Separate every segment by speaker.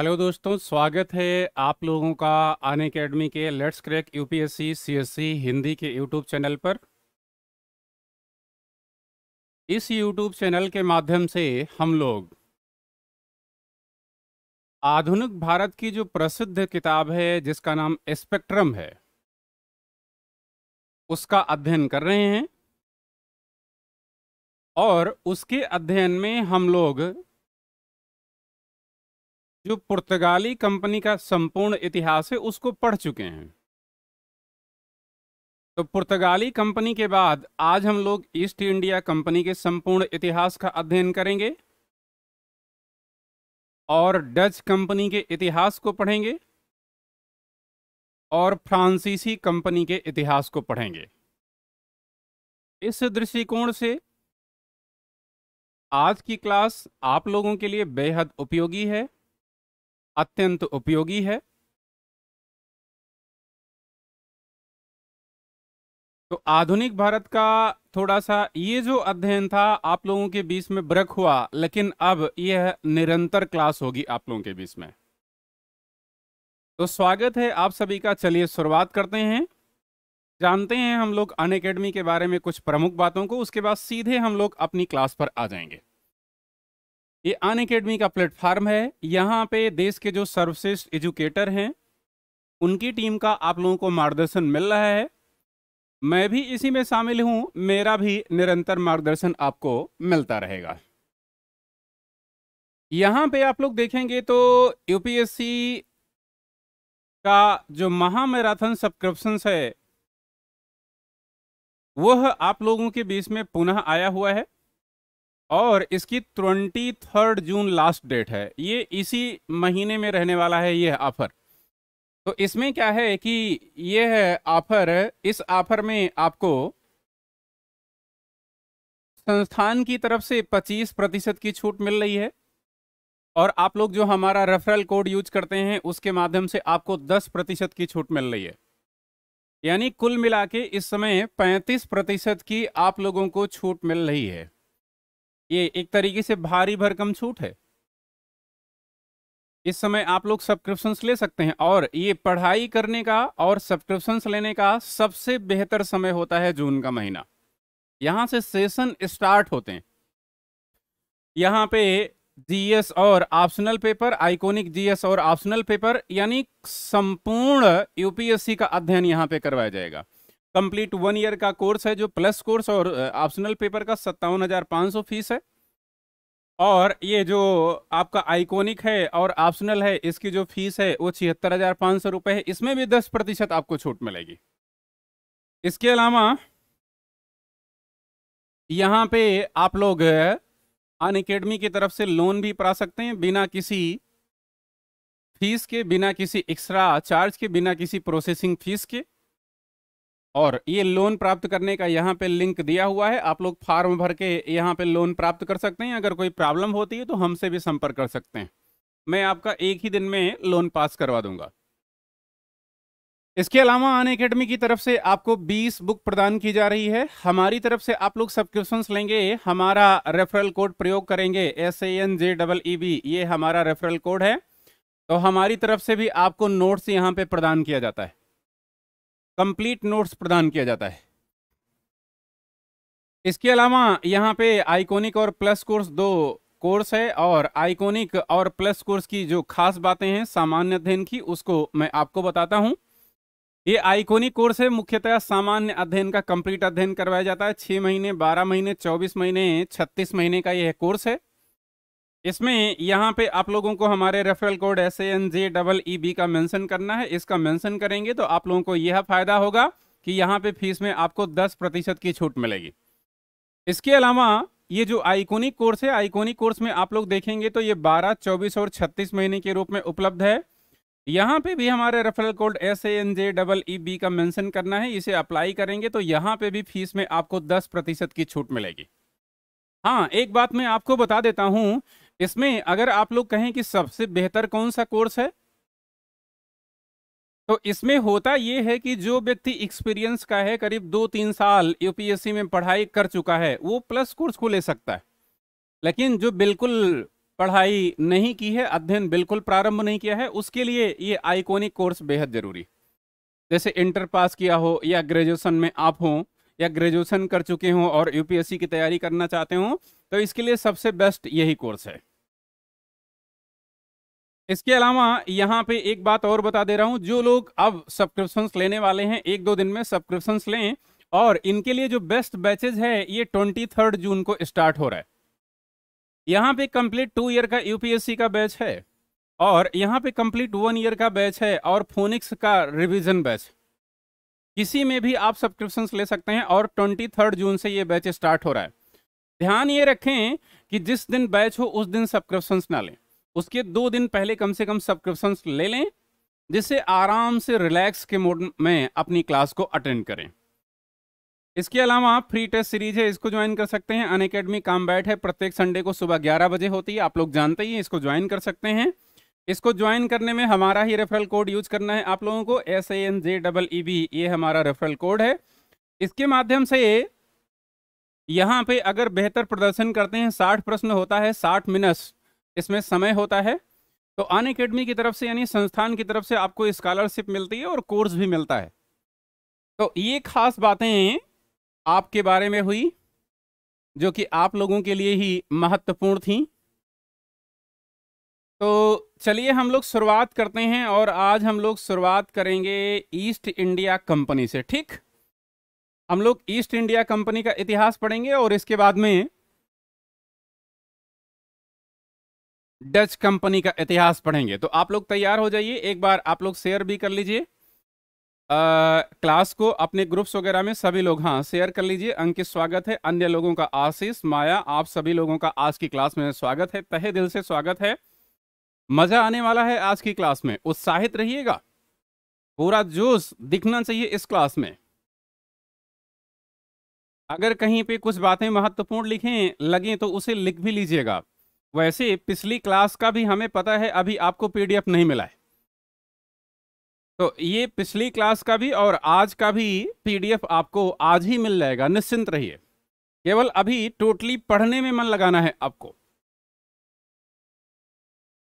Speaker 1: hello दोस्तों स्वागत है आप लोगों का
Speaker 2: आन अकेडमी के let's crack UPSC CSE Hindi के यूट्यूब चैनल पर इस यूट्यूब चैनल के माध्यम से हम लोग आधुनिक भारत की जो प्रसिद्ध किताब है जिसका नाम स्पेक्ट्रम है उसका अध्ययन कर रहे हैं और उसके अध्ययन में हम लोग जो पुर्तगाली कंपनी का संपूर्ण इतिहास है उसको पढ़ चुके हैं तो पुर्तगाली कंपनी के बाद आज हम लोग ईस्ट इंडिया कंपनी के संपूर्ण इतिहास का अध्ययन करेंगे और डच कंपनी के इतिहास को पढ़ेंगे और फ्रांसीसी कंपनी के इतिहास को पढ़ेंगे इस दृष्टिकोण से आज की क्लास आप लोगों
Speaker 1: के लिए बेहद उपयोगी है अत्यंत उपयोगी है तो आधुनिक भारत का
Speaker 2: थोड़ा सा ये जो अध्ययन था आप लोगों के बीच में ब्रक हुआ लेकिन अब यह निरंतर क्लास होगी आप लोगों के बीच में तो स्वागत है आप सभी का चलिए शुरुआत करते हैं जानते हैं हम लोग अन के बारे में कुछ प्रमुख बातों को उसके बाद सीधे हम लोग अपनी क्लास पर आ जाएंगे ये अन अकेडमी का प्लेटफार्म है यहाँ पे देश के जो सर्वश्रेष्ठ एजुकेटर हैं उनकी टीम का आप लोगों को मार्गदर्शन मिल रहा है मैं भी इसी में शामिल हूँ मेरा भी निरंतर मार्गदर्शन आपको मिलता रहेगा यहाँ पे आप लोग देखेंगे तो यूपीएससी का जो महामैराथन सब्सक्रिप्शन है वह आप लोगों के बीच में पुनः आया हुआ है और इसकी twenty third June last date है ये इसी महीने में रहने वाला है यह ऑफर तो इसमें क्या है कि यह है ऑफर इस ऑफर में आपको संस्थान की तरफ से 25 प्रतिशत की छूट मिल रही है और आप लोग जो हमारा रेफरल कोड यूज करते हैं उसके माध्यम से आपको 10 प्रतिशत की छूट मिल रही है यानी कुल मिला के इस समय 35 प्रतिशत की आप लोगों को छूट मिल रही है ये एक तरीके से भारी भरकम छूट है इस समय आप लोग सब्सक्रिप्शंस ले सकते हैं और ये पढ़ाई करने का और सब्सक्रिप्शंस लेने का सबसे बेहतर समय होता है जून का महीना यहां से सेशन स्टार्ट होते हैं यहां पे जीएस और ऑप्शनल पेपर आइकोनिक जीएस और ऑप्शनल पेपर यानी संपूर्ण यूपीएससी का अध्ययन यहां पे करवाया जाएगा कंप्लीट वन ईयर का कोर्स है जो प्लस कोर्स और ऑप्शनल पेपर का सत्तावन हज़ार पाँच सौ फीस है और ये जो आपका आइकॉनिक है और ऑप्शनल है इसकी जो फीस है वो छिहत्तर हज़ार पाँच सौ रुपये है इसमें भी दस प्रतिशत आपको छूट मिलेगी इसके अलावा यहाँ पे आप लोग अन अकेडमी की तरफ से लोन भी पा सकते हैं बिना किसी फीस के बिना किसी एक्स्ट्रा चार्ज के बिना किसी प्रोसेसिंग फीस के और ये लोन प्राप्त करने का यहाँ पे लिंक दिया हुआ है आप लोग फॉर्म भर के यहाँ पे लोन प्राप्त कर सकते हैं अगर कोई प्रॉब्लम होती है तो हमसे भी संपर्क कर सकते हैं मैं आपका एक ही दिन में लोन पास करवा दूंगा इसके अलावा आने अकेडमी की तरफ से आपको 20 बुक प्रदान की जा रही है हमारी तरफ से आप लोग सब्सक्रिप्शन लेंगे हमारा रेफरल कोड प्रयोग करेंगे S A N J double E B ये हमारा रेफरल कोड है तो हमारी तरफ से भी आपको नोट्स यहाँ पे प्रदान किया जाता है कंप्लीट नोट्स प्रदान किया जाता है इसके अलावा यहाँ पे आइकॉनिक और प्लस कोर्स दो कोर्स है और आइकॉनिक और प्लस कोर्स की जो खास बातें हैं सामान्य अध्ययन की उसको मैं आपको बताता हूँ ये आइकॉनिक कोर्स है मुख्यतः सामान्य अध्ययन का कंप्लीट अध्ययन करवाया जाता है छः महीने बारह महीने चौबीस महीने छत्तीस महीने का यह कोर्स है इसमें यहाँ पे आप लोगों को हमारे referral code S N J double E B का मेंशन करना है इसका मेंशन करेंगे तो आप लोगों को यह फायदा होगा कि यहाँ पे फीस में आपको 10 प्रतिशत की छूट मिलेगी इसके अलावा ये जो आइकोनिक कोर्स है आइकोनिक कोर्स में आप लोग देखेंगे तो ये 12, 24 और 36 महीने के रूप में उपलब्ध है यहाँ पे भी हमारे referral code S N J double E B का मेंशन करना है इसे अप्लाई करेंगे तो यहाँ पे भी फीस में आपको 10 प्रतिशत की छूट मिलेगी हाँ एक बात मैं आपको बता देता हूँ इसमें अगर आप लोग कहें कि सबसे बेहतर कौन सा कोर्स है तो इसमें होता ये है कि जो व्यक्ति एक्सपीरियंस का है करीब दो तीन साल यूपीएससी में पढ़ाई कर चुका है वो प्लस कोर्स को ले सकता है लेकिन जो बिल्कुल पढ़ाई नहीं की है अध्ययन बिल्कुल प्रारंभ नहीं किया है उसके लिए ये आइकॉनिक कोर्स बेहद जरूरी जैसे इंटर पास किया हो या ग्रेजुएशन में आप हों या ग्रेजुएशन कर चुके हों और यूपीएससी की तैयारी करना चाहते हों तो इसके लिए सबसे बेस्ट यही कोर्स है इसके अलावा यहाँ पे एक बात और बता दे रहा हूँ जो लोग अब सब्सक्रिप्शंस लेने वाले हैं एक दो दिन में सब्सक्रिप्शंस लें और इनके लिए जो बेस्ट बैचेज है ये ट्वेंटी थर्ड जून को स्टार्ट हो रहा है यहाँ पे कंप्लीट टू ईयर का यूपीएससी का बैच है और यहाँ पे कंप्लीट वन ईयर का बैच है और फोनिक्स का रिविजन बैच किसी में भी आप सब्सक्रिप्शंस ले सकते हैं और ट्वेंटी थर्ड जून से ये बैच स्टार्ट हो रहा है ध्यान ये रखें कि जिस दिन बैच हो उस दिन सब्सक्रिप्शन ना लें उसके दो दिन पहले कम से कम सब्सक्रिप्शन ले लें जिससे आराम से रिलैक्स के मोड में अपनी क्लास को अटेंड करें इसके अलावा फ्री टेस्ट सीरीज है इसको ज्वाइन कर सकते हैं अनएकेडमी काम बैठ है प्रत्येक संडे को सुबह ग्यारह बजे होती है आप लोग जानते ही इसको ज्वाइन कर सकते हैं इसको ज्वाइन करने में हमारा ही रेफरल कोड यूज करना है आप लोगों को S A N J double E B ये हमारा रेफरल कोड है इसके माध्यम से यहाँ पे अगर बेहतर प्रदर्शन करते हैं साठ प्रश्न होता है साठ मिनट्स इसमें समय होता है तो अन अकेडमी की तरफ से यानी संस्थान की तरफ से आपको स्कॉलरशिप मिलती है और कोर्स भी मिलता है तो ये खास बातें आपके बारे में हुई जो कि आप लोगों के लिए ही महत्वपूर्ण थी तो चलिए हम लोग शुरुआत करते हैं और आज हम लोग शुरुआत करेंगे ईस्ट इंडिया कंपनी से ठीक हम लोग ईस्ट इंडिया कंपनी का इतिहास पढ़ेंगे और इसके बाद में डच कंपनी का इतिहास पढ़ेंगे तो आप लोग तैयार हो जाइए एक बार आप लोग शेयर भी कर लीजिए क्लास को अपने ग्रुप्स वगैरह में सभी लोग हाँ शेयर कर लीजिए अंकित स्वागत है अन्य लोगों का आशीष माया आप सभी लोगों का आज की क्लास में स्वागत है तहे दिल से स्वागत है मजा आने वाला है आज की क्लास में उत्साहित रहिएगा पूरा जोश दिखना चाहिए इस क्लास में अगर कहीं पे कुछ बातें महत्वपूर्ण लिखें लगें तो उसे लिख भी लीजिएगा वैसे पिछली क्लास का भी हमें पता है अभी आपको पीडीएफ नहीं मिला है तो ये पिछली क्लास का भी और आज का भी पीडीएफ आपको आज ही मिल जाएगा निश्चिंत रहिए
Speaker 1: केवल अभी टोटली पढ़ने में मन लगाना है आपको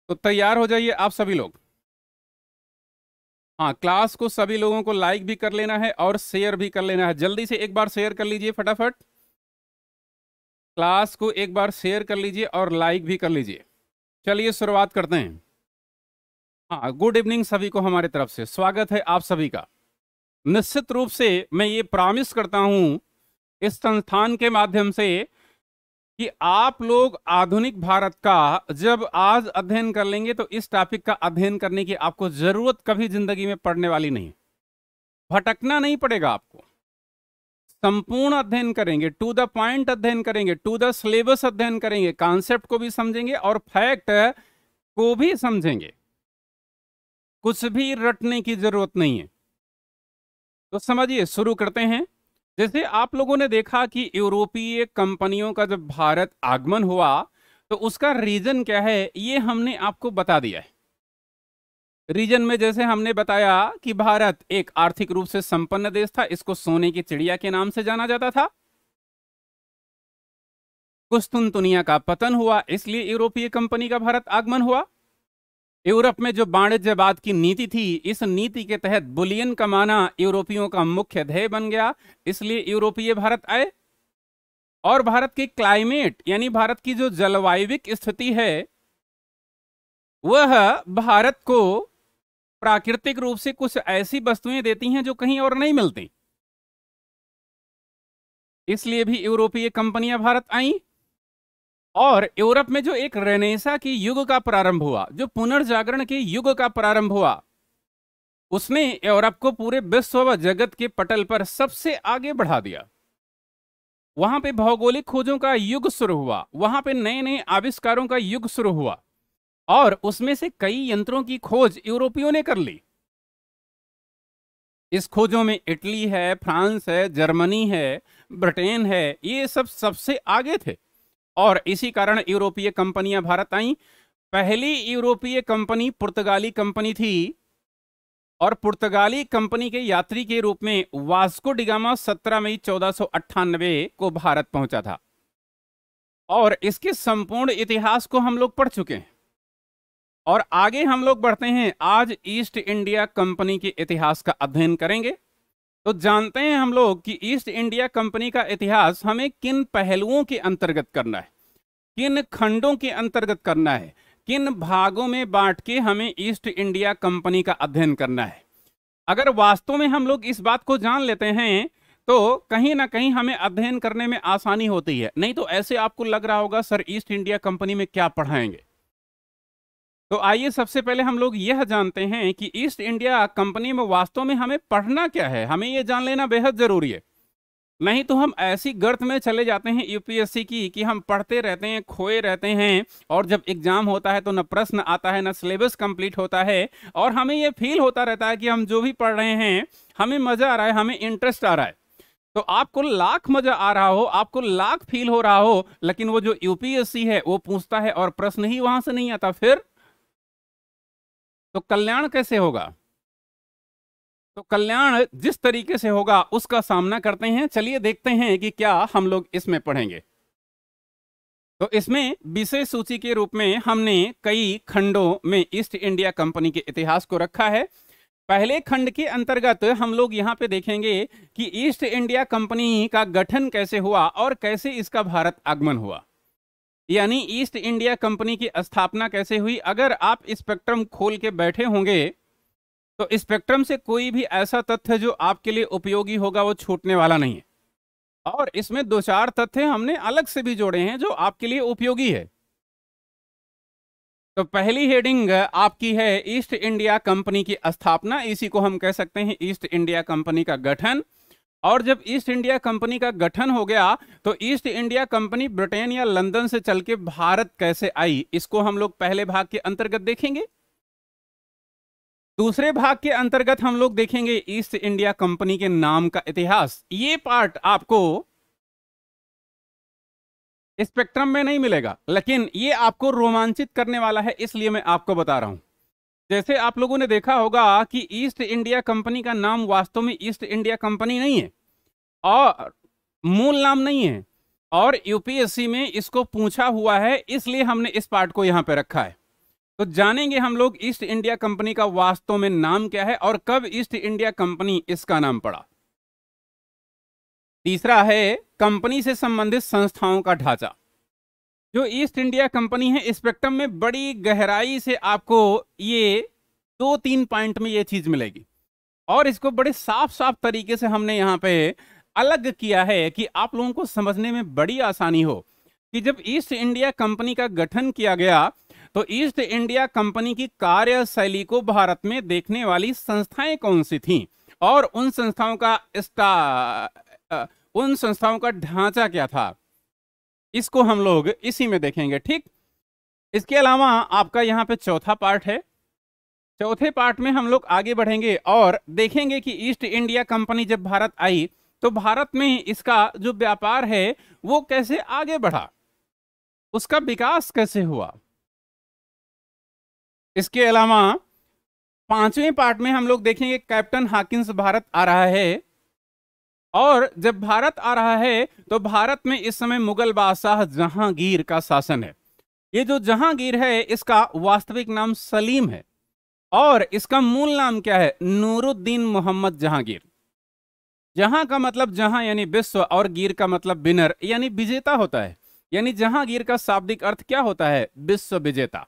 Speaker 1: तो तैयार हो जाइए आप सभी लोग हाँ
Speaker 2: क्लास को सभी लोगों को लाइक भी कर लेना है और शेयर भी कर लेना है जल्दी से एक बार शेयर कर लीजिए फटाफट क्लास को एक बार शेयर कर लीजिए और लाइक भी कर लीजिए चलिए शुरुआत करते हैं हाँ गुड इवनिंग सभी को हमारे तरफ से स्वागत है आप सभी का निश्चित रूप से मैं ये प्रामिस करता हूँ इस संस्थान के माध्यम से कि आप लोग आधुनिक भारत का जब आज अध्ययन कर लेंगे तो इस टॉपिक का अध्ययन करने की आपको जरूरत कभी जिंदगी में पड़ने वाली नहीं भटकना नहीं पड़ेगा आपको संपूर्ण अध्ययन करेंगे टू द पॉइंट अध्ययन करेंगे टू द सिलेबस अध्ययन करेंगे कॉन्सेप्ट को भी समझेंगे और फैक्ट को भी समझेंगे कुछ भी रटने की जरूरत नहीं है तो समझिए शुरू करते हैं जैसे आप लोगों ने देखा कि यूरोपीय कंपनियों का जब भारत आगमन हुआ तो उसका रीजन क्या है ये हमने आपको बता दिया है रीजन में जैसे हमने बताया कि भारत एक आर्थिक रूप से संपन्न देश था इसको सोने की चिड़िया के नाम से जाना जाता था कुस्तुन दुनिया का पतन हुआ इसलिए यूरोपीय कंपनी का भारत आगमन हुआ यूरोप में जो वाणिज्यवाद की नीति थी इस नीति के तहत बुलियन कमाना यूरोपियों का मुख्य ध्येय बन गया इसलिए यूरोपीय भारत आए और भारत की क्लाइमेट यानी भारत की जो जलवायुविक स्थिति है
Speaker 1: वह भारत को प्राकृतिक रूप से कुछ ऐसी वस्तुएं देती हैं जो कहीं और नहीं मिलती इसलिए
Speaker 2: भी यूरोपीय कंपनियां भारत आई और यूरोप में जो एक रेनेसा की युग का प्रारंभ हुआ जो पुनर्जागरण के युग का प्रारंभ हुआ उसने यूरोप को पूरे विश्व व जगत के पटल पर सबसे आगे बढ़ा दिया वहां पे भौगोलिक खोजों का युग शुरू हुआ वहां पे नए नए आविष्कारों का युग शुरू हुआ और उसमें से कई यंत्रों की खोज यूरोपियों ने कर ली इस खोजों में इटली है फ्रांस है जर्मनी है ब्रिटेन है ये सब सबसे आगे थे और इसी कारण यूरोपीय कंपनियां भारत आई पहली यूरोपीय कंपनी पुर्तगाली कंपनी थी और पुर्तगाली कंपनी के यात्री के रूप में वास्को डिगामा 17 मई चौदह को भारत पहुंचा था और इसके संपूर्ण इतिहास को हम लोग पढ़ चुके हैं और आगे हम लोग बढ़ते हैं आज ईस्ट इंडिया कंपनी के इतिहास का अध्ययन करेंगे तो जानते हैं हम लोग कि ईस्ट इंडिया कंपनी का इतिहास हमें किन पहलुओं के अंतर्गत करना है किन खंडों के अंतर्गत करना है किन भागों में बांट के हमें ईस्ट इंडिया कंपनी का अध्ययन करना है अगर वास्तव में हम लोग इस बात को जान लेते हैं तो कहीं ना कहीं हमें अध्ययन करने में आसानी होती है नहीं तो ऐसे आपको लग रहा होगा सर ईस्ट इंडिया कंपनी में क्या पढ़ाएंगे तो आइए सबसे पहले हम लोग यह जानते हैं कि ईस्ट इंडिया कंपनी में वास्तव में हमें पढ़ना क्या है हमें यह जान लेना बेहद ज़रूरी है नहीं तो हम ऐसी गर्त में चले जाते हैं यूपीएससी की कि हम पढ़ते रहते हैं खोए रहते हैं और जब एग्जाम होता है तो न प्रश्न आता है न सिलेबस कंप्लीट होता है और हमें यह फील होता रहता है कि हम जो भी पढ़ रहे हैं हमें मज़ा आ रहा है हमें इंटरेस्ट आ रहा है तो आपको लाख मजा आ रहा हो आपको लाख फील हो रहा हो लेकिन वो जो यूपीएससी है वो पूछता है और प्रश्न ही वहां से नहीं आता फिर तो कल्याण कैसे होगा तो कल्याण जिस तरीके से होगा उसका सामना करते हैं चलिए देखते हैं कि क्या हम लोग इसमें पढ़ेंगे तो इसमें विशेष सूची के रूप में हमने कई खंडों में ईस्ट इंडिया कंपनी के इतिहास को रखा है पहले खंड के अंतर्गत हम लोग यहाँ पे देखेंगे कि ईस्ट इंडिया कंपनी का गठन कैसे हुआ और कैसे इसका भारत आगमन हुआ यानी ईस्ट इंडिया कंपनी की स्थापना कैसे हुई अगर आप स्पेक्ट्रम खोल के बैठे होंगे तो स्पेक्ट्रम से कोई भी ऐसा तथ्य जो आपके लिए उपयोगी होगा वो छूटने वाला नहीं है और इसमें दो चार तथ्य हमने अलग से भी जोड़े हैं जो आपके लिए उपयोगी है तो पहली हेडिंग आपकी है ईस्ट इंडिया कंपनी की स्थापना इसी को हम कह सकते हैं ईस्ट इंडिया कंपनी का गठन और जब ईस्ट इंडिया कंपनी का गठन हो गया तो ईस्ट इंडिया कंपनी ब्रिटेन या लंदन से चल के भारत कैसे आई इसको हम लोग पहले भाग के अंतर्गत देखेंगे दूसरे भाग के अंतर्गत हम लोग देखेंगे ईस्ट इंडिया कंपनी के नाम का इतिहास ये पार्ट आपको स्पेक्ट्रम में नहीं मिलेगा लेकिन ये आपको रोमांचित करने वाला है इसलिए मैं आपको बता रहा हूं जैसे आप लोगों ने देखा होगा कि ईस्ट इंडिया कंपनी का नाम वास्तव में ईस्ट इंडिया कंपनी नहीं है और मूल नाम नहीं है और यूपीएससी में इसको पूछा हुआ है इसलिए हमने इस पार्ट को यहाँ पर रखा है तो जानेंगे हम लोग ईस्ट इंडिया कंपनी का वास्तव में नाम क्या है और कब ईस्ट इंडिया कंपनी इसका नाम पड़ा तीसरा है कंपनी से संबंधित संस्थाओं का ढांचा जो ईस्ट इंडिया कंपनी है स्पेक्ट्रम में बड़ी गहराई से आपको ये दो तीन पॉइंट में ये चीज मिलेगी और इसको बड़े साफ साफ तरीके से हमने यहाँ पे अलग किया है कि आप लोगों को समझने में बड़ी आसानी हो कि जब ईस्ट इंडिया कंपनी का गठन किया गया तो ईस्ट इंडिया कंपनी की कार्यशैली को भारत में देखने वाली संस्थाएं कौन सी थीं और उन संस्थाओं का स्टा उन संस्थाओं का ढांचा क्या था इसको हम लोग इसी में देखेंगे ठीक इसके अलावा आपका यहाँ पे चौथा पार्ट है चौथे पार्ट में हम लोग आगे बढ़ेंगे और देखेंगे कि ईस्ट इंडिया कंपनी जब भारत आई तो भारत में इसका जो व्यापार है वो कैसे आगे बढ़ा उसका विकास कैसे हुआ इसके अलावा पांचवें पार्ट में हम लोग देखेंगे कैप्टन हाकिंस भारत आ रहा है और जब भारत आ रहा है तो भारत में इस समय मुगल बादशाह जहांगीर का शासन है ये जो जहांगीर है इसका वास्तविक नाम सलीम है और इसका मूल नाम क्या है नूरुद्दीन मोहम्मद जहांगीर जहां का मतलब जहां यानी विश्व और गिर का मतलब बिनर यानी विजेता होता है यानी जहांगीर का शाब्दिक अर्थ क्या होता है विश्व विजेता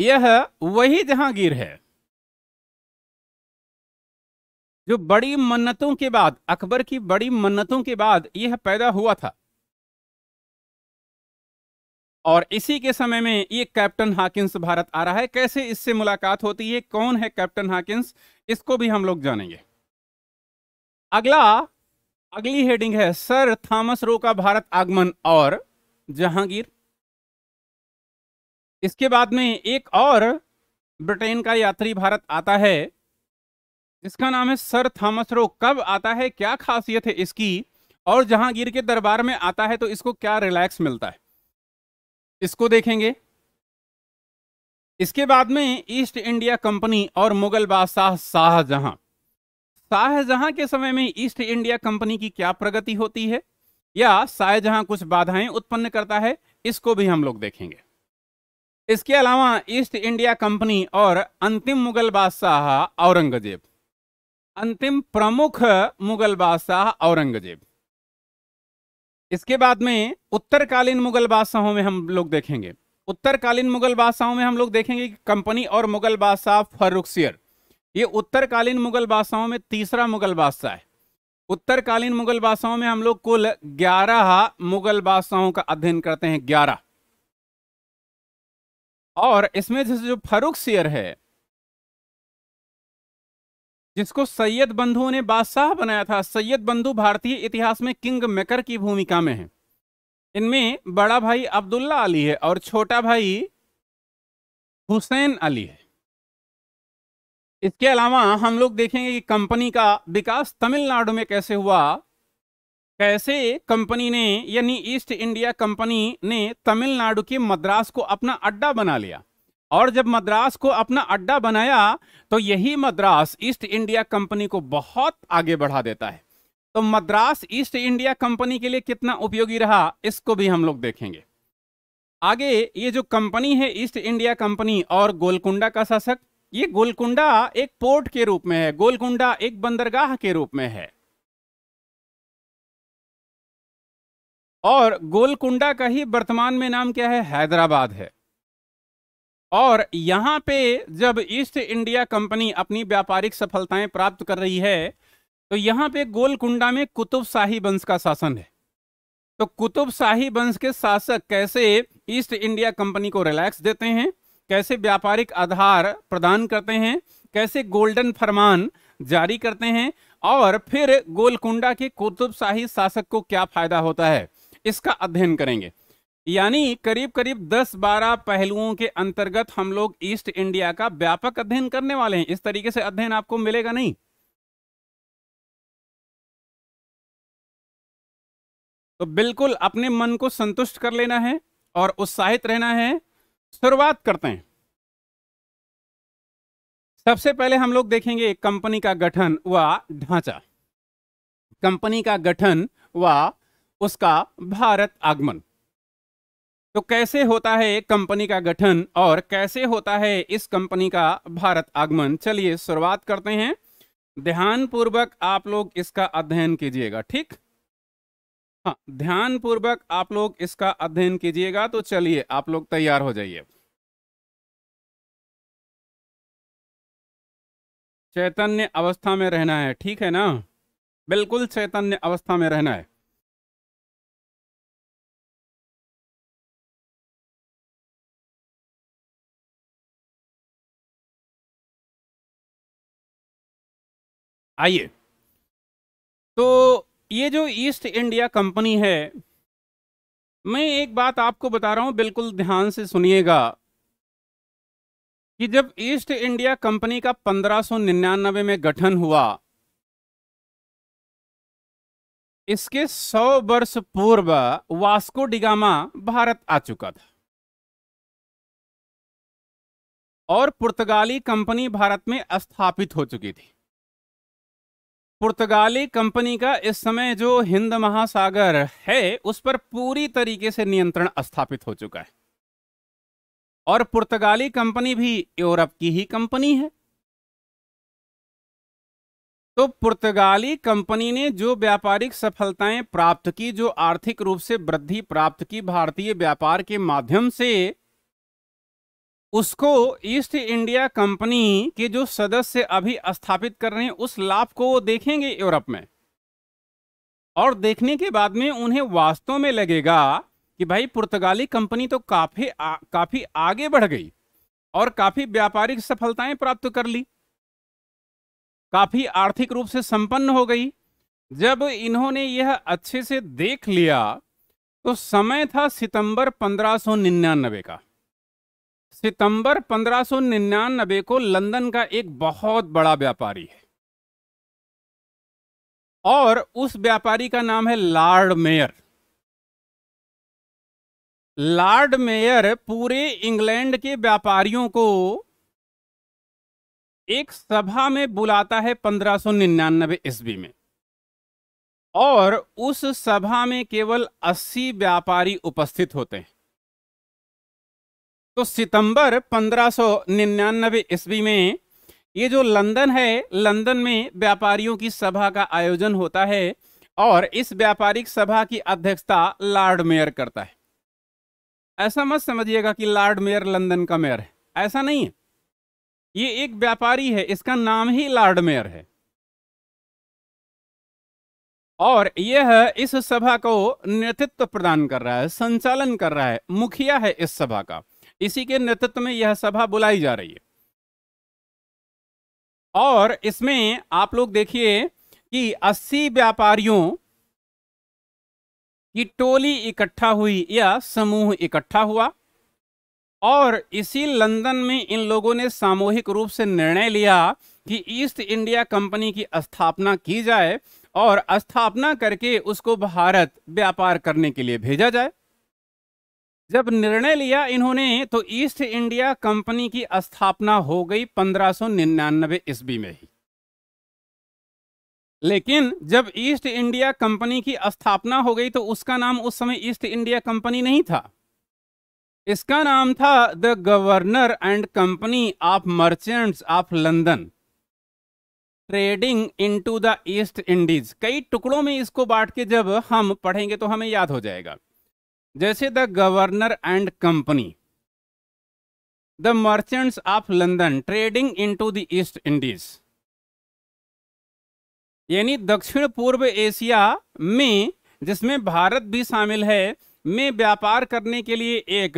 Speaker 1: यह वही जहांगीर है जो बड़ी मन्नतों के बाद अकबर की बड़ी मन्नतों के बाद यह पैदा हुआ था और इसी
Speaker 2: के समय में ये कैप्टन हाकिंस भारत आ रहा है कैसे इससे मुलाकात होती है कौन है कैप्टन हाकिंस इसको भी हम लोग जानेंगे अगला अगली हेडिंग है सर थॉमस रो का भारत आगमन और जहांगीर इसके बाद में एक और ब्रिटेन का यात्री भारत आता है जिसका नाम है सर थॉमस रो कब आता है क्या खासियत है इसकी और जहांगीर के दरबार में आता है तो इसको क्या रिलैक्स मिलता है इसको देखेंगे इसके बाद में ईस्ट इंडिया कंपनी और मुगल बादशाह शाहजहां शाहजहां के समय में ईस्ट इंडिया कंपनी की क्या प्रगति होती है या शाहजहां कुछ बाधाएं उत्पन्न करता है इसको भी हम लोग देखेंगे इसके अलावा ईस्ट इंडिया कंपनी और अंतिम मुगल बादशाह औरंगजेब अंतिम प्रमुख मुगल बादशाह औरंगजेब इसके बाद में उत्तरकालीन मुगल बादशाहों में हम लोग देखेंगे उत्तरकालीन मुगल बादशाहों में हम लोग देखेंगे कि कंपनी और मुगल बादशाह फर्रुखसियर ये उत्तरकालीन मुगल बादशाहों में तीसरा मुगल बादशाह है उत्तरकालीन मुगल बादशाहों में हम लोग कुल ग्यारह मुगल बादशाहों का अध्ययन करते हैं ग्यारह और इसमें जैसे जो फर्रुख सियर है जिसको सैयद बंधु ने बादशाह बनाया था सैयद बंधु भारतीय इतिहास में किंग मेकर की भूमिका में है इनमें बड़ा भाई अब्दुल्ला अली है और छोटा भाई हुसैन अली है इसके अलावा हम लोग देखेंगे कि कंपनी का विकास तमिलनाडु में कैसे हुआ कैसे कंपनी ने यानी ईस्ट इंडिया कंपनी ने तमिलनाडु के मद्रास को अपना अड्डा बना लिया और जब मद्रास को अपना अड्डा बनाया तो यही मद्रास ईस्ट इंडिया कंपनी को बहुत आगे बढ़ा देता है तो मद्रास ईस्ट इंडिया कंपनी के लिए कितना उपयोगी रहा इसको भी हम लोग देखेंगे आगे ये जो कंपनी है ईस्ट इंडिया कंपनी और गोलकुंडा का शासक ये गोलकुंडा एक पोर्ट के रूप में है गोलकुंडा एक बंदरगाह के रूप में है और गोलकुंडा का ही वर्तमान में नाम क्या है हैदराबाद है और यहाँ पे जब ईस्ट इंडिया कंपनी अपनी व्यापारिक सफलताएं प्राप्त कर रही है तो यहाँ पे गोलकुंडा में कुतुब शाही वंश का शासन है तो कुतुब शाही वंश के शासक कैसे ईस्ट इंडिया कंपनी को रिलैक्स देते हैं कैसे व्यापारिक आधार प्रदान करते हैं कैसे गोल्डन फरमान जारी करते हैं और फिर गोलकुंडा के कुतुब शाही शासक को क्या फायदा होता है इसका अध्ययन करेंगे यानी करीब करीब 10-12 पहलुओं के अंतर्गत हम लोग ईस्ट इंडिया का व्यापक अध्ययन करने वाले हैं इस तरीके से
Speaker 1: अध्ययन आपको मिलेगा नहीं तो बिल्कुल अपने मन को संतुष्ट कर लेना है और उत्साहित रहना है
Speaker 2: शुरुआत करते हैं सबसे पहले हम लोग देखेंगे कंपनी का गठन व ढांचा कंपनी का गठन व उसका भारत आगमन तो कैसे होता है कंपनी का गठन और कैसे होता है इस कंपनी का भारत आगमन चलिए शुरुआत करते हैं ध्यान पूर्वक आप लोग इसका अध्ययन कीजिएगा ठीक
Speaker 1: हाँ ध्यान पूर्वक आप लोग इसका अध्ययन कीजिएगा तो चलिए आप लोग तैयार हो जाइए चैतन्य अवस्था में रहना है ठीक है ना बिल्कुल चैतन्य अवस्था में रहना है आइए तो ये जो ईस्ट
Speaker 2: इंडिया कंपनी है मैं एक बात आपको बता रहा हूं बिल्कुल ध्यान से सुनिएगा कि जब ईस्ट इंडिया कंपनी का 1599 में गठन हुआ इसके 100 वर्ष पूर्व वास्को डिगामा भारत आ चुका था और पुर्तगाली कंपनी भारत में स्थापित हो चुकी थी पुर्तगाली कंपनी का इस समय जो हिंद महासागर है उस पर पूरी तरीके से नियंत्रण स्थापित हो चुका है और पुर्तगाली कंपनी भी यूरोप की ही कंपनी है तो पुर्तगाली कंपनी ने जो व्यापारिक सफलताएं प्राप्त की जो आर्थिक रूप से वृद्धि प्राप्त की भारतीय व्यापार के माध्यम से उसको ईस्ट इंडिया कंपनी के जो सदस्य अभी स्थापित कर रहे हैं उस लाभ को वो देखेंगे यूरोप में और देखने के बाद में उन्हें वास्तव में लगेगा कि भाई पुर्तगाली कंपनी तो काफी आ, काफी आगे बढ़ गई और काफी व्यापारिक सफलताएं प्राप्त कर ली काफी आर्थिक रूप से संपन्न हो गई जब इन्होंने यह अच्छे से देख लिया तो समय था सितंबर 1599 का सितंबर 1599 को लंदन का एक बहुत बड़ा
Speaker 1: व्यापारी है और उस व्यापारी का नाम है लॉर्ड मेयर लॉर्ड मेयर
Speaker 2: पूरे इंग्लैंड के व्यापारियों को एक सभा में बुलाता है 1599 ईस्वी में और उस सभा में केवल 80 व्यापारी उपस्थित होते हैं तो सितंबर 1599 ईस्वी में ये जो लंदन है लंदन में व्यापारियों की सभा का आयोजन होता है और इस व्यापारिक सभा की अध्यक्षता लॉर्ड मेयर करता है ऐसा मत समझिएगा कि लॉर्ड मेयर लंदन का मेयर है ऐसा नहीं है ये एक व्यापारी है इसका नाम ही लॉर्ड मेयर है और यह इस सभा को नेतृत्व प्रदान कर रहा है संचालन कर रहा है मुखिया है इस सभा का इसी के नेतृत्व में यह सभा बुलाई जा रही है और इसमें आप लोग देखिए कि 80 व्यापारियों की टोली इकट्ठा हुई या समूह इकट्ठा हुआ और इसी लंदन में इन लोगों ने सामूहिक रूप से निर्णय लिया कि ईस्ट इंडिया कंपनी की स्थापना की जाए और स्थापना करके उसको भारत व्यापार करने के लिए भेजा जाए जब निर्णय लिया इन्होंने तो ईस्ट इंडिया कंपनी की स्थापना हो गई 1599 ईस्वी में ही लेकिन जब ईस्ट इंडिया कंपनी की स्थापना हो गई तो उसका नाम उस समय ईस्ट इंडिया कंपनी नहीं था इसका नाम था the governor and company of merchants of London trading into the East Indies कई टुकड़ों में इसको बांट के जब हम पढ़ेंगे तो हमें याद हो जाएगा जैसे the governor and company the merchants of London trading into the East Indies यानी दक्षिण पूर्व एशिया में जिसमें भारत भी शामिल है में व्यापार करने के लिए एक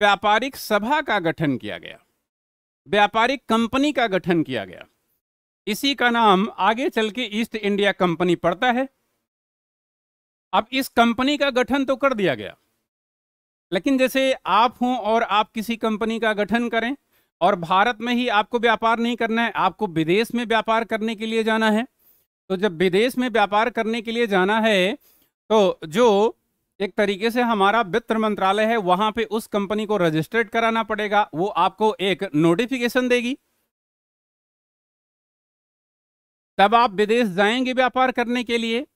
Speaker 2: व्यापारिक सभा का गठन किया गया व्यापारिक कंपनी का गठन किया गया इसी का नाम आगे चल के ईस्ट इंडिया कंपनी पड़ता है अब इस कंपनी का गठन तो कर दिया गया लेकिन जैसे आप हों और आप किसी कंपनी का गठन करें और भारत में ही आपको व्यापार नहीं करना है आपको विदेश में व्यापार करने के लिए जाना है तो जब विदेश में व्यापार करने के लिए जाना है तो जो एक तरीके से हमारा वित्त मंत्रालय है वहां पे उस कंपनी को रजिस्टर्ड कराना पड़ेगा वो आपको एक नोटिफिकेशन देगी तब आप विदेश जाएंगे व्यापार करने के लिए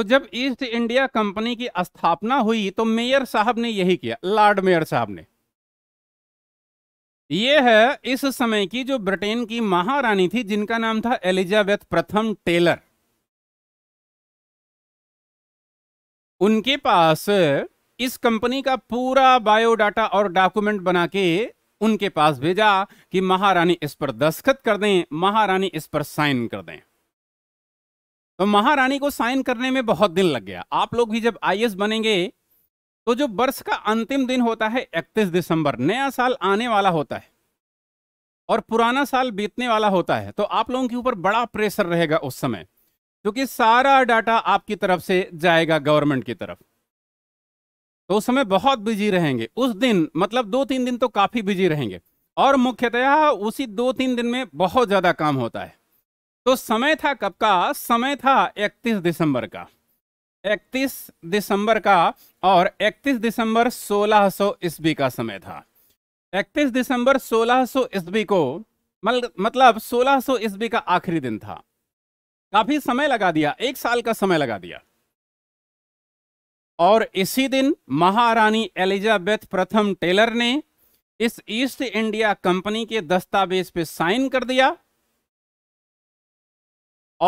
Speaker 2: तो जब ईस्ट इंडिया कंपनी की स्थापना हुई तो मेयर साहब ने यही किया लॉर्ड मेयर साहब ने यह है इस समय की जो ब्रिटेन की महारानी थी जिनका नाम था एलिजाबेथ प्रथम टेलर उनके पास इस कंपनी का पूरा बायोडाटा और डॉक्यूमेंट बना के उनके पास भेजा कि महारानी इस पर दस्तखत कर दें महारानी इस पर साइन कर दें तो महारानी को साइन करने में बहुत दिन लग गया आप लोग भी जब आई बनेंगे तो जो वर्ष का अंतिम दिन होता है इकतीस दिसंबर नया साल आने वाला होता है और पुराना साल बीतने वाला होता है तो आप लोगों के ऊपर बड़ा प्रेशर रहेगा उस समय क्योंकि सारा डाटा आपकी तरफ से जाएगा गवर्नमेंट की तरफ तो उस समय बहुत बिजी रहेंगे उस दिन मतलब दो तीन दिन तो काफी बिजी रहेंगे और मुख्यतः उसी दो तीन दिन में बहुत ज्यादा काम होता है तो समय था कब का समय था 31 दिसंबर का 31 दिसंबर का और 31 दिसंबर 1600 सौ ईस्वी का समय था 31 दिसंबर 1600 सौ ईस्वी को मतलब 1600 सौ ईस्वी का आखिरी दिन था काफी समय लगा दिया एक साल का समय लगा दिया और इसी दिन महारानी एलिजाबेथ प्रथम टेलर ने इस ईस्ट इंडिया कंपनी के दस्तावेज पे साइन कर दिया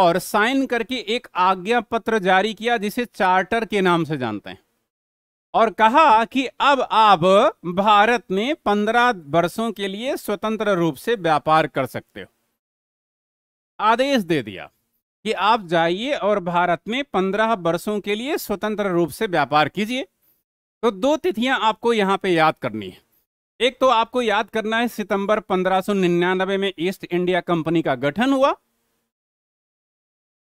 Speaker 2: और साइन करके एक आज्ञा पत्र जारी किया जिसे चार्टर के नाम से जानते हैं और कहा कि अब आप भारत में पंद्रह वर्षों के लिए स्वतंत्र रूप से व्यापार कर सकते हो आदेश दे दिया कि आप जाइए और भारत में पंद्रह वर्षों के लिए स्वतंत्र रूप से व्यापार कीजिए तो दो तिथियां आपको यहां पे याद करनी है एक तो आपको याद करना है सितंबर 1599 में ईस्ट इंडिया कंपनी का गठन हुआ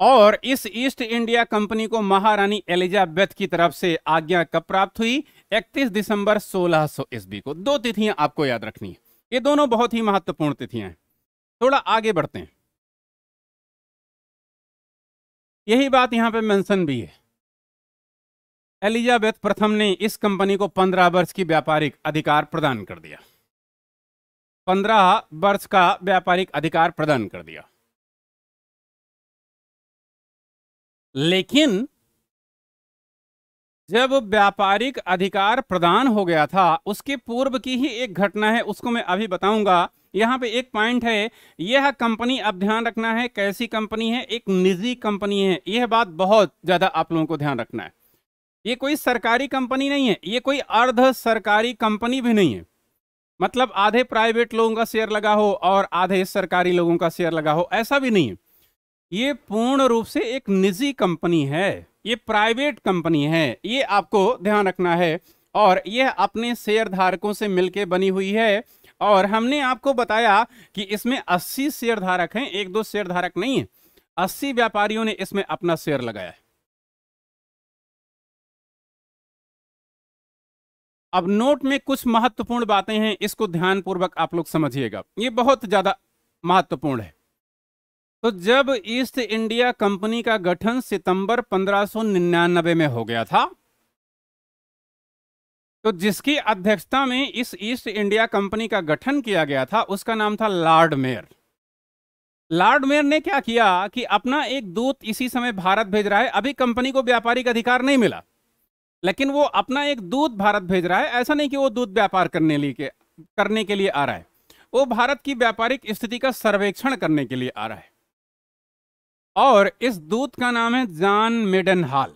Speaker 2: और इस ईस्ट इंडिया कंपनी को महारानी एलिजाबेथ की तरफ से आज्ञा कब प्राप्त हुई 31 दिसंबर 1600 सो ईस्वी को दो तिथियां आपको याद रखनी है ये दोनों बहुत ही महत्वपूर्ण तिथियां हैं थोड़ा आगे बढ़ते हैं यही बात यहां पे मेंशन भी है एलिजाबेथ प्रथम ने इस कंपनी को 15 वर्ष की व्यापारिक अधिकार
Speaker 1: प्रदान कर दिया 15 वर्ष का व्यापारिक अधिकार प्रदान कर दिया लेकिन जब व्यापारिक अधिकार प्रदान हो गया था उसके पूर्व
Speaker 2: की ही एक घटना है उसको मैं अभी बताऊंगा यहाँ पे एक पॉइंट है यह कंपनी अब ध्यान रखना है कैसी कंपनी है एक निजी कंपनी है यह बात बहुत ज़्यादा आप लोगों को ध्यान रखना है ये कोई सरकारी कंपनी नहीं है ये कोई अर्ध सरकारी कंपनी भी नहीं है मतलब आधे प्राइवेट लोगों का शेयर लगा हो और आधे सरकारी लोगों का शेयर लगा हो ऐसा भी नहीं है ये पूर्ण रूप से एक निजी कंपनी है ये प्राइवेट कंपनी है ये आपको ध्यान रखना है और यह अपने शेयर धारकों से मिलकर बनी हुई है और हमने आपको बताया कि इसमें 80 शेयर धारक हैं
Speaker 1: एक दो शेयर धारक नहीं है 80 व्यापारियों ने इसमें अपना शेयर लगाया है अब नोट में कुछ
Speaker 2: महत्वपूर्ण बातें हैं इसको ध्यानपूर्वक आप लोग समझिएगा ये बहुत ज्यादा महत्वपूर्ण है तो जब ईस्ट इंडिया कंपनी का गठन सितंबर 1599 में हो गया था तो जिसकी अध्यक्षता में इस ईस्ट इंडिया कंपनी का गठन किया गया था उसका नाम था लॉर्ड मेयर लॉर्ड मेयर ने क्या किया कि अपना एक दूत इसी समय भारत भेज रहा है अभी कंपनी को व्यापारिक अधिकार नहीं मिला लेकिन वो अपना एक दूत भारत भेज रहा है ऐसा नहीं कि वो दूत व्यापार करने लिए करने के लिए आ रहा है वो भारत की व्यापारिक स्थिति का सर्वेक्षण करने के लिए आ रहा है और इस दूत का नाम है जान मिडन हाल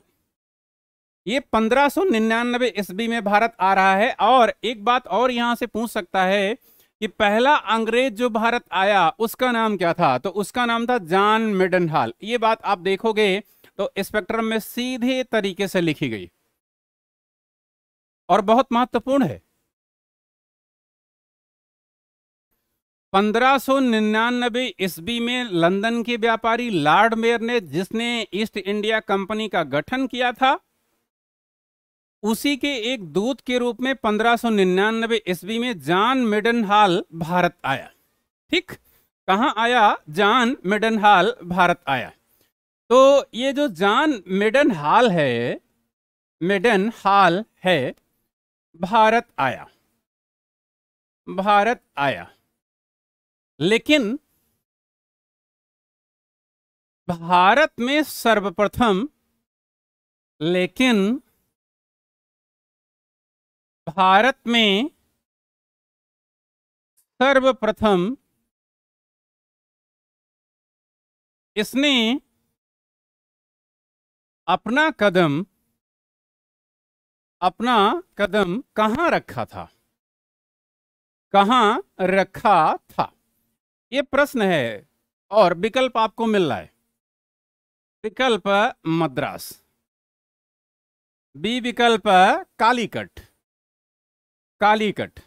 Speaker 2: ये 1599 ईस्वी में भारत आ रहा है और एक बात और यहां से पूछ सकता है कि पहला अंग्रेज जो भारत आया उसका नाम क्या था तो उसका नाम था जान मिडन हाल ये बात आप देखोगे तो स्पेक्ट्रम में सीधे
Speaker 1: तरीके से लिखी गई और बहुत महत्वपूर्ण है 1599 ईस्वी
Speaker 2: में लंदन के व्यापारी लॉर्ड मेयर ने जिसने ईस्ट इंडिया कंपनी का गठन किया था उसी के एक दूत के रूप में 1599 ईस्वी में जॉन मिडन हाल भारत आया ठीक कहा आया जॉन मिडन हाल भारत आया तो ये जो जॉन मिडन हाल है मिडन हाल है भारत आया
Speaker 1: भारत आया लेकिन भारत में सर्वप्रथम लेकिन भारत में सर्वप्रथम इसने अपना कदम अपना कदम कहाँ रखा था
Speaker 2: कहाँ रखा था ये प्रश्न है और विकल्प आपको मिल रहा है विकल्प मद्रास
Speaker 1: बी विकल्प कालीकट कालीकट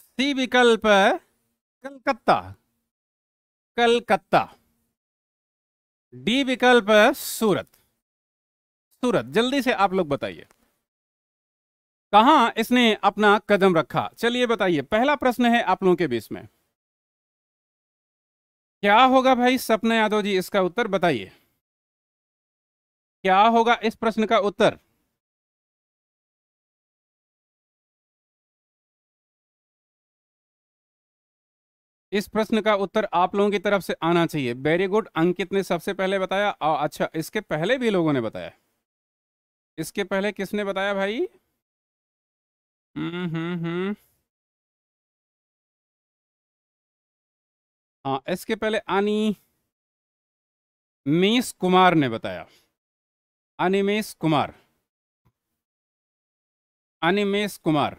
Speaker 1: सी विकल्प कलकत्ता कलकत्ता डी विकल्प सूरत सूरत जल्दी से आप लोग बताइए कहा इसने
Speaker 2: अपना कदम रखा चलिए बताइए पहला प्रश्न है आप लोगों के बीच में
Speaker 1: क्या होगा भाई सपना यादव जी इसका उत्तर बताइए क्या होगा इस प्रश्न का उत्तर इस प्रश्न का
Speaker 2: उत्तर आप लोगों की तरफ से आना चाहिए वेरी गुड अंकित ने सबसे पहले बताया और अच्छा इसके पहले भी
Speaker 1: लोगों ने बताया इसके पहले किसने बताया भाई हम्म हाँ इसके पहले अनि मेश कुमार ने बताया
Speaker 2: अनिमेश कुमार अनिमेश कुमार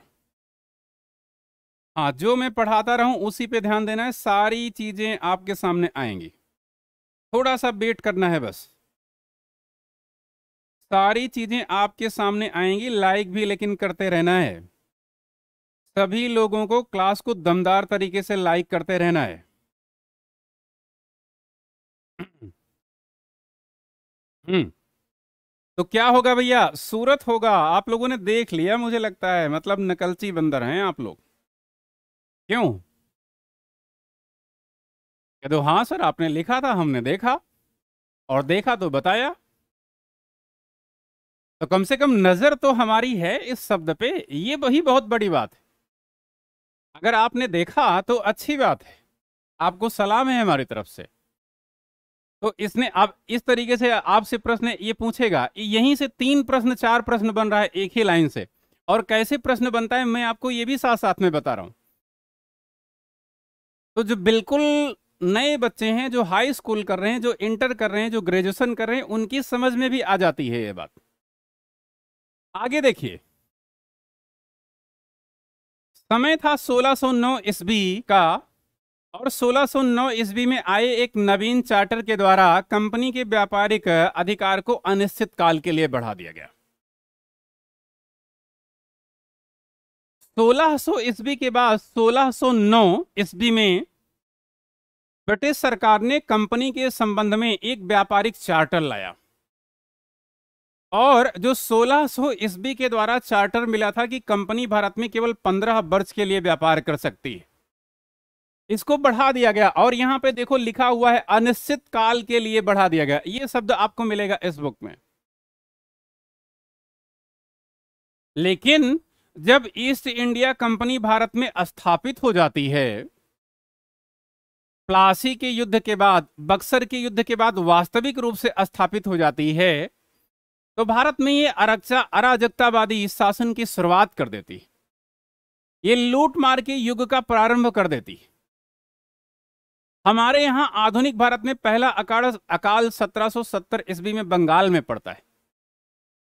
Speaker 2: हाँ जो मैं पढ़ाता रहूं उसी पे ध्यान देना है सारी चीजें आपके सामने आएंगी थोड़ा सा वेट करना है बस सारी चीजें आपके सामने आएंगी लाइक भी लेकिन करते रहना है
Speaker 1: सभी लोगों को क्लास को दमदार तरीके से लाइक करते रहना है हम्म तो क्या होगा भैया सूरत होगा आप लोगों ने देख लिया मुझे लगता है मतलब
Speaker 2: नकलची बंदर हैं आप लोग क्यों कह दो हाँ सर आपने लिखा था हमने देखा और देखा तो बताया तो कम से कम नजर तो हमारी है इस शब्द पे ये वही बहुत बड़ी बात है अगर आपने देखा तो अच्छी बात है आपको सलाम है हमारी तरफ से तो इसने आप इस तरीके से आपसे प्रश्न ये पूछेगा यहीं से तीन प्रश्न चार प्रश्न बन रहा है एक ही लाइन से और कैसे प्रश्न बनता है मैं आपको ये भी साथ साथ में बता रहा हूं तो जो बिल्कुल नए बच्चे हैं जो हाई स्कूल कर रहे हैं जो इंटर कर रहे हैं जो ग्रेजुएशन कर रहे हैं उनकी समझ में
Speaker 1: भी आ जाती है ये बात आगे देखिए समय था 1609 ईस्वी का और 1609
Speaker 2: ईस्वी में आए एक नवीन चार्टर के द्वारा कंपनी के व्यापारिक अधिकार को अनिश्चित काल के लिए बढ़ा दिया गया 1600 ईस्वी के बाद 1609 ईस्वी में ब्रिटिश सरकार ने कंपनी के संबंध में एक व्यापारिक चार्टर लाया और जो 1600 सो ईस्वी के द्वारा चार्टर मिला था कि कंपनी भारत में केवल 15 वर्ष के लिए व्यापार कर सकती है इसको बढ़ा दिया गया और यहां पे देखो लिखा हुआ है अनिश्चित काल के लिए बढ़ा दिया गया ये शब्द आपको मिलेगा इस बुक
Speaker 1: में लेकिन जब ईस्ट इंडिया कंपनी भारत में स्थापित हो जाती है
Speaker 2: प्लासी के युद्ध के बाद बक्सर के युद्ध के बाद वास्तविक रूप से स्थापित हो जाती है तो भारत में ये अरक्षा अराजकतावादी शासन की शुरुआत कर देती ये लूट मार के युग का प्रारंभ कर देती हमारे यहाँ आधुनिक भारत में पहला अकाल अकाल 1770 ईस्वी में बंगाल में पड़ता है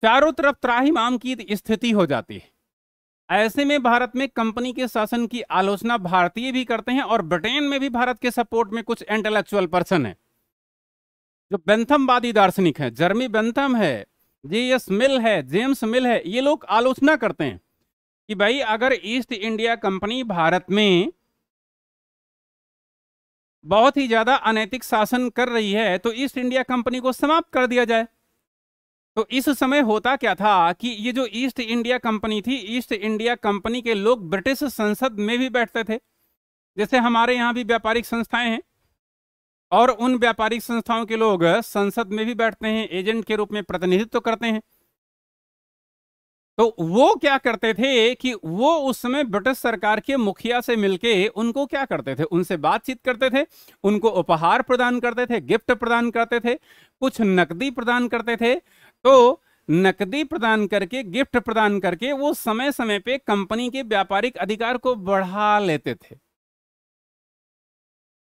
Speaker 2: चारों तरफ त्राही माम की स्थिति हो जाती है ऐसे में भारत में कंपनी के शासन की आलोचना भारतीय भी करते हैं और ब्रिटेन में भी भारत के सपोर्ट में कुछ इंटेलेक्चुअल पर्सन है जो बेंथमवादी दार्शनिक है जर्मी बेंथम है जी एस मिल है जेम्स मिल है ये लोग आलोचना करते हैं कि भाई अगर ईस्ट इंडिया कंपनी भारत में बहुत ही ज्यादा अनैतिक शासन कर रही है तो ईस्ट इंडिया कंपनी को समाप्त कर दिया जाए तो इस समय होता क्या था कि ये जो ईस्ट इंडिया कंपनी थी ईस्ट इंडिया कंपनी के लोग ब्रिटिश संसद में भी बैठते थे जैसे हमारे यहाँ भी व्यापारिक संस्थाएं हैं और उन व्यापारिक संस्थाओं के लोग संसद में भी बैठते हैं एजेंट के रूप में प्रतिनिधित्व तो करते हैं तो वो क्या करते थे कि वो उस समय ब्रिटिश सरकार के मुखिया से मिलके उनको क्या करते थे उनसे बातचीत करते थे उनको उपहार प्रदान करते थे गिफ्ट प्रदान करते थे कुछ नकदी प्रदान करते थे तो नकदी प्रदान करके गिफ्ट प्रदान करके वो समय समय पे कंपनी के व्यापारिक अधिकार को बढ़ा लेते थे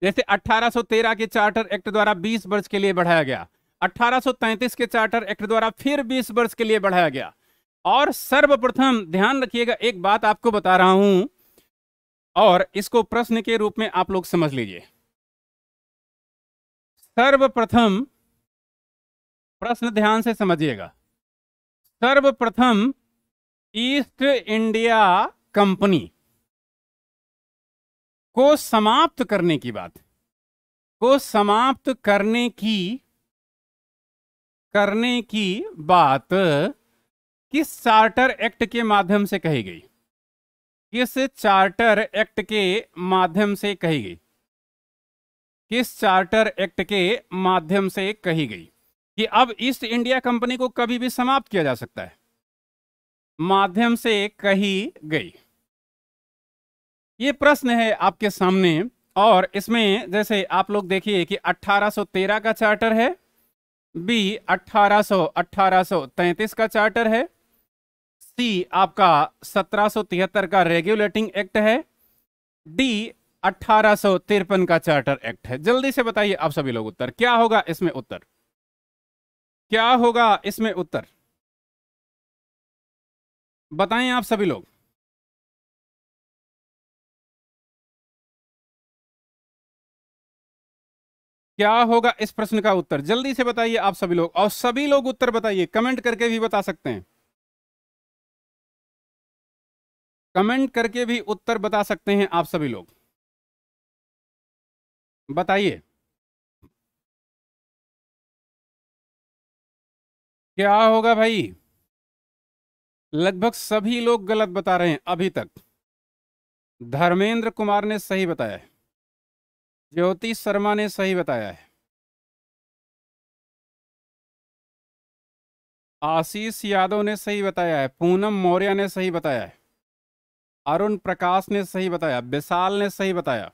Speaker 2: जैसे 1813 के चार्टर एक्ट द्वारा 20 वर्ष के लिए बढ़ाया गया 1833 के चार्टर एक्ट द्वारा फिर 20 वर्ष के लिए बढ़ाया गया और सर्वप्रथम ध्यान रखिएगा एक बात आपको बता रहा हूं और इसको प्रश्न के रूप में आप लोग समझ लीजिए
Speaker 1: सर्वप्रथम प्रश्न ध्यान से समझिएगा सर्वप्रथम ईस्ट इंडिया कंपनी को समाप्त करने की बात को समाप्त करने की करने
Speaker 2: की बात किस चार्टर एक्ट के माध्यम से कही गई किस चार्टर एक्ट के माध्यम से कही गई किस चार्टर एक्ट के माध्यम से कही गई कि अब ईस्ट इंडिया कंपनी को कभी भी समाप्त किया जा सकता है माध्यम से कही गई ये प्रश्न है आपके सामने और इसमें जैसे आप लोग देखिए कि 1813 का चार्टर है बी 1800 1833 का चार्टर है सी आपका 1773 का रेगुलेटिंग एक्ट है डी अट्ठारह का चार्टर एक्ट है जल्दी से बताइए आप सभी लोग उत्तर क्या होगा इसमें उत्तर क्या होगा
Speaker 1: इसमें उत्तर बताएं आप सभी लोग क्या होगा इस प्रश्न का उत्तर जल्दी से बताइए आप सभी लोग और सभी लोग उत्तर बताइए कमेंट करके भी बता सकते हैं कमेंट करके भी उत्तर बता सकते हैं आप सभी लोग बताइए क्या होगा भाई लगभग सभी लोग गलत बता रहे हैं अभी तक धर्मेंद्र कुमार ने सही बताया है ज्योति शर्मा ने सही बताया है
Speaker 2: आशीष यादव ने सही बताया है पूनम मौर्य ने सही बताया है अरुण प्रकाश ने सही बताया विशाल ने सही बताया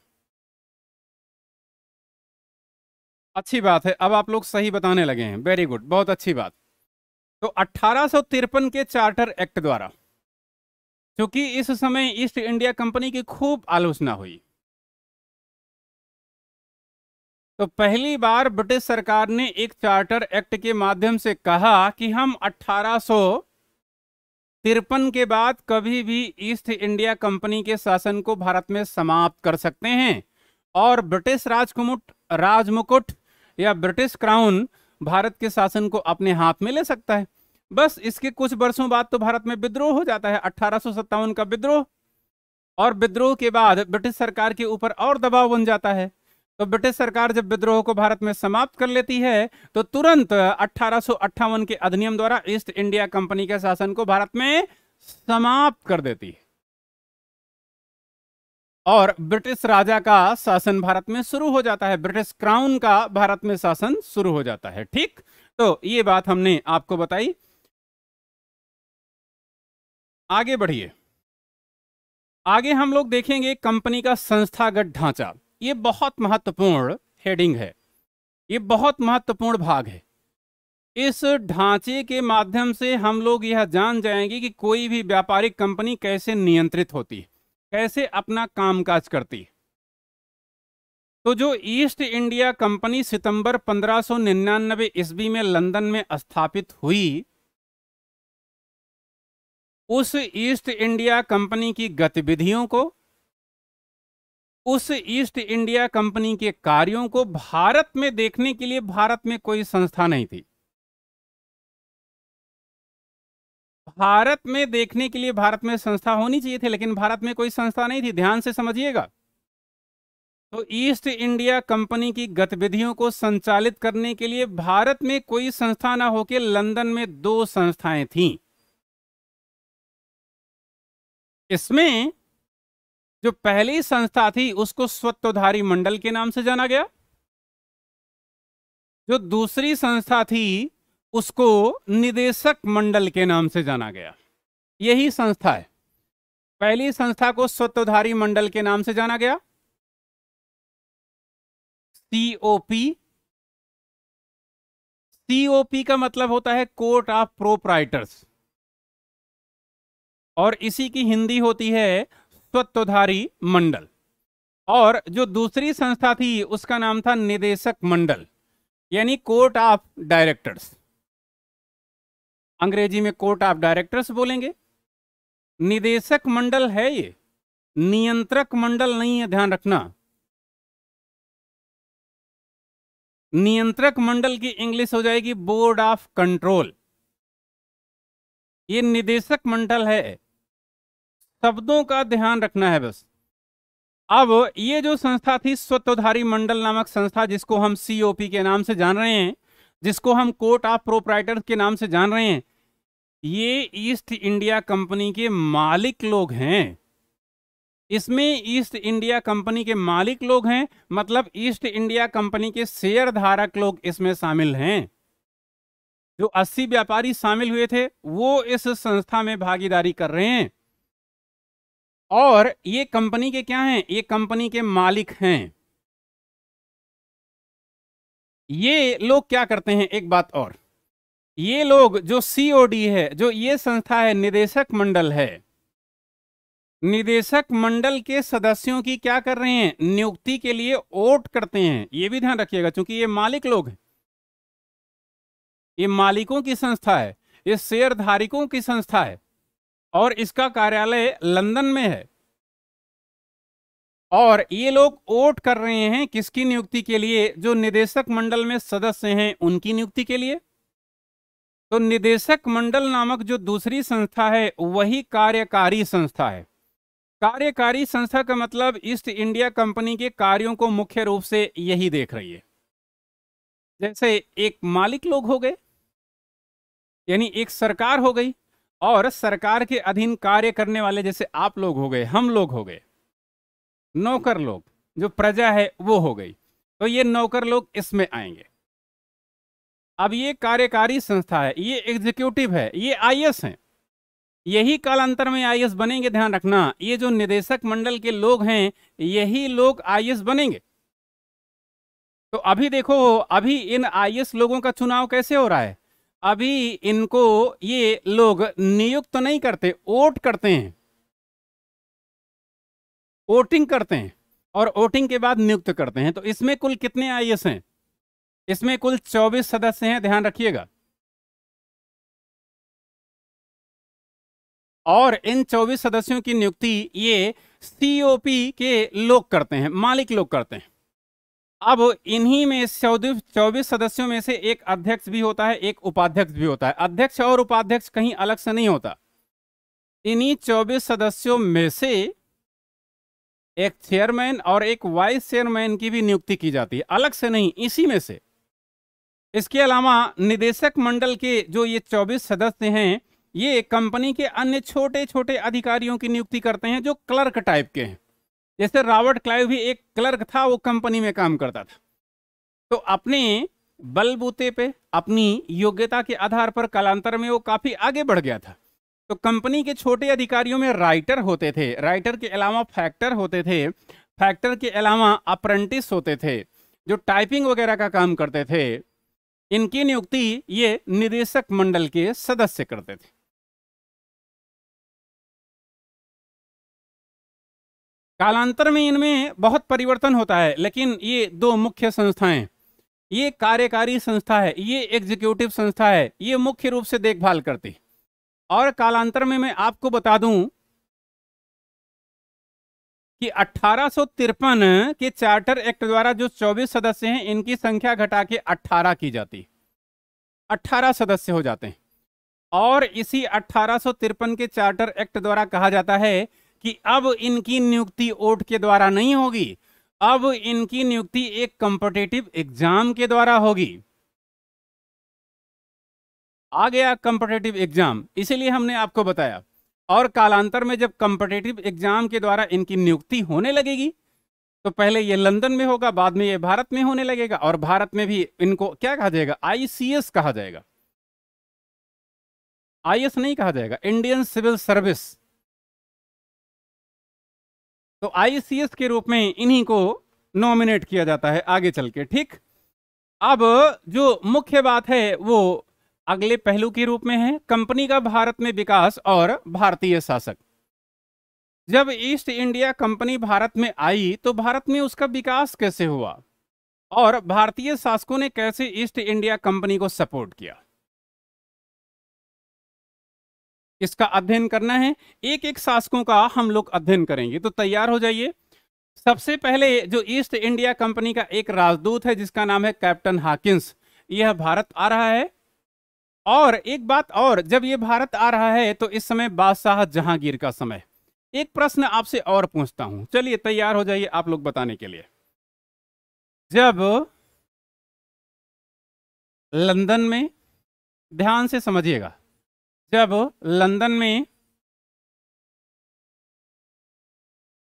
Speaker 2: अच्छी बात है अब आप लोग सही बताने लगे हैं वेरी गुड बहुत अच्छी बात तो अठारह के चार्टर एक्ट द्वारा क्योंकि इस समय ईस्ट इंडिया कंपनी की खूब आलोचना हुई तो पहली बार ब्रिटिश सरकार ने एक चार्टर एक्ट के माध्यम से कहा कि हम अठारह तिरपन के बाद कभी भी ईस्ट इंडिया कंपनी के शासन को भारत में समाप्त कर सकते हैं और ब्रिटिश राजकुमुट राजमुकुट या ब्रिटिश क्राउन भारत के शासन को अपने हाथ में ले सकता है बस इसके कुछ वर्षों बाद तो भारत में विद्रोह हो जाता है अठारह का विद्रोह और विद्रोह के बाद ब्रिटिश सरकार के ऊपर और दबाव बन जाता है तो ब्रिटिश सरकार जब विद्रोह को भारत में समाप्त कर लेती है तो तुरंत अठारह के अधिनियम द्वारा ईस्ट इंडिया कंपनी के शासन को भारत में समाप्त कर देती है और ब्रिटिश राजा का शासन भारत में शुरू हो जाता है ब्रिटिश क्राउन का भारत में शासन शुरू हो जाता है ठीक तो ये बात हमने आपको बताई आगे बढ़िए आगे हम लोग देखेंगे कंपनी का संस्थागत ढांचा ये बहुत महत्वपूर्ण हेडिंग है ये बहुत महत्वपूर्ण भाग है इस ढांचे के माध्यम से हम लोग यह जान जाएंगे कि कोई भी व्यापारिक कंपनी कैसे नियंत्रित होती है कैसे अपना कामकाज करती है तो जो ईस्ट इंडिया कंपनी सितंबर 1599 ईस्वी में लंदन में स्थापित हुई उस ईस्ट इंडिया कंपनी की गतिविधियों को उस ईस्ट इंडिया कंपनी के कार्यों को भारत में देखने के लिए भारत में कोई संस्था नहीं थी भारत में देखने के लिए भारत में संस्था होनी चाहिए थी लेकिन भारत में कोई संस्था नहीं थी ध्यान से समझिएगा तो ईस्ट इंडिया कंपनी की गतिविधियों को संचालित करने के लिए भारत में कोई संस्था ना होकर लंदन में दो संस्थाएं थीं इसमें जो पहली संस्था थी उसको स्वत्वधारी मंडल के नाम से जाना गया जो दूसरी संस्था थी उसको निदेशक मंडल के नाम से जाना गया यही संस्था है पहली संस्था को स्वत्वधारी मंडल के नाम से जाना गया सीओपी सीओपी का मतलब होता है कोर्ट ऑफ प्रोपराइटर्स और इसी की हिंदी होती है तत्वधारी मंडल और जो दूसरी संस्था थी उसका नाम था निदेशक मंडल यानी कोर्ट ऑफ डायरेक्टर्स अंग्रेजी में कोर्ट ऑफ डायरेक्टर्स बोलेंगे निदेशक मंडल है ये नियंत्रक मंडल नहीं है ध्यान रखना नियंत्रक मंडल की इंग्लिश हो जाएगी बोर्ड ऑफ कंट्रोल ये निदेशक मंडल है शब्दों का ध्यान रखना है बस अब ये जो संस्था थी स्वत्वधारी मंडल नामक संस्था जिसको हम सीओपी के नाम से जान रहे हैं जिसको हम कोर्ट ऑफ प्रोपराइटर के नाम से जान रहे हैं ये ईस्ट इंडिया कंपनी के मालिक लोग हैं इसमें ईस्ट इंडिया कंपनी के मालिक लोग हैं मतलब ईस्ट इंडिया कंपनी के शेयर धारक लोग इसमें शामिल हैं जो 80 व्यापारी शामिल हुए थे वो इस संस्था में भागीदारी कर रहे हैं और ये कंपनी के क्या हैं ये कंपनी के मालिक हैं ये लोग क्या करते हैं एक बात और ये लोग जो सीओडी है जो ये संस्था है निदेशक मंडल है निदेशक मंडल के सदस्यों की क्या कर रहे हैं नियुक्ति के लिए वोट करते हैं ये भी ध्यान रखिएगा क्योंकि ये मालिक लोग हैं ये मालिकों की संस्था है ये शेयरधारकों की संस्था है और इसका कार्यालय लंदन में है और ये लोग वोट कर रहे हैं किसकी नियुक्ति के लिए जो निदेशक मंडल में सदस्य हैं उनकी नियुक्ति के लिए तो निदेशक मंडल नामक जो दूसरी संस्था है वही कार्यकारी संस्था है कार्यकारी संस्था का मतलब ईस्ट इंडिया कंपनी के कार्यों को मुख्य रूप से यही देख रही है जैसे एक मालिक लोग हो गए यानी एक सरकार हो गई और सरकार के अधीन कार्य करने वाले जैसे आप लोग हो गए हम लोग हो गए नौकर लोग जो प्रजा है वो हो गई तो ये नौकर लोग इसमें आएंगे अब ये कार्यकारी संस्था है ये एग्जीक्यूटिव है ये आई एस है यही कालांतर में आई बनेंगे ध्यान रखना ये जो निदेशक मंडल के लोग हैं यही लोग आई बनेंगे तो अभी देखो अभी इन आई लोगों का चुनाव कैसे हो रहा है अभी इनको ये लोग नियुक्त तो नहीं करते वोट करते हैं वोटिंग करते हैं और वोटिंग के बाद नियुक्त करते हैं तो इसमें कुल
Speaker 1: कितने आई हैं इसमें कुल 24 सदस्य हैं ध्यान रखिएगा और इन 24 सदस्यों की नियुक्ति
Speaker 2: ये सीओपी के लोग करते हैं मालिक लोग करते हैं अब इन्हीं में चौबीस सदस्यों में से एक अध्यक्ष भी होता है एक उपाध्यक्ष भी होता है अध्यक्ष और उपाध्यक्ष कहीं अलग से नहीं होता इन्हीं चौबीस सदस्यों में से एक चेयरमैन और एक वाइस चेयरमैन की भी नियुक्ति की जाती है अलग से नहीं इसी में से इसके अलावा निदेशक मंडल के जो ये चौबीस सदस्य हैं ये कंपनी के अन्य छोटे छोटे अधिकारियों की नियुक्ति करते हैं जो क्लर्क टाइप के हैं जैसे रॉबर्ट क्लाइव भी एक क्लर्क था वो कंपनी में काम करता था तो अपने बलबूते पे अपनी योग्यता के आधार पर कालांतर में वो काफ़ी आगे बढ़ गया था तो कंपनी के छोटे अधिकारियों में राइटर होते थे राइटर के अलावा फैक्टर होते थे फैक्टर के अलावा अप्रेंटिस होते थे जो टाइपिंग वगैरह का काम करते थे इनकी नियुक्ति ये निदेशक
Speaker 1: मंडल के सदस्य करते थे कालांतर में इनमें बहुत परिवर्तन होता है लेकिन ये दो
Speaker 2: मुख्य संस्थाएं ये कार्यकारी संस्था है ये एग्जीक्यूटिव संस्था है ये मुख्य रूप से देखभाल करती और कालांतर में मैं आपको बता दूं कि अट्ठारह के चार्टर एक्ट द्वारा जो 24 सदस्य हैं इनकी संख्या घटा के 18 की जाती 18 सदस्य हो जाते हैं और इसी अट्ठारह के चार्टर एक्ट द्वारा कहा जाता है कि अब इनकी नियुक्ति ओट के द्वारा नहीं होगी अब इनकी नियुक्ति एक कंपटेटिव एग्जाम के द्वारा होगी आ गया कंपटेटिव एग्जाम इसीलिए हमने आपको बताया और कालांतर में जब कंपटेटिव एग्जाम के द्वारा इनकी नियुक्ति होने लगेगी तो पहले ये लंदन में होगा बाद में ये भारत में होने लगेगा और भारत में भी इनको क्या कहा जाएगा आईसीएस कहा जाएगा आईएस नहीं कहा जाएगा इंडियन सिविल सर्विस तो आईसीएस के रूप में इन्हीं को नॉमिनेट किया जाता है आगे चल के ठीक अब जो मुख्य बात है वो अगले पहलू के रूप में है कंपनी का भारत में विकास और भारतीय शासक जब ईस्ट इंडिया कंपनी भारत में आई तो भारत में उसका विकास कैसे हुआ और भारतीय शासकों ने कैसे ईस्ट इंडिया कंपनी को सपोर्ट किया इसका अध्ययन करना है एक एक शासकों का हम लोग अध्ययन करेंगे तो तैयार हो जाइए सबसे पहले जो ईस्ट इंडिया कंपनी का एक राजदूत है जिसका नाम है कैप्टन हाकिंस यह भारत आ रहा है और एक बात और जब यह भारत आ रहा है तो इस समय बादशाह जहांगीर का समय एक प्रश्न आपसे और पूछता हूं चलिए तैयार हो जाइए आप लोग बताने के लिए जब
Speaker 1: लंदन में ध्यान से समझिएगा जब लंदन में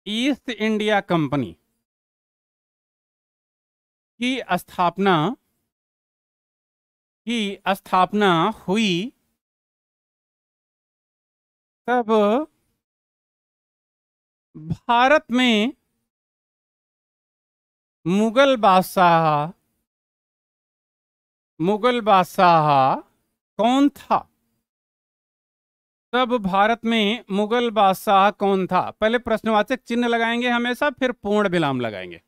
Speaker 1: ईस्ट इंडिया कंपनी की स्थापना की स्थापना हुई तब भारत में मुगल बादशाह मुगल बादशाह कौन
Speaker 2: था तब भारत में मुगल बादशाह कौन था पहले प्रश्नवाचक चिन्ह लगाएंगे हमेशा फिर पूर्ण विराम लगाएंगे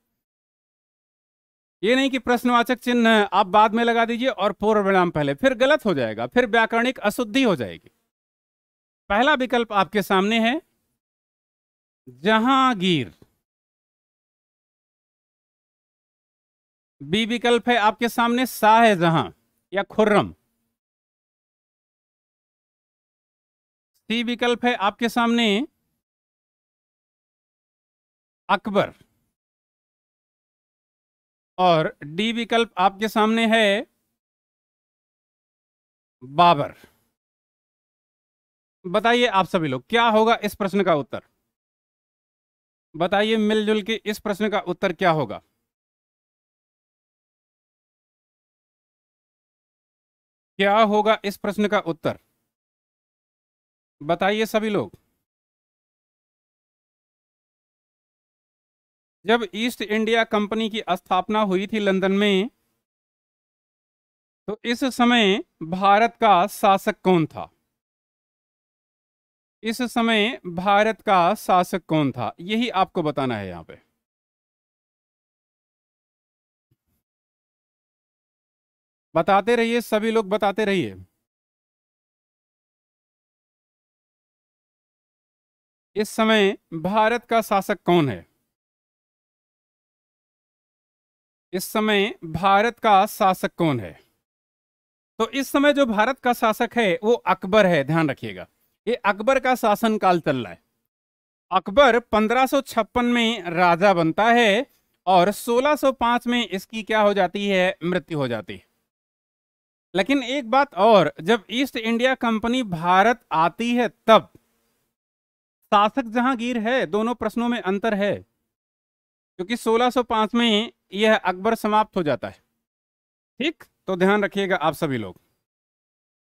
Speaker 2: ये नहीं कि प्रश्नवाचक चिन्ह आप बाद में लगा दीजिए और पूर्ण विराम पहले फिर गलत हो जाएगा फिर व्याकरणिक
Speaker 1: अशुद्धि हो जाएगी पहला विकल्प आपके सामने है जहांगीर बी विकल्प है आपके सामने शाहजहां या खुर्रम सी विकल्प है आपके सामने अकबर और डी विकल्प आपके सामने है बाबर
Speaker 2: बताइए आप सभी लोग क्या होगा इस प्रश्न का उत्तर
Speaker 1: बताइए मिलजुल के इस प्रश्न का उत्तर क्या होगा क्या होगा इस प्रश्न का उत्तर बताइए सभी लोग जब ईस्ट इंडिया कंपनी की स्थापना हुई
Speaker 2: थी लंदन में तो इस समय भारत का शासक
Speaker 1: कौन था इस समय भारत का शासक कौन था यही आपको बताना है यहां पे बताते रहिए सभी लोग बताते रहिए इस समय भारत का शासक कौन है इस
Speaker 2: समय भारत का शासक कौन है तो इस समय जो भारत का शासक है वो अकबर है ध्यान रखिएगा ये अकबर का शासन काल चल रहा है अकबर 1556 में राजा बनता है और 1605 में इसकी क्या हो जाती है मृत्यु हो जाती है लेकिन एक बात और जब ईस्ट इंडिया कंपनी भारत आती है तब शासक जहांगीर है दोनों प्रश्नों में अंतर है क्योंकि 1605 में यह अकबर समाप्त हो जाता है ठीक तो ध्यान रखिएगा आप सभी लोग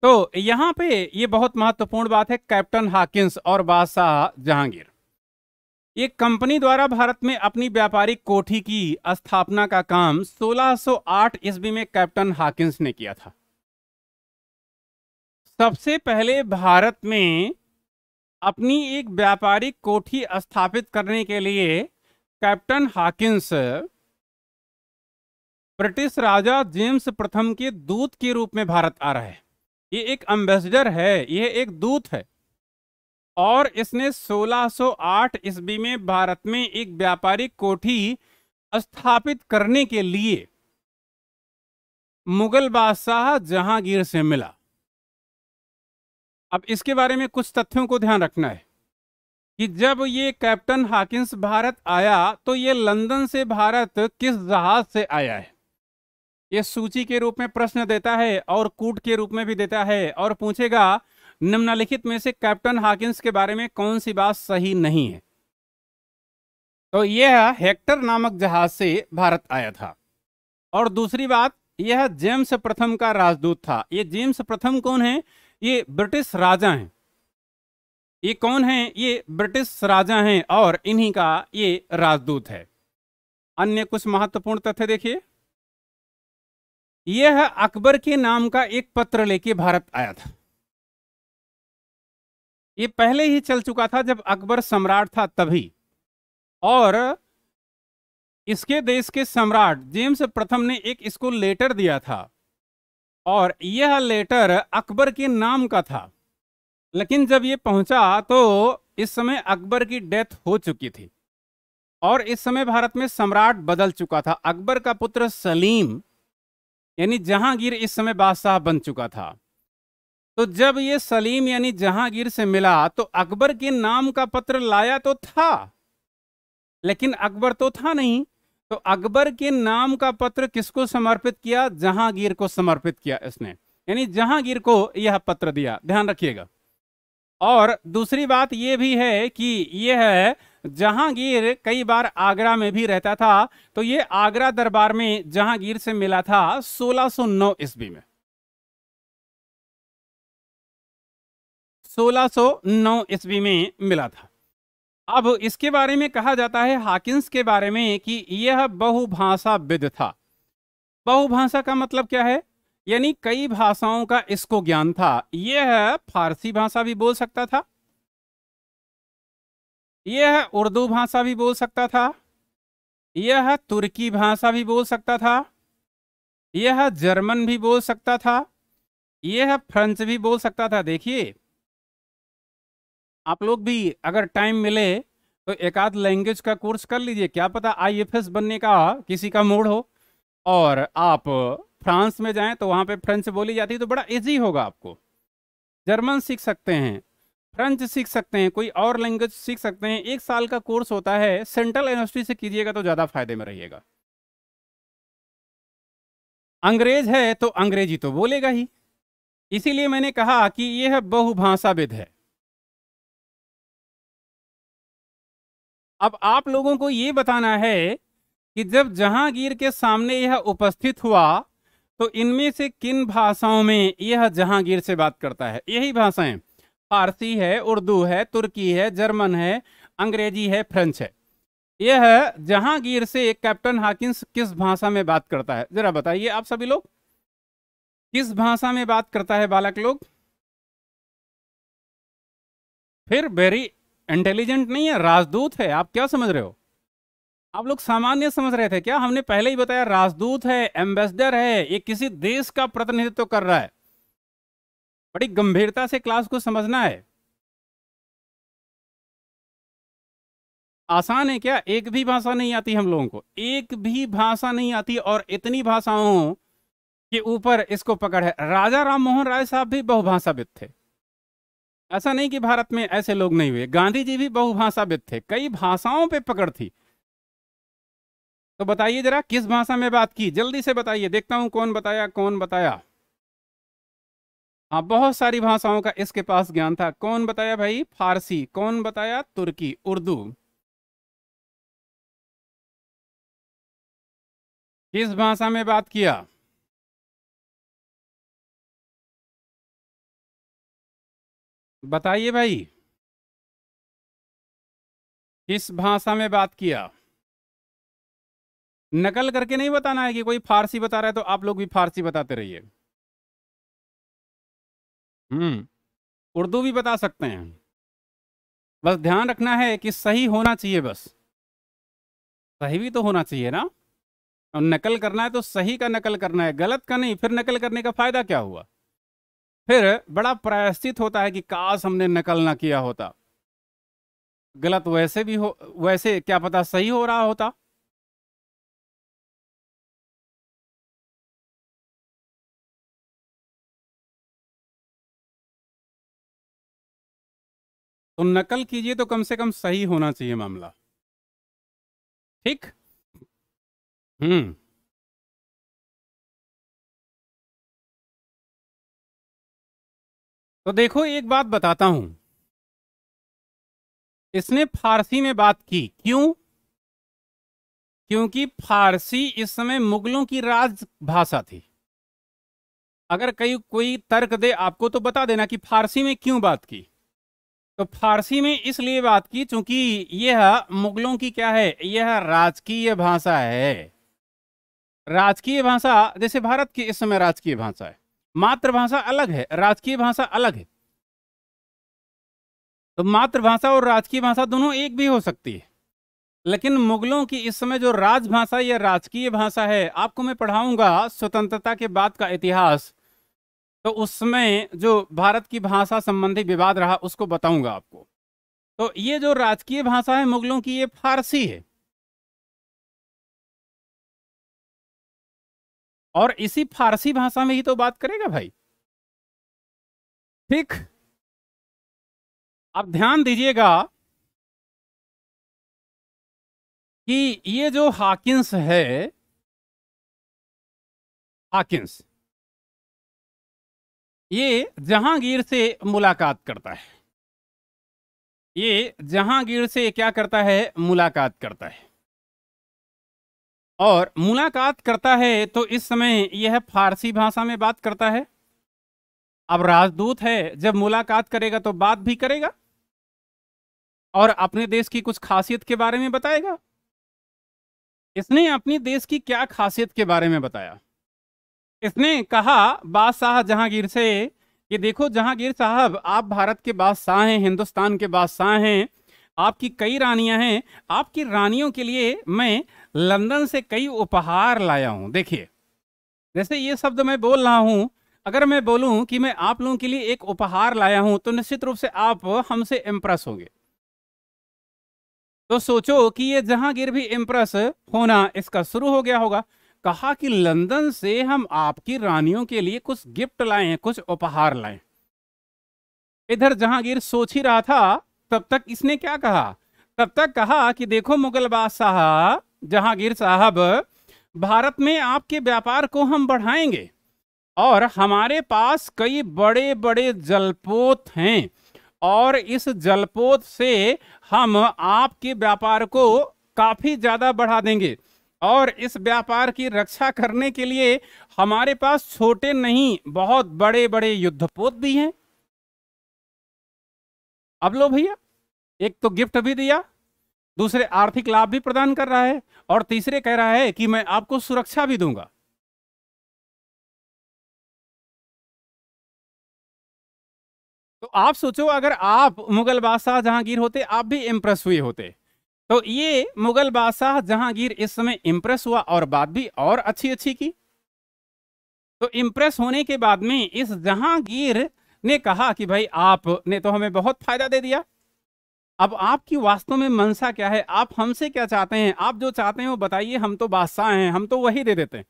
Speaker 2: तो यहां पे यह बहुत महत्वपूर्ण बात है कैप्टन हाकिंस और बादशाह जहांगीर एक कंपनी द्वारा भारत में अपनी व्यापारिक कोठी की स्थापना का काम 1608 ईस्वी में कैप्टन हाकिंस ने किया था सबसे पहले भारत में अपनी एक व्यापारिक कोठी स्थापित करने के लिए कैप्टन हाकिंस ब्रिटिश राजा जेम्स प्रथम के दूत के रूप में भारत आ रहा है ये एक एम्बेसडर है यह एक दूत है और इसने 1608 ईस्वी में भारत में एक व्यापारिक कोठी स्थापित करने के लिए मुगल बादशाह जहांगीर से मिला अब इसके बारे में कुछ तथ्यों को ध्यान रखना है कि जब ये कैप्टन हाकिंस भारत आया तो ये लंदन से भारत किस जहाज से आया है ये सूची के रूप में प्रश्न देता है और कूट के रूप में भी देता है और पूछेगा निम्नलिखित में से कैप्टन हाकिंस के बारे में कौन सी बात सही नहीं है तो यह हेक्टर नामक जहाज से भारत आया था और दूसरी बात यह जेम्स प्रथम का राजदूत था यह जेम्स प्रथम कौन है ये ब्रिटिश राजा हैं ये कौन हैं ये ब्रिटिश राजा हैं और इन्हीं का ये राजदूत है अन्य कुछ महत्वपूर्ण तथ्य देखिए यह अकबर के नाम का एक पत्र लेके भारत आया था ये पहले ही चल चुका था जब अकबर सम्राट था तभी और इसके देश के सम्राट जेम्स प्रथम ने एक इसको लेटर दिया था और यह लेटर अकबर के नाम का था लेकिन जब ये पहुंचा तो इस समय अकबर की डेथ हो चुकी थी और इस समय भारत में सम्राट बदल चुका था अकबर का पुत्र सलीम यानी जहांगीर इस समय बादशाह बन चुका था तो जब ये सलीम यानी जहांगीर से मिला तो अकबर के नाम का पत्र लाया तो था लेकिन अकबर तो था नहीं तो अकबर के नाम का पत्र किसको समर्पित किया जहांगीर को समर्पित किया इसने यानी जहांगीर को यह पत्र दिया ध्यान रखिएगा और दूसरी बात यह भी है कि यह जहांगीर कई बार आगरा में भी रहता था तो ये आगरा दरबार में जहांगीर से मिला था 1609 ईस्वी में 1609 ईस्वी में मिला था अब इसके बारे में कहा जाता है हाकिंस के बारे में कि यह बहुभाषा विद था बहुभाषा का मतलब क्या है यानी कई भाषाओं का इसको ज्ञान था यह फारसी भाषा भी बोल सकता था यह उर्दू भाषा भी बोल सकता था यह तुर्की भाषा भी बोल सकता था यह जर्मन भी बोल सकता था यह फ्रेंच भी बोल सकता था देखिए आप लोग भी अगर टाइम मिले तो एक आध लैंग्वेज का कोर्स कर लीजिए क्या पता आईएफएस बनने का किसी का मूड हो और आप फ्रांस में जाएं तो वहाँ पे फ्रेंच बोली जाती है तो बड़ा इजी होगा आपको जर्मन सीख सकते हैं फ्रेंच सीख सकते हैं कोई और लैंग्वेज सीख सकते हैं एक साल का कोर्स होता है सेंट्रल यूनिवर्सिटी से कीजिएगा तो ज़्यादा फायदे में रहिएगा
Speaker 1: अंग्रेज है तो अंग्रेजी तो बोलेगा ही इसीलिए मैंने कहा कि यह बहुभाषाविद है
Speaker 2: अब आप लोगों को ये बताना है कि जब जहांगीर के सामने यह उपस्थित हुआ तो इनमें से किन भाषाओं में यह जहांगीर से बात करता है यही भाषाएं फारसी है उर्दू है तुर्की है जर्मन है अंग्रेजी है फ्रेंच है यह जहांगीर से कैप्टन हाकिंस किस भाषा में बात करता है जरा बताइए आप सभी लोग किस भाषा में बात करता है बालक लोग फिर वेरी इंटेलिजेंट नहीं है राजदूत है आप क्या समझ रहे हो आप लोग सामान्य समझ रहे थे क्या हमने पहले ही बताया राजदूत है एम्बेसडर है ये किसी देश का प्रतिनिधित्व कर रहा है बड़ी गंभीरता से क्लास को समझना है आसान है क्या एक भी भाषा नहीं आती हम लोगों को एक भी भाषा नहीं आती और इतनी भाषाओं के ऊपर इसको पकड़ है राजा राम मोहन राय साहब भी बहुभाषाविद थे ऐसा नहीं कि भारत में ऐसे लोग नहीं हुए गांधी जी भी बहुभाषाविद थे कई भाषाओं पे पकड़ थी तो बताइए जरा किस भाषा में बात की जल्दी से बताइए देखता हूं कौन बताया कौन बताया हाँ बहुत सारी भाषाओं का इसके पास ज्ञान था कौन बताया भाई फारसी कौन बताया तुर्की उर्दू
Speaker 1: किस भाषा में बात किया बताइए भाई किस भाषा में बात किया नकल करके नहीं बताना है कि कोई
Speaker 2: फारसी बता रहा है तो आप लोग भी फारसी बताते रहिए हम्म उर्दू भी बता सकते हैं बस ध्यान रखना है कि सही होना चाहिए बस सही भी तो होना चाहिए ना और नकल करना है तो सही का नकल करना है गलत का नहीं फिर नकल करने का फायदा क्या हुआ फिर बड़ा प्रायश्चित होता है कि काश हमने नकल ना किया होता गलत वैसे भी
Speaker 1: हो वैसे क्या पता सही हो रहा होता तो नकल कीजिए तो कम से कम सही होना चाहिए मामला ठीक हम्म तो देखो एक बात बताता हूं इसने फारसी में
Speaker 2: बात की क्यों क्योंकि फारसी इस समय मुगलों की राजभाषा थी अगर कई कोई तर्क दे आपको तो बता देना कि फारसी में क्यों बात की तो फारसी में इसलिए बात की क्योंकि यह मुगलों की क्या है यह राजकीय भाषा है राजकीय भाषा जैसे भारत की इस समय राजकीय भाषा है मातृभाषा अलग है राजकीय भाषा अलग है तो मातृभाषा और राजकीय भाषा दोनों एक भी हो सकती है लेकिन मुगलों की इस समय जो राजभाषा या राजकीय भाषा है आपको मैं पढ़ाऊंगा स्वतंत्रता के बाद का इतिहास तो उसमें जो भारत
Speaker 1: की भाषा संबंधी विवाद रहा उसको बताऊंगा आपको तो ये जो राजकीय भाषा है मुगलों की ये फारसी है और इसी फारसी भाषा में ही तो बात करेगा भाई ठीक आप ध्यान दीजिएगा कि ये जो हाकिंस है हाकिंस ये जहांगीर से मुलाकात करता है ये जहांगीर से क्या करता
Speaker 2: है मुलाकात करता है और मुलाकात करता है तो इस समय यह फारसी भाषा में बात करता है अब राजदूत है जब मुलाकात करेगा तो बात भी करेगा और अपने देश की कुछ खासियत के बारे में बताएगा इसने अपने देश की क्या खासियत के बारे में बताया इसने कहा बादशाह जहांगीर से ये देखो जहांगीर साहब आप भारत के बादशाह हैं हिंदुस्तान के बादशाह हैं आपकी कई रानियां हैं आपकी रानियों के लिए मैं लंदन से कई उपहार लाया हूं देखिए जैसे ये शब्द मैं बोल रहा हूं अगर मैं बोलूं कि मैं आप लोगों के लिए एक उपहार लाया हूं तो निश्चित रूप से आप हमसे इम्प्रेस होंगे तो सोचो कि ये जहांगीर भी इम्प्रेस होना इसका शुरू हो गया होगा कहा कि लंदन से हम आपकी रानियों के लिए कुछ गिफ्ट लाए हैं कुछ उपहार लाए इधर जहांगीर सोच ही रहा था तब तक इसने क्या कहा तब तक कहा कि देखो मुगल बादशाह जहांगीर साहब भारत में आपके व्यापार को हम बढ़ाएंगे और हमारे पास कई बड़े बड़े जलपोत हैं और इस जलपोत से हम आपके व्यापार को काफ़ी ज़्यादा बढ़ा देंगे और इस व्यापार की रक्षा करने के लिए हमारे पास छोटे नहीं बहुत बड़े बड़े युद्धपोत भी हैं अब लो भैया एक तो गिफ्ट भी दिया
Speaker 1: दूसरे आर्थिक लाभ भी प्रदान कर रहा है और तीसरे कह रहा है कि मैं आपको सुरक्षा भी दूंगा तो आप सोचो अगर आप मुगल बादशाह जहांगीर होते आप भी इम्प्रेस हुए होते
Speaker 2: तो ये मुगल बादशाह जहांगीर इस समय इम्प्रेस हुआ और बात भी और अच्छी अच्छी की तो इम्प्रेस होने के बाद में इस जहांगीर ने कहा कि भाई आपने तो हमें बहुत फायदा दे दिया अब आपकी वास्तव में मनसा क्या है आप हमसे क्या चाहते हैं आप जो चाहते हैं वो बताइए हम तो बादशाह हैं हम तो वही दे देते हैं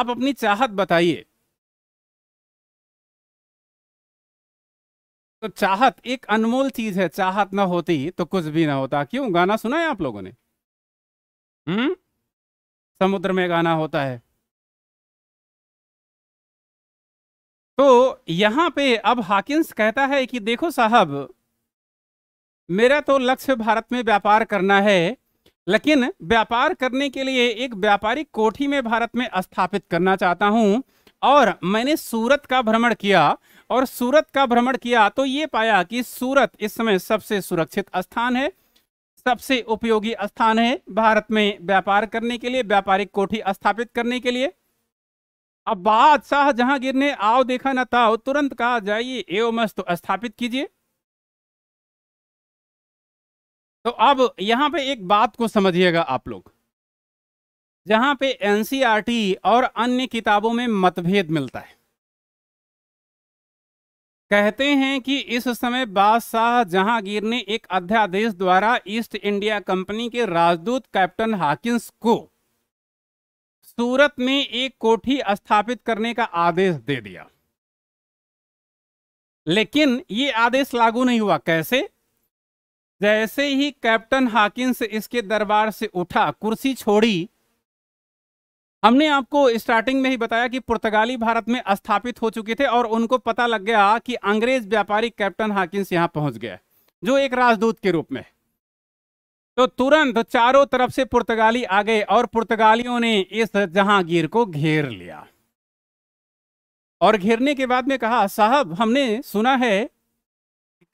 Speaker 1: आप अपनी चाहत बताइए तो चाहत एक अनमोल चीज है चाहत ना होती तो कुछ भी ना होता क्यों गाना सुना है आप लोगों ने हम्म समुद्र में गाना होता है तो यहां पे अब हाकिंस कहता है कि देखो साहब मेरा तो लक्ष्य
Speaker 2: भारत में व्यापार करना है लेकिन व्यापार करने के लिए एक व्यापारिक कोठी में भारत में स्थापित करना चाहता हूँ और मैंने सूरत का भ्रमण किया और सूरत का भ्रमण किया तो ये पाया कि सूरत इस समय सबसे सुरक्षित स्थान है सबसे उपयोगी स्थान है भारत में व्यापार करने के लिए व्यापारिक कोठी स्थापित करने के लिए अब बादशाह जहांगीर ने आओ देखा न ताओ तुरंत कहा जाइए एवं मस्त स्थापित कीजिए तो अब यहाँ पे एक बात को समझिएगा आप लोग जहाँ पे एनसीईआरटी e और अन्य किताबों में मतभेद मिलता है कहते हैं कि इस समय बादशाह जहांगीर ने एक अध्यादेश द्वारा ईस्ट इंडिया कंपनी के राजदूत कैप्टन हाकिंस को सूरत में एक कोठी स्थापित करने का आदेश दे दिया लेकिन ये आदेश लागू नहीं हुआ कैसे जैसे ही कैप्टन हाकिंस इसके दरबार से उठा कुर्सी छोड़ी हमने आपको स्टार्टिंग में ही बताया कि पुर्तगाली भारत में स्थापित हो चुके थे और उनको पता लग गया कि अंग्रेज व्यापारी कैप्टन हाकिंस यहां पहुंच गया जो एक राजदूत के रूप में तो तुरंत चारों तरफ से पुर्तगाली आ गए और पुर्तगालियों ने इस जहांगीर को घेर लिया और घेरने के बाद में कहा साहब हमने सुना है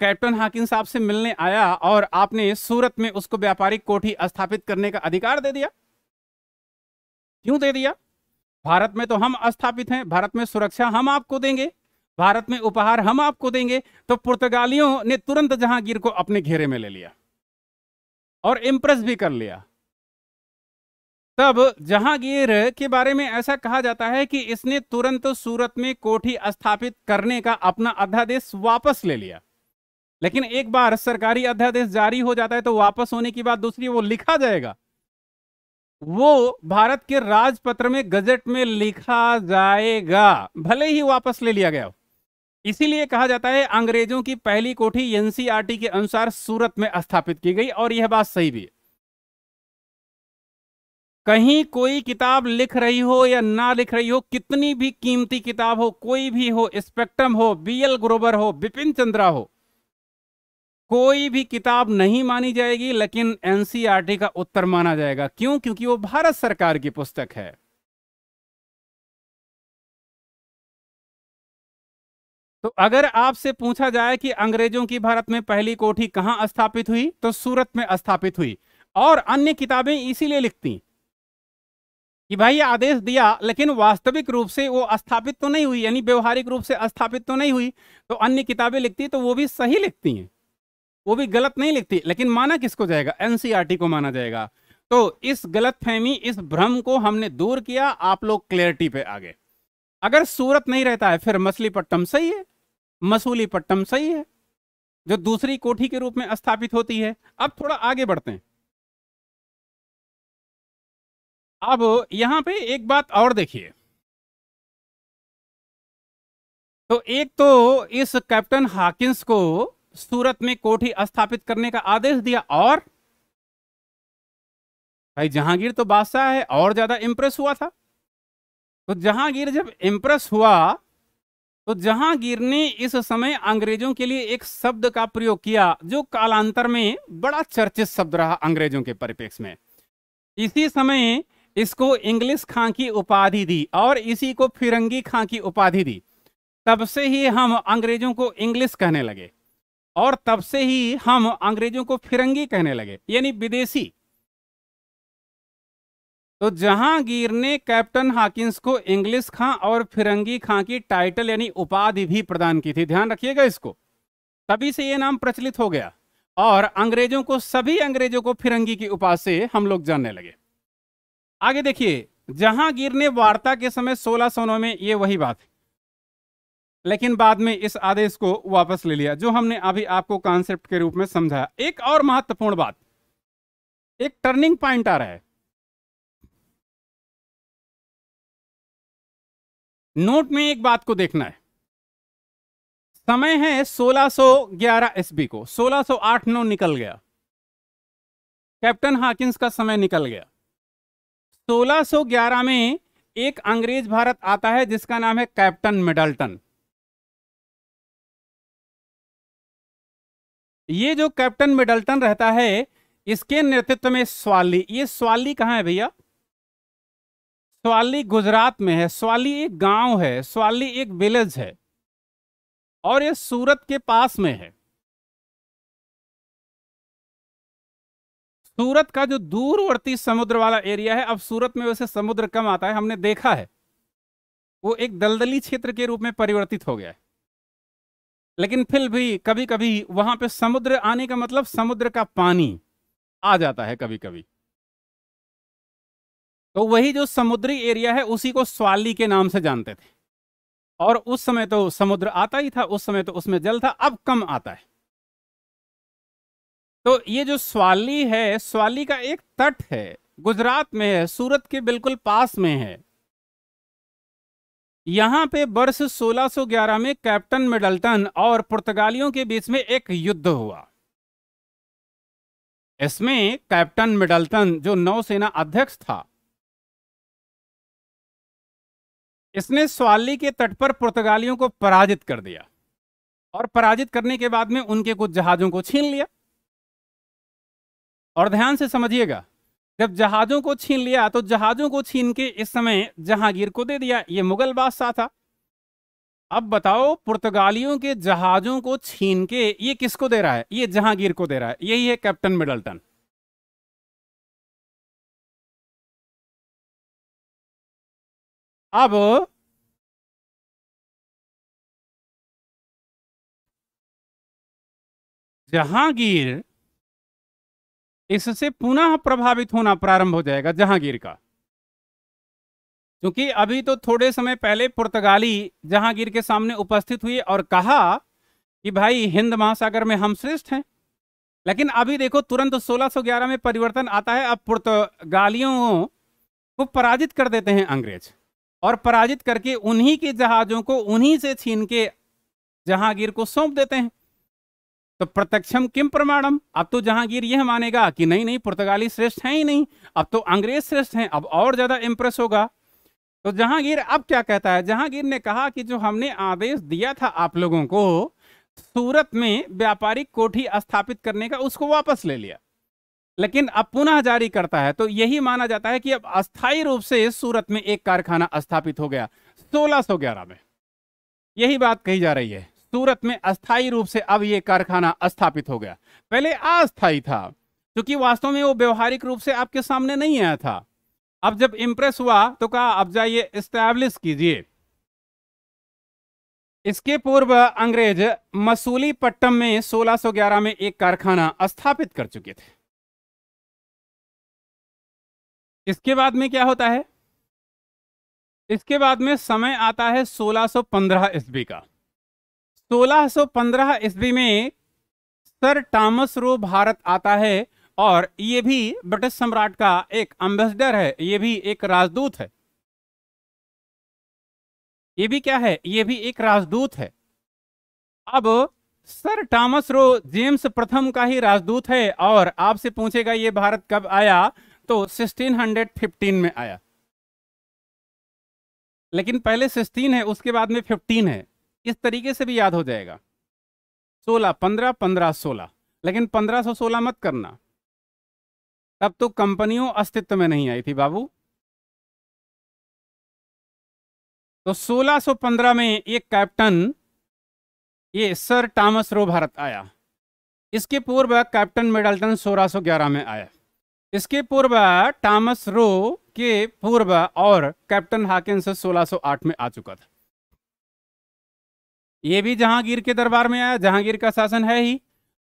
Speaker 2: कैप्टन हाकिन साहब से मिलने आया और आपने सूरत में उसको व्यापारिक कोठी स्थापित करने का अधिकार दे दिया क्यों दे दिया भारत में तो हम स्थापित हैं भारत में सुरक्षा हम आपको देंगे भारत में उपहार हम आपको देंगे तो पुर्तगालियों ने तुरंत जहांगीर को अपने घेरे में ले लिया और इम्प्रेस भी कर लिया तब जहांगीर के बारे में ऐसा कहा जाता है कि इसने तुरंत सूरत में कोठी स्थापित करने का अपना अध्यादेश वापस ले लिया लेकिन एक बार सरकारी अध्यादेश जारी हो जाता है तो वापस होने की बात दूसरी वो लिखा जाएगा वो भारत के राजपत्र में गजट में लिखा जाएगा भले ही वापस ले लिया गया हो इसीलिए कहा जाता है अंग्रेजों की पहली कोठी एनसीआरटी के अनुसार सूरत में स्थापित की गई और यह बात सही भी है कहीं कोई किताब लिख रही हो या ना लिख रही हो कितनी भी कीमती किताब हो कोई भी हो स्पेक्ट्रम हो बीएल ग्रोवर हो बिपिन चंद्रा हो कोई भी किताब नहीं मानी जाएगी
Speaker 1: लेकिन एनसीईआरटी e का उत्तर माना जाएगा क्यों क्योंकि वो भारत सरकार की पुस्तक है तो अगर आपसे पूछा जाए कि अंग्रेजों की भारत में पहली कोठी कहां स्थापित हुई तो सूरत
Speaker 2: में स्थापित हुई और अन्य किताबें इसीलिए लिखती कि भाई आदेश दिया लेकिन वास्तविक रूप से वो स्थापित तो नहीं हुई यानी व्यवहारिक रूप से स्थापित तो नहीं हुई तो अन्य किताबें लिखती तो वो भी सही लिखती हैं वो भी गलत नहीं लिखती लेकिन माना किसको जाएगा एनसीईआरटी e को माना जाएगा तो इस गलत फहमी इस भ्रम को हमने दूर किया आप लोग क्लियरिटी पे आ गए अगर सूरत नहीं रहता है फिर मछलीपट्टम सही है मसूली पट्टम सही है जो दूसरी कोठी के रूप में स्थापित होती है अब थोड़ा
Speaker 1: आगे बढ़ते हैं अब यहां पे एक बात और देखिए तो एक तो
Speaker 2: इस कैप्टन हाकिंस को सूरत में कोठी स्थापित करने का आदेश दिया और भाई जहांगीर तो बादशाह है और ज्यादा इंप्रेस हुआ था तो जहांगीर जब इंप्रेस हुआ तो जहांगीर ने इस समय अंग्रेजों के लिए एक शब्द का प्रयोग किया जो कालांतर में बड़ा चर्चित शब्द रहा अंग्रेजों के परिपेक्ष में इसी समय इसको इंग्लिश खां की उपाधि दी और इसी को फिरंगी खां की उपाधि दी तब से ही हम अंग्रेजों को इंग्लिश कहने लगे और तब से ही हम अंग्रेजों को फिरंगी कहने लगे यानी विदेशी तो जहांगीर ने कैप्टन हाकिंस को इंग्लिश खां और फिरंगी खां की टाइटल यानी उपाधि भी प्रदान की थी ध्यान रखिएगा इसको तभी से यह नाम प्रचलित हो गया और अंग्रेजों को सभी अंग्रेजों को फिरंगी की उपाधि से हम लोग जानने लगे आगे देखिए जहांगीर ने वार्ता के समय सोलह सोनों में ये वही बात लेकिन बाद में इस आदेश को वापस ले लिया जो हमने अभी आपको कॉन्सेप्ट के रूप में समझाया एक और महत्वपूर्ण बात
Speaker 1: एक टर्निंग पॉइंट आ रहा है नोट में एक बात को देखना है
Speaker 2: समय है 1611 एसबी को 1608 नौ निकल गया कैप्टन हाकिंस का समय निकल गया 1611 में एक अंग्रेज भारत आता है जिसका नाम है कैप्टन मिडल्टन
Speaker 1: ये जो कैप्टन मिडल्टन रहता है इसके नेतृत्व में स्वाली ये स्वाली कहाँ है भैया
Speaker 2: स्वाली गुजरात में है स्वाली एक गांव है स्वाली एक विलेज है और ये सूरत के पास में है सूरत का जो दूरवर्ती समुद्र वाला एरिया है अब सूरत में वैसे समुद्र कम आता है हमने देखा है वो एक दलदली क्षेत्र के रूप में परिवर्तित हो गया है लेकिन फिर भी कभी कभी वहां पे समुद्र आने का मतलब समुद्र का पानी आ जाता है कभी कभी तो वही जो समुद्री एरिया है उसी को स्वाली के नाम से जानते थे और उस समय तो समुद्र आता ही था उस समय तो उसमें जल था अब कम आता है तो ये जो स्वाली है स्वाली का एक तट है गुजरात में है सूरत के बिल्कुल पास में है यहाँ पे वर्ष 1611 में कैप्टन मिडल्टन और पुर्तगालियों के बीच में एक युद्ध हुआ इसमें कैप्टन मिडल्टन जो नौसेना अध्यक्ष था इसने स्वाली के तट पर पुर्तगालियों को पराजित कर दिया और पराजित करने के बाद में उनके कुछ जहाजों को छीन लिया और ध्यान से समझिएगा जब जहाजों को छीन लिया तो जहाजों को छीन के इस समय जहांगीर को दे दिया ये मुगल बादशाह था अब बताओ पुर्तगालियों
Speaker 1: के जहाजों को छीन के ये किसको दे रहा है ये जहांगीर को दे रहा है यही है कैप्टन मिडल्टन अब जहांगीर इससे पुनः प्रभावित होना प्रारंभ हो जाएगा जहांगीर का
Speaker 2: क्योंकि अभी तो थोड़े समय पहले पुर्तगाली जहांगीर के सामने उपस्थित हुए और कहा कि भाई हिंद महासागर में हम श्रेष्ठ हैं लेकिन अभी देखो तुरंत 1611 में परिवर्तन आता है अब पुर्तगालियों को पराजित कर देते हैं अंग्रेज और पराजित करके उन्हीं के जहाजों को उन्हीं से छीन के जहांगीर को सौंप देते हैं तो प्रत्यक्षम किम प्रमाणम अब तो जहांगीर यह मानेगा कि नहीं नहीं पुर्तगाली श्रेष्ठ है ही नहीं अब तो अंग्रेज श्रेष्ठ हैं अब और ज्यादा इंप्रेस होगा तो जहांगीर अब क्या कहता है जहांगीर ने कहा कि जो हमने आदेश दिया था आप लोगों को सूरत में व्यापारिक कोठी स्थापित करने का उसको वापस ले लिया लेकिन अब पुनः जारी करता है तो यही माना जाता है कि अब अस्थायी रूप से सूरत में एक कारखाना स्थापित हो गया ग्यारह में यही बात कही जा रही है सूरत में अस्थायी रूप से अब ये कारखाना स्थापित हो गया पहले अस्थायी था क्योंकि वास्तव में वो व्यवहारिक रूप से आपके सामने नहीं आया था अब जब इंप्रेस हुआ तो कहा अब जाइए स्टैब्लिश कीजिए इसके पूर्व अंग्रेज मसूली पट्टम में 1611 में एक कारखाना स्थापित कर चुके थे
Speaker 1: इसके बाद में क्या होता है इसके बाद में समय आता है 1615 ईस्वी का
Speaker 2: 1615 ईस्वी में सर टॉमस रो भारत आता है और ये भी ब्रिटिश सम्राट का एक एम्बेसडर है ये भी एक राजदूत है ये भी क्या है ये भी एक राजदूत है अब सर टॉमस रो जेम्स प्रथम का ही राजदूत है और आपसे पूछेगा ये भारत कब आया तो 1615 में आया लेकिन पहले 16 है उसके बाद में 15 है इस तरीके से भी याद हो जाएगा सोलह पंद्रह पंद्रह सोलह लेकिन पंद्रह सो सोलह मत करना
Speaker 1: तब तो कंपनियों अस्तित्व में नहीं आई थी बाबू तो 1615 में एक कैप्टन
Speaker 2: ये सर टॉमस रो भारत आया इसके पूर्व कैप्टन मिडल्टन 1611 में आया इसके पूर्व टॉमस रो के पूर्व और कैप्टन सो 1608 में आ चुका था ये भी जहांगीर के दरबार में आया जहांगीर का शासन है ही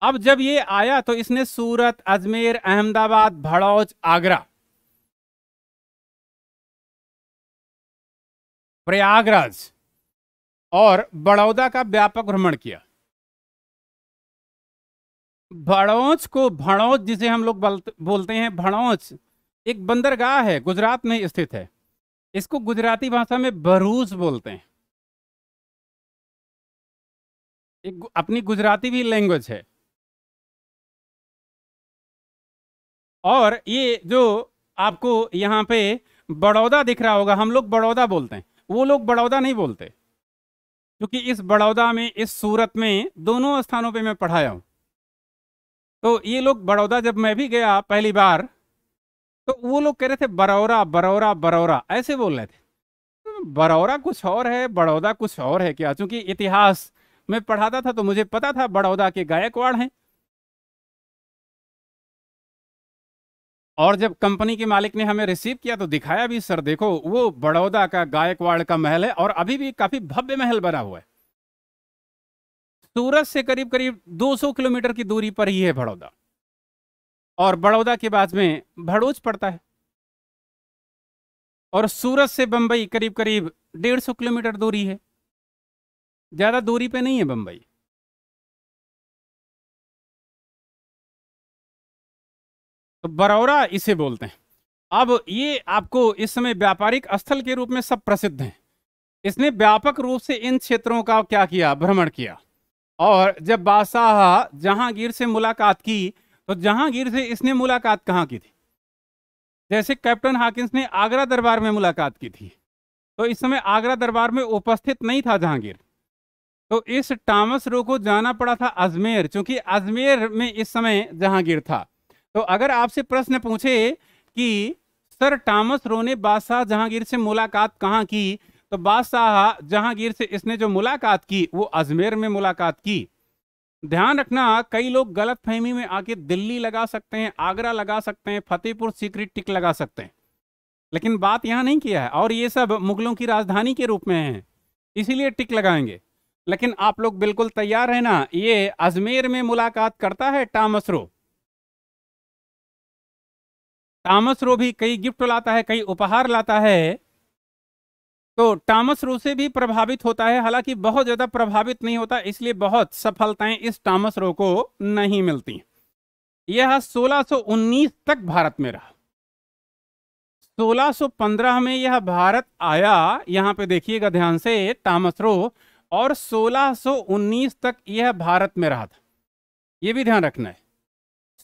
Speaker 2: अब जब ये आया तो इसने सूरत अजमेर
Speaker 1: अहमदाबाद भड़ौच आगरा प्रयागराज और बड़ौदा का व्यापक भ्रमण किया भड़ौच को भड़ौच जिसे हम लोग
Speaker 2: बोलते हैं भड़ौच एक बंदरगाह है गुजरात में स्थित है इसको
Speaker 1: गुजराती भाषा में भरूच बोलते हैं एक अपनी गुजराती भी लैंग्वेज है
Speaker 2: और ये जो आपको यहाँ पे बड़ौदा दिख रहा होगा हम लोग बड़ौदा बोलते हैं वो लोग बड़ौदा नहीं बोलते क्योंकि इस बड़ौदा में इस सूरत में दोनों स्थानों पे मैं पढ़ाया हूँ तो ये लोग बड़ौदा जब मैं भी गया पहली बार तो वो लोग कह रहे थे बरौरा बरौरा बरौरा ऐसे बोल रहे थे बरौरा कुछ और है बड़ौदा कुछ और है क्या चूंकि इतिहास मैं पढ़ाता था तो मुझे पता था बड़ौदा के गायकवाड़ हैं और जब कंपनी के मालिक ने हमें रिसीव किया तो दिखाया भी सर देखो वो बड़ौदा का गायकवाड़ का महल है और अभी भी काफी भव्य महल बना हुआ है सूरत से करीब करीब 200 किलोमीटर की दूरी पर ही है बड़ौदा और बड़ौदा के बाद में भड़ोच पड़ता है और सूरत से
Speaker 1: बंबई करीब करीब 150 किलोमीटर दूरी है ज़्यादा दूरी पे नहीं है बम्बई तो बरौरा इसे बोलते हैं अब ये आपको इस समय व्यापारिक स्थल के
Speaker 2: रूप में सब प्रसिद्ध हैं इसने व्यापक रूप से इन क्षेत्रों का क्या किया भ्रमण किया और जब बादशाह जहांगीर से मुलाकात की तो जहांगीर से इसने मुलाकात कहाँ की थी जैसे कैप्टन हाकिंस ने आगरा दरबार में मुलाकात की थी तो इस समय आगरा दरबार में उपस्थित नहीं था जहांगीर तो इस टामस रो को जाना पड़ा था अजमेर क्योंकि अजमेर में इस समय जहांगीर था तो अगर आपसे प्रश्न पूछे कि सर टॉमस रो ने बादशाह जहांगीर से मुलाकात कहाँ की तो बादशाह जहांगीर से इसने जो मुलाकात की वो अजमेर में मुलाकात की ध्यान रखना कई लोग गलत फहमी में आके दिल्ली लगा सकते हैं आगरा लगा सकते हैं फतेहपुर सीक्रेट टिक लगा सकते हैं लेकिन बात यहाँ नहीं किया है और ये सब मुगलों की राजधानी के रूप में है इसीलिए टिक लगाएंगे लेकिन आप लोग बिल्कुल तैयार है ना ये अजमेर में मुलाकात करता है टामसरो टामसरो भी कई गिफ्ट लाता है कई उपहार लाता है तो टामसरो से भी प्रभावित होता है हालांकि बहुत ज्यादा प्रभावित नहीं होता इसलिए बहुत सफलताएं इस टामसरो को नहीं मिलती यह 1619 तक भारत में रहा 1615 में यह भारत आया यहां पे देखिएगा ध्यान से टामसरो और 1619 तक यह भारत में रहा था यह भी ध्यान रखना है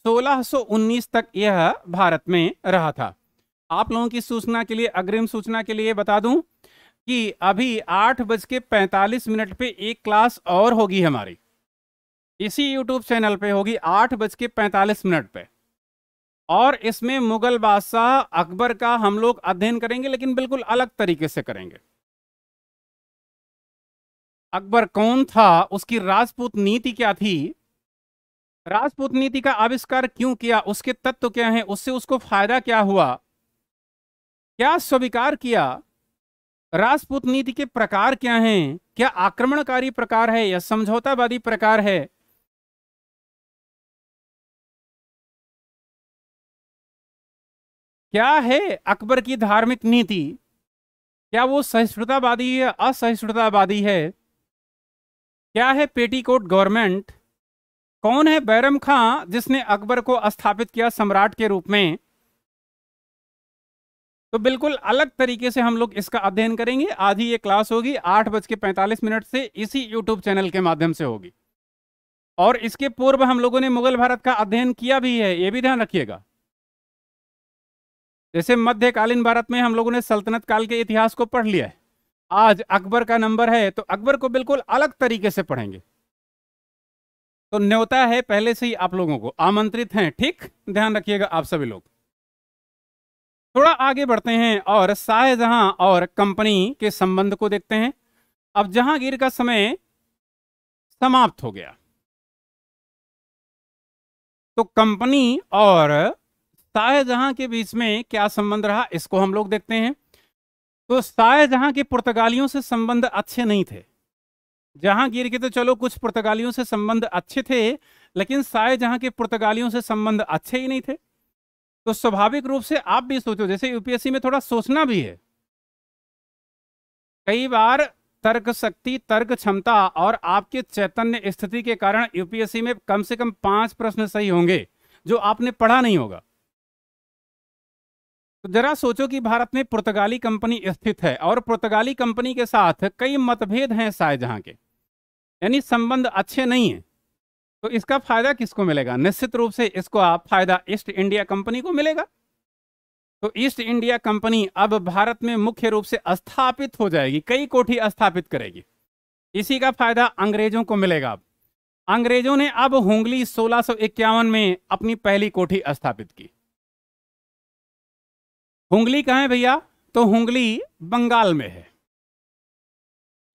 Speaker 2: 1619 तक यह भारत में रहा था आप लोगों की सूचना के लिए अग्रिम सूचना के लिए बता दूं कि अभी आठ बज के पैंतालीस मिनट पे एक क्लास और होगी हमारी इसी यूट्यूब चैनल पे होगी आठ बज के पैंतालीस मिनट पे और इसमें मुगल बादशाह अकबर का हम लोग अध्ययन करेंगे लेकिन बिल्कुल अलग तरीके से करेंगे अकबर कौन था उसकी राजपूत नीति क्या थी राजपूत नीति का आविष्कार क्यों किया उसके तत्व क्या हैं उससे उसको फायदा क्या हुआ क्या स्वीकार किया
Speaker 1: राजपूत नीति के प्रकार क्या हैं क्या आक्रमणकारी प्रकार है या समझौतावादी प्रकार है क्या है अकबर की धार्मिक नीति
Speaker 2: क्या वो सहिष्णुतावादी या असहिष्णुतावादी है क्या है पेटीकोट गवर्नमेंट कौन है बैरम खां जिसने अकबर को स्थापित किया सम्राट के रूप में तो बिल्कुल अलग तरीके से हम लोग इसका अध्ययन करेंगे आधी ये क्लास होगी आठ बज के पैंतालीस मिनट से इसी यूट्यूब चैनल के माध्यम से होगी और इसके पूर्व हम लोगों ने मुगल भारत का अध्ययन किया भी है ये भी ध्यान रखिएगा जैसे मध्यकालीन भारत में हम लोगों ने सल्तनत काल के इतिहास को पढ़ लिया है आज अकबर का नंबर है तो अकबर को बिल्कुल अलग तरीके से पढ़ेंगे तो न्योता है पहले से ही आप लोगों को आमंत्रित हैं ठीक ध्यान रखिएगा आप सभी लोग थोड़ा आगे बढ़ते हैं और शाहजहां और कंपनी के संबंध को देखते हैं अब जहांगीर का समय समाप्त हो गया तो कंपनी और शाहजहां के बीच में क्या संबंध रहा इसको हम लोग देखते हैं तो शाहजहां के पुर्तगालियों से संबंध अच्छे नहीं थे जहांगीर के तो चलो कुछ पुर्तगालियों से संबंध अच्छे थे लेकिन शाहजहां के पुर्तगालियों से संबंध अच्छे ही नहीं थे तो स्वाभाविक रूप से आप भी सोचो जैसे यूपीएससी में थोड़ा सोचना भी है कई बार तर्क शक्ति तर्क क्षमता और आपके चैतन्य स्थिति के कारण यूपीएससी में कम से कम पांच प्रश्न सही होंगे जो आपने पढ़ा नहीं होगा तो जरा सोचो कि भारत में पुर्तगाली कंपनी स्थित है और पुर्तगाली कंपनी के साथ कई मतभेद हैं शाहजहां के यानी संबंध अच्छे नहीं है तो इसका फायदा किसको मिलेगा निश्चित रूप से इसको आप फायदा ईस्ट इंडिया कंपनी को मिलेगा तो ईस्ट इंडिया कंपनी अब भारत में मुख्य रूप से स्थापित हो जाएगी कई कोठी स्थापित करेगी इसी का फायदा अंग्रेजों को मिलेगा अब अंग्रेजों ने अब होंगली सोलह में अपनी पहली कोठी स्थापित
Speaker 1: की हुंगली कहाँ है भैया तो हुंगली बंगाल में है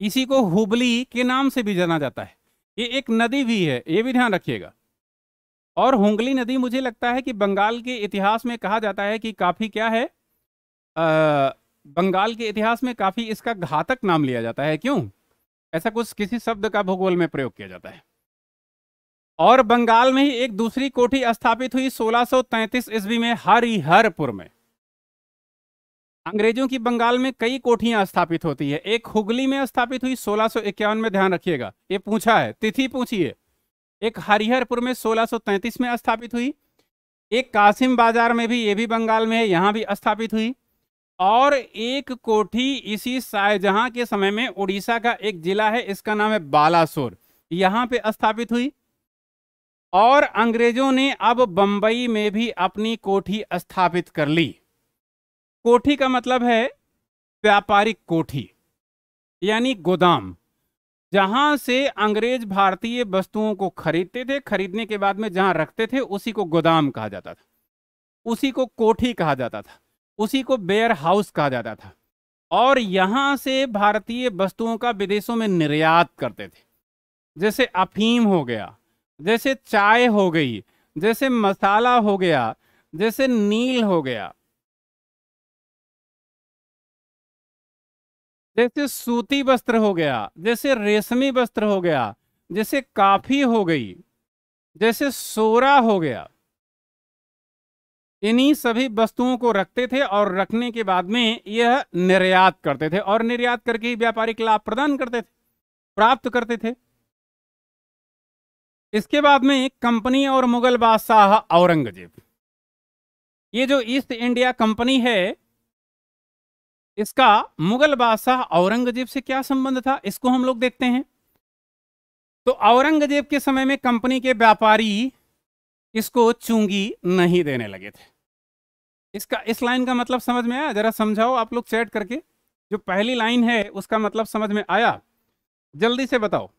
Speaker 1: इसी को हुबली के नाम से भी जाना जाता है
Speaker 2: ये एक नदी भी है ये भी ध्यान रखिएगा और हुंगली नदी मुझे लगता है कि बंगाल के इतिहास में कहा जाता है कि काफ़ी क्या है आ, बंगाल के इतिहास में काफ़ी इसका घातक नाम लिया जाता है क्यों ऐसा कुछ किसी शब्द का भूगोल में प्रयोग किया जाता है और बंगाल में ही एक दूसरी कोठी स्थापित हुई 1633 ईस्वी में हरिहरपुर में अंग्रेजों की बंगाल में कई कोठियां स्थापित होती है एक हुगली में स्थापित हुई सोलह में ध्यान रखिएगा ये पूछा है तिथि पूछिए एक हरिहरपुर में 1633 में स्थापित हुई एक कासिम बाजार में भी ये भी बंगाल में है यहाँ भी स्थापित हुई और एक कोठी इसी शाहजहां के समय में उड़ीसा का एक जिला है इसका नाम है बालासोर यहाँ पे स्थापित हुई और अंग्रेजों ने अब बंबई में भी अपनी कोठी स्थापित कर ली कोठी का मतलब है व्यापारिक कोठी यानी गोदाम जहां से अंग्रेज भारतीय वस्तुओं को खरीदते थे खरीदने के बाद में जहां रखते थे उसी को गोदाम कहा जाता था उसी को कोठी कहा जाता था उसी को बेयर हाउस कहा जाता था और यहां से भारतीय वस्तुओं का विदेशों में निर्यात करते थे जैसे अफीम हो गया जैसे चाय हो गई जैसे मसाला हो गया
Speaker 1: जैसे नील हो गया जैसे सूती वस्त्र हो गया जैसे रेशमी वस्त्र हो गया जैसे
Speaker 2: काफी हो गई जैसे सोरा हो गया इन्हीं सभी वस्तुओं को रखते थे और रखने के बाद में यह निर्यात करते थे और निर्यात करके ही व्यापारिक लाभ प्रदान करते थे प्राप्त करते थे इसके बाद में कंपनी और मुगल बादशाह औरंगजेब ये जो ईस्ट इंडिया कंपनी है इसका मुगल बादशाह औरंगजेब से क्या संबंध था इसको हम लोग देखते हैं तो औरंगजेब के समय में कंपनी के व्यापारी इसको चुंगी नहीं देने लगे थे इसका इस लाइन का मतलब समझ में आया जरा समझाओ आप लोग चैट करके जो
Speaker 1: पहली लाइन है उसका मतलब समझ में आया जल्दी से बताओ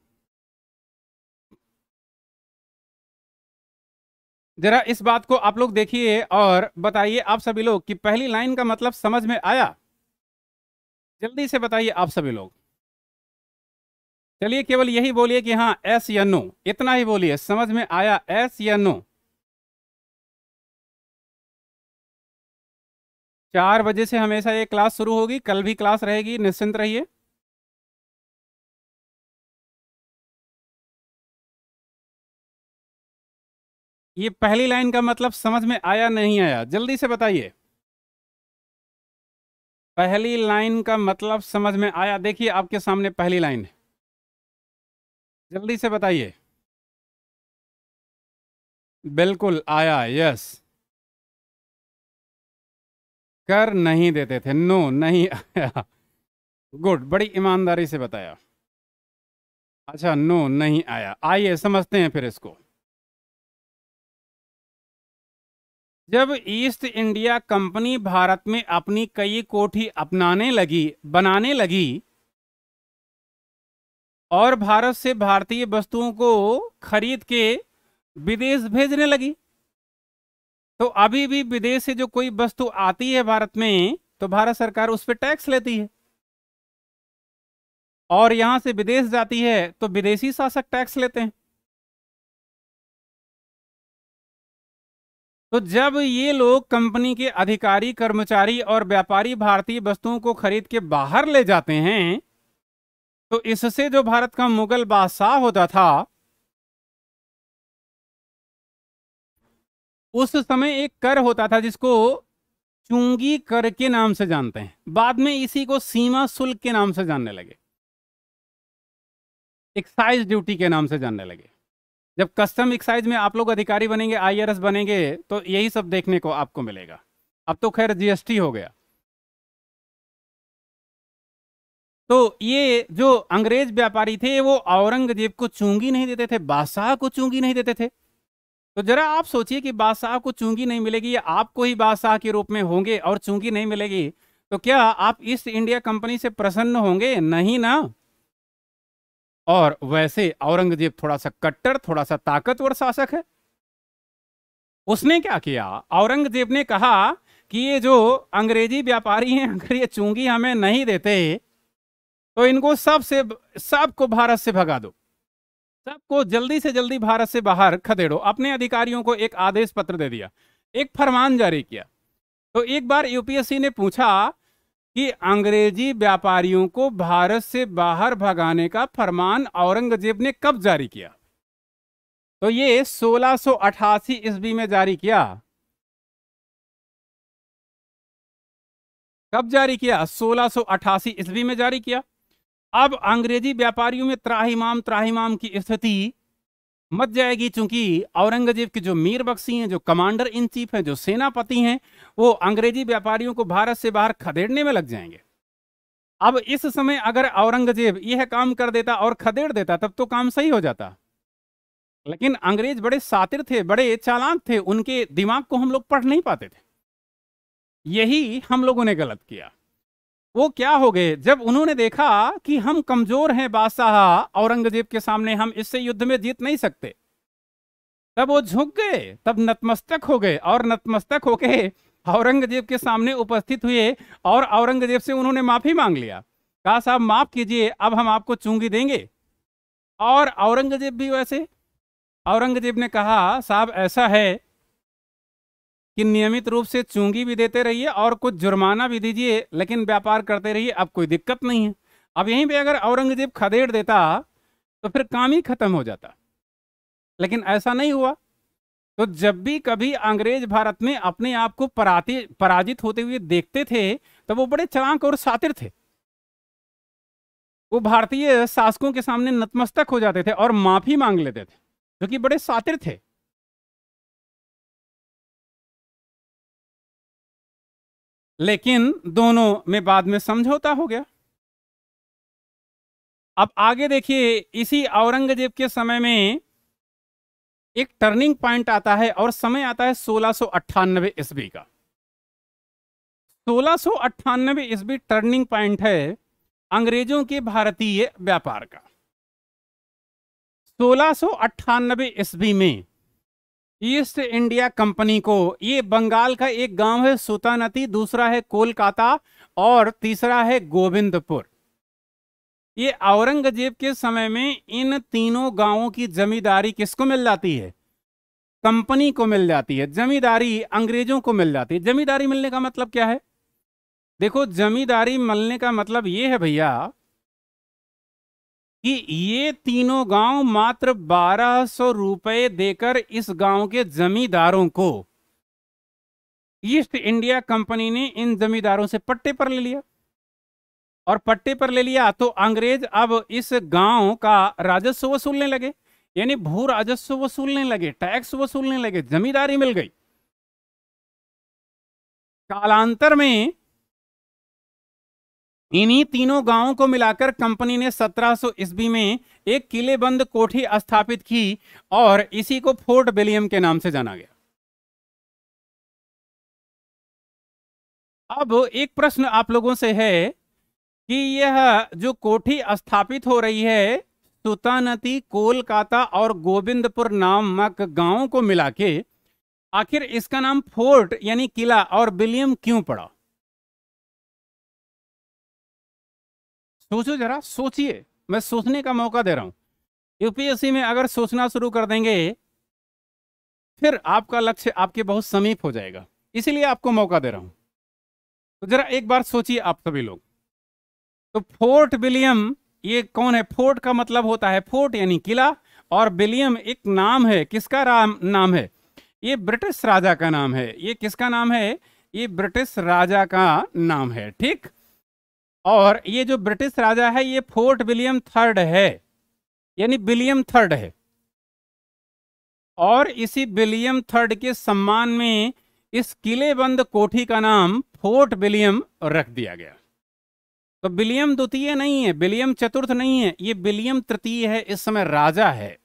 Speaker 1: जरा इस बात को आप लोग देखिए और बताइए आप सभी लोग कि पहली लाइन का मतलब समझ में आया
Speaker 2: जल्दी से बताइए आप सभी लोग चलिए केवल यही बोलिए कि हाँ एस या नो इतना ही बोलिए समझ में आया एस या नो
Speaker 1: चार बजे से हमेशा ये क्लास शुरू होगी कल भी क्लास रहेगी निश्चिंत रहिए ये पहली लाइन का मतलब समझ में आया नहीं आया जल्दी से बताइए पहली लाइन का
Speaker 2: मतलब समझ में आया देखिए आपके सामने पहली लाइन है जल्दी से बताइए
Speaker 1: बिल्कुल आया यस कर नहीं देते थे नो नहीं आया गुड बड़ी ईमानदारी से बताया अच्छा नो नहीं आया आइए समझते हैं फिर इसको
Speaker 2: जब ईस्ट इंडिया कंपनी भारत में अपनी कई कोठी अपनाने लगी बनाने लगी और भारत से भारतीय वस्तुओं को खरीद के विदेश भेजने लगी तो अभी भी विदेश से जो कोई वस्तु आती है भारत में तो भारत सरकार उस पर टैक्स लेती है
Speaker 1: और यहां से विदेश जाती है तो विदेशी शासक टैक्स लेते हैं तो जब
Speaker 2: ये लोग कंपनी के अधिकारी कर्मचारी और व्यापारी भारतीय वस्तुओं को खरीद के बाहर
Speaker 1: ले जाते हैं तो इससे जो भारत का मुगल बादशाह होता था उस समय एक कर
Speaker 2: होता था जिसको चुंगी कर के नाम से जानते हैं बाद में इसी को सीमा शुल्क के नाम से जानने लगे एक्साइज ड्यूटी के नाम से जानने लगे जब कस्टम एक्साइज में आप लोग अधिकारी बनेंगे आई बनेंगे तो यही सब देखने को आपको मिलेगा अब तो खैर जीएसटी हो गया तो ये जो अंग्रेज व्यापारी थे वो औरंगजेब को चुंगी नहीं देते थे बादशाह को चुंगी नहीं देते थे तो जरा आप सोचिए कि बादशाह को चुंगी नहीं मिलेगी आपको ही बादशाह के रूप में होंगे और चूंगी नहीं मिलेगी तो क्या आप ईस्ट इंडिया कंपनी से प्रसन्न होंगे नहीं ना और वैसे औरंगजेब थोड़ा सा कट्टर थोड़ा सा ताकतवर शासक है उसने क्या किया औरंगजेब ने कहा कि ये जो अंग्रेजी व्यापारी हैं अगर ये चुंगी हमें नहीं देते तो इनको सब से सबको भारत से भगा दो सबको जल्दी से जल्दी भारत से बाहर खदेड़ो अपने अधिकारियों को एक आदेश पत्र दे दिया एक फरमान जारी किया तो एक बार यूपीएससी ने पूछा कि अंग्रेजी व्यापारियों को भारत से बाहर भगाने का फरमान औरंगजेब ने कब जारी किया
Speaker 1: तो ये 1688 ईस्वी में जारी किया कब जारी किया 1688
Speaker 2: ईस्वी में जारी किया अब अंग्रेजी व्यापारियों में त्राहीमाम त्राहीमाम की स्थिति मच जाएगी चूंकि औरंगजेब के जो मीर बख्शी हैं जो कमांडर इन चीफ हैं जो सेनापति हैं वो अंग्रेजी व्यापारियों को भारत से बाहर खदेड़ने में लग जाएंगे अब इस समय अगर औरंगजेब यह काम कर देता और खदेड़ देता तब तो काम सही हो जाता लेकिन अंग्रेज बड़े सातिर थे बड़े चालाक थे उनके दिमाग को हम लोग पढ़ नहीं पाते थे यही हम लोगों ने गलत किया वो क्या हो गए जब उन्होंने देखा कि हम कमजोर हैं बादशाह औरंगजेब के सामने हम इससे युद्ध में जीत नहीं सकते तब वो झुक गए तब नतमस्तक हो गए और नतमस्तक होके औरंगजेब के सामने उपस्थित हुए और औरंगजेब से उन्होंने माफी मांग लिया कहा साहब माफ कीजिए अब हम आपको चुंगी देंगे और औरंगजेब भी वैसे औरंगजेब ने कहा साहब ऐसा है कि नियमित रूप से चुंगी भी देते रहिए और कुछ जुर्माना भी दीजिए लेकिन व्यापार करते रहिए अब कोई दिक्कत नहीं है अब यहीं पे अगर औरंगजेब खदेड़ देता तो फिर काम ही खत्म हो जाता लेकिन ऐसा नहीं हुआ तो जब भी कभी अंग्रेज भारत में अपने आप को पराजित होते हुए देखते थे तो वो बड़े चलांक और शातिर थे
Speaker 1: वो भारतीय शासकों के सामने नतमस्तक हो जाते थे और माफी मांग लेते थे जो कि बड़े शातिर थे लेकिन दोनों में बाद में समझौता हो गया अब आगे देखिए इसी औरंगजेब के समय
Speaker 2: में एक टर्निंग पॉइंट आता है और समय आता है सोलह ईस्वी का सोलह ईस्वी टर्निंग पॉइंट है अंग्रेजों के भारतीय व्यापार का सोलह ईस्वी में ईस्ट इंडिया कंपनी को ये बंगाल का एक गांव है सुतानती दूसरा है कोलकाता और तीसरा है गोविंदपुर ये औरंगजेब के समय में इन तीनों गांवों की जमींदारी किसको मिल जाती है कंपनी को मिल जाती है जमींदारी अंग्रेजों को मिल जाती है जमींदारी मिलने का मतलब क्या है देखो जमींदारी मिलने का मतलब ये है भैया कि ये तीनों गांव मात्र बारह सौ देकर इस गांव के जमींदारों को ईस्ट इंडिया कंपनी ने इन जमींदारों से पट्टे पर ले लिया और पट्टे पर ले लिया तो अंग्रेज अब इस गांव का राजस्व वसूलने लगे
Speaker 1: यानी भू राजस्व वसूलने लगे टैक्स वसूलने लगे जमींदारी मिल गई कालांतर में इन्हीं
Speaker 2: तीनों गांवों को मिलाकर कंपनी ने 1700 ईस्वी में एक किलेबंद कोठी स्थापित
Speaker 1: की और इसी को फोर्ट विलियम के नाम से जाना गया अब एक प्रश्न आप लोगों से है कि
Speaker 2: यह जो कोठी स्थापित हो रही है सुतानती कोलकाता और गोविंदपुर नामक गांवों को मिला के आखिर इसका नाम फोर्ट यानी किला और विलियम क्यों पड़ा सोचो जरा सोचिए मैं सोचने का मौका दे रहा हूं यूपीएससी में अगर सोचना शुरू कर देंगे फिर आपका लक्ष्य आपके बहुत समीप हो जाएगा इसीलिए आपको मौका दे रहा हूं तो जरा एक बार सोचिए आप सभी लोग तो फोर्ट विलियम ये कौन है फोर्ट का मतलब होता है फोर्ट यानी किला और विलियम एक नाम है किसका राम नाम है ये ब्रिटिश राजा का नाम है ये किसका नाम है ये ब्रिटिश राजा का नाम है ठीक और ये जो ब्रिटिश राजा है ये फोर्ट विलियम थर्ड है यानी विलियम थर्ड है और इसी विलियम थर्ड के सम्मान में इस किलेबंद कोठी का नाम फोर्ट विलियम रख दिया गया तो विलियम द्वितीय नहीं है विलियम चतुर्थ नहीं है ये विलियम तृतीय है इस समय राजा है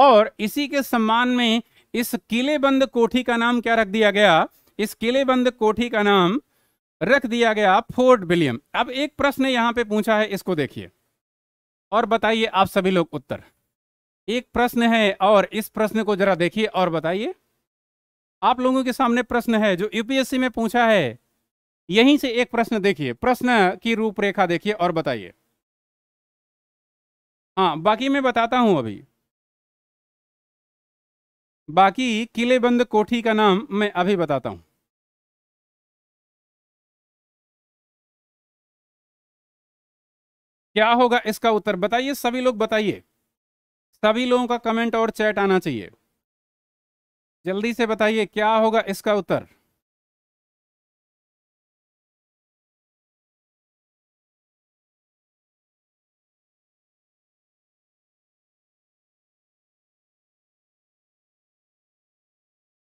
Speaker 2: और इसी के सम्मान में इस किलेबंद कोठी का नाम क्या रख दिया गया इस किलेबंद कोठी का नाम रख दिया गया फोर्ट विलियम अब एक प्रश्न यहां पे पूछा है इसको देखिए और बताइए आप सभी लोग उत्तर एक प्रश्न है और इस प्रश्न को जरा देखिए और बताइए आप लोगों के सामने प्रश्न है जो यूपीएससी में पूछा है
Speaker 1: यहीं से एक प्रश्न देखिए प्रश्न की रूपरेखा देखिए और बताइए हाँ बाकी मैं बताता हूं अभी बाकी किलेबंद कोठी का नाम मैं अभी बताता हूं क्या होगा इसका उत्तर बताइए सभी लोग बताइए सभी लोगों का कमेंट और चैट आना चाहिए जल्दी से बताइए क्या होगा इसका उत्तर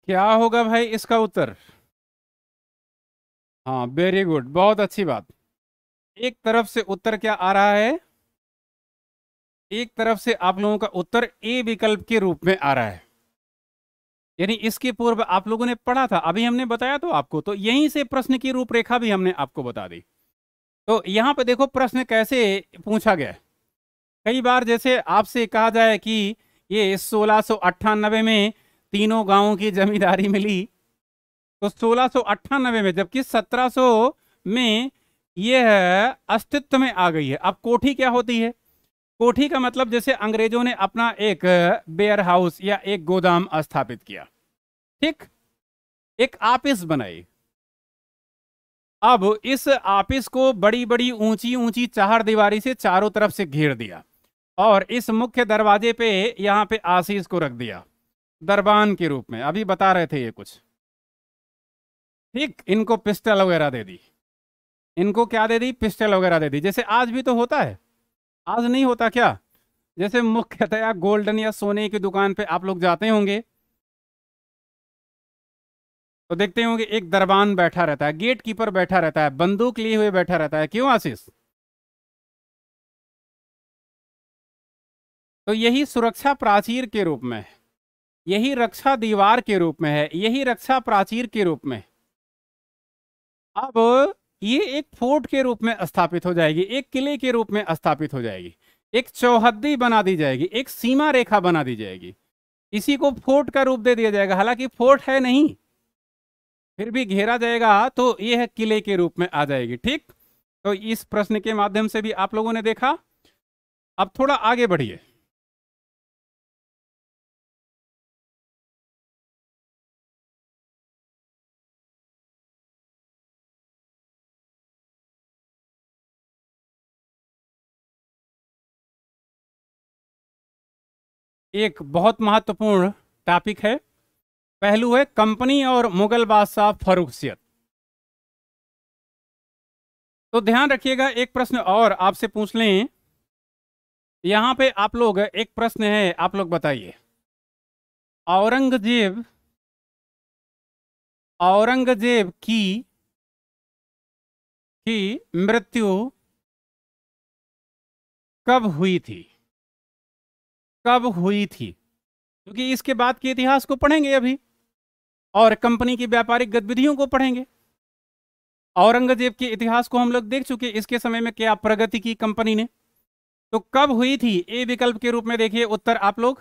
Speaker 1: क्या होगा भाई इसका उत्तर हाँ वेरी गुड बहुत अच्छी बात एक तरफ से उत्तर क्या आ रहा है
Speaker 2: एक तरफ से आप लोगों का उत्तर ए विकल्प के रूप में आ रहा है यानी इसके पूर्व आप लोगों ने पढ़ा था अभी हमने बताया तो आपको तो यहीं से प्रश्न की रूपरेखा भी हमने आपको बता दी तो यहाँ पे देखो प्रश्न कैसे पूछा गया कई बार जैसे आपसे कहा जाए कि ये सोलह में तीनों गांवों की जमींदारी मिली तो सोलह में जबकि 1700 में ये है अस्तित्व में आ गई है अब कोठी क्या होती है कोठी का मतलब जैसे अंग्रेजों ने अपना एक बेयर हाउस या एक गोदाम स्थापित किया ठीक एक आपिस बनाई अब इस आपिस को बड़ी बड़ी ऊंची ऊंची चार दीवारी से चारों तरफ से घेर दिया और इस मुख्य दरवाजे पे यहाँ पे आशीष को रख दिया दरबान के रूप में अभी बता रहे थे ये कुछ ठीक इनको पिस्टल वगैरह दे दी इनको क्या दे दी पिस्टल वगैरह दे दी जैसे आज भी तो होता है आज नहीं होता क्या जैसे मुख्यतया गोल्डन या सोने की दुकान पे आप लोग जाते होंगे
Speaker 1: तो देखते होंगे एक दरबान बैठा रहता है गेट कीपर बैठा रहता है बंदूक लिए हुए बैठा रहता है क्यों आशीष तो यही सुरक्षा प्राचीर के रूप में है
Speaker 2: यही रक्षा दीवार के रूप में है यही रक्षा प्राचीर के रूप में अब ये एक फोर्ट के रूप में स्थापित हो जाएगी एक किले के रूप में स्थापित हो जाएगी एक चौहद्दी बना दी जाएगी एक सीमा रेखा बना दी जाएगी इसी को फोर्ट का रूप दे दिया जाएगा हालांकि फोर्ट है नहीं फिर भी घेरा जाएगा तो यह है किले के रूप में आ जाएगी ठीक तो इस प्रश्न के माध्यम से भी आप लोगों ने देखा
Speaker 1: अब थोड़ा आगे बढ़िए एक बहुत महत्वपूर्ण टॉपिक है पहलू है कंपनी और मुगल बादशाह फरूखसियत तो ध्यान रखिएगा एक प्रश्न और आपसे पूछ लें यहां पे आप लोग एक प्रश्न है आप लोग बताइए औरंगजेब औरंगजेब की की मृत्यु कब हुई थी कब हुई थी क्योंकि इसके बाद के
Speaker 2: इतिहास को पढ़ेंगे अभी और कंपनी की व्यापारिक गतिविधियों को पढ़ेंगे औरंगजेब के इतिहास को हम लोग देख चुके इसके समय में क्या प्रगति की कंपनी ने
Speaker 1: तो कब हुई थी ए विकल्प के रूप में देखिए उत्तर आप लोग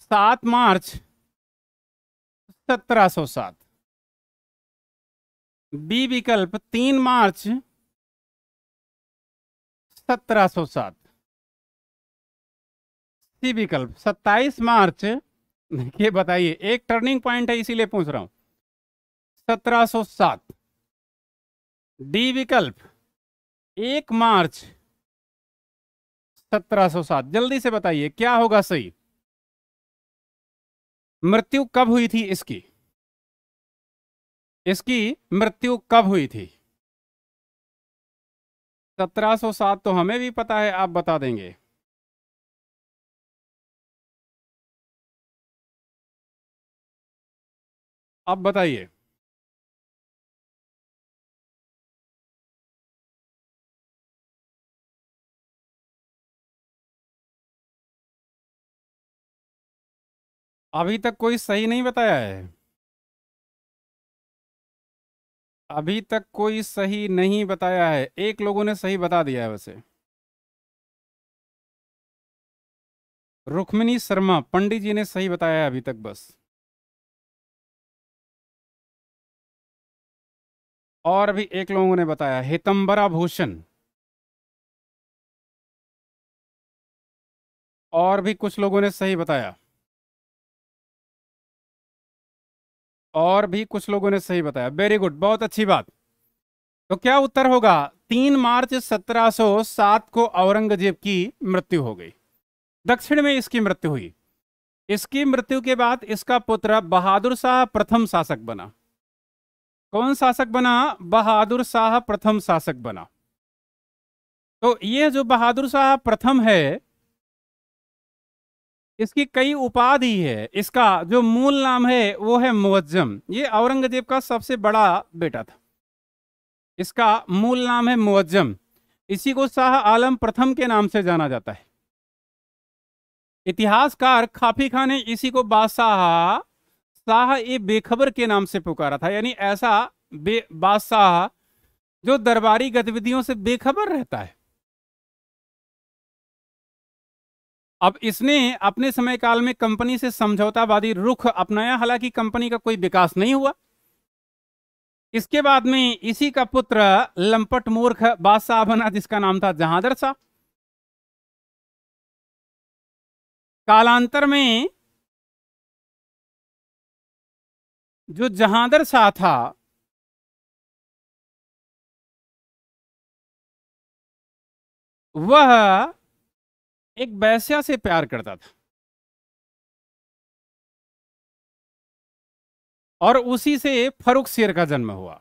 Speaker 1: सात मार्च सत्रह सात बी विकल्प तीन मार्च सत्रह सात सी विकल्प 27
Speaker 2: मार्च देखिए बताइए एक टर्निंग पॉइंट है इसीलिए पूछ रहा हूं 1707 डी विकल्प एक मार्च
Speaker 1: 1707 जल्दी से बताइए क्या होगा सही मृत्यु कब हुई थी इसकी इसकी मृत्यु कब हुई थी 1707 तो हमें भी पता है आप बता देंगे अब बताइए अभी तक कोई सही नहीं बताया है अभी तक कोई सही नहीं बताया है एक लोगों ने सही बता दिया है वैसे रुक्मिणी शर्मा पंडित जी ने सही बताया है अभी तक बस और भी एक लोगों ने बताया हितंबरा भूषण और भी कुछ लोगों ने सही बताया और भी कुछ लोगों ने सही
Speaker 2: बताया वेरी गुड बहुत अच्छी बात तो क्या उत्तर होगा तीन मार्च 1707 को औरंगजेब की मृत्यु हो गई दक्षिण में इसकी मृत्यु हुई इसकी मृत्यु के बाद इसका पुत्र बहादुर शाह प्रथम शासक बना कौन शासक बना बहादुर शाह प्रथम शासक बना तो ये जो बहादुर शाह प्रथम है इसकी कई उपाधि है इसका जो मूल नाम है वो है मुअज्जम ये औरंगजेब का सबसे बड़ा बेटा था इसका मूल नाम है मुअज्जम इसी को शाह आलम प्रथम के नाम से जाना जाता है इतिहासकार खाफी खान ने इसी को बादशाह शाह ए बेखबर के नाम से पुकारा था यानी ऐसा बादशाह जो दरबारी गतिविधियों से बेखबर रहता है अब इसने अपने समय काल में कंपनी से समझौतावादी रुख अपनाया हालांकि कंपनी का कोई विकास नहीं हुआ इसके बाद में इसी का पुत्र लंपट मूर्ख बादशाह बना जिसका नाम
Speaker 1: था जहादर शाह कालांतर में जो जहांदर शाह था वह एक बैस्या से प्यार करता था और उसी से फरुख शेर का जन्म हुआ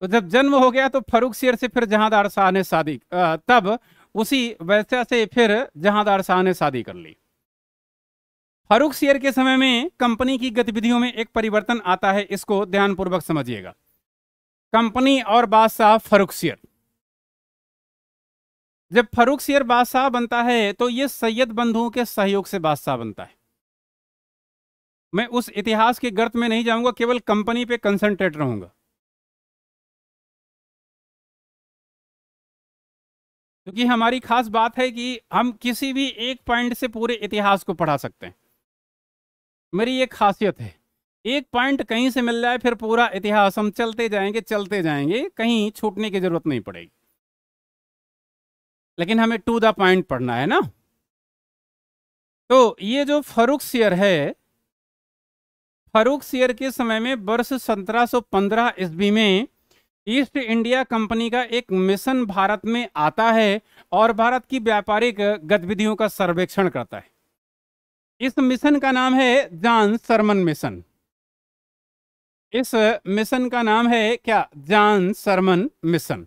Speaker 1: तो जब जन्म हो गया तो फरुख शेर से फिर जहांदार शाह ने
Speaker 2: शादी तब उसी वैस्या से फिर जहांदार शाह ने शादी कर ली फारूक शेयर के समय में कंपनी की गतिविधियों में एक परिवर्तन आता है इसको ध्यानपूर्वक समझिएगा कंपनी और बादशाह फरूख शेयर जब फरूख शेयर बादशाह बनता है तो ये सैयद बंधुओं के सहयोग से बादशाह
Speaker 1: बनता है मैं उस इतिहास के गर्त में नहीं जाऊंगा केवल कंपनी पे कंसंट्रेट रहूंगा क्योंकि हमारी खास बात है कि हम किसी भी एक पॉइंट से पूरे इतिहास को
Speaker 2: पढ़ा सकते हैं मेरी एक खासियत है एक पॉइंट कहीं से मिल जाए फिर पूरा इतिहास हम चलते जाएंगे चलते जाएंगे कहीं छूटने की जरूरत नहीं पड़ेगी लेकिन हमें टू द पॉइंट पढ़ना है ना तो ये जो फरूख शेयर है फरूख शेयर के समय में वर्ष 1715 ईस्वी में ईस्ट इंडिया कंपनी का एक मिशन भारत में आता है और भारत की व्यापारिक गतिविधियों का सर्वेक्षण करता है इस मिशन का नाम है जान सरमन मिशन इस मिशन का नाम है क्या जान सरमन मिशन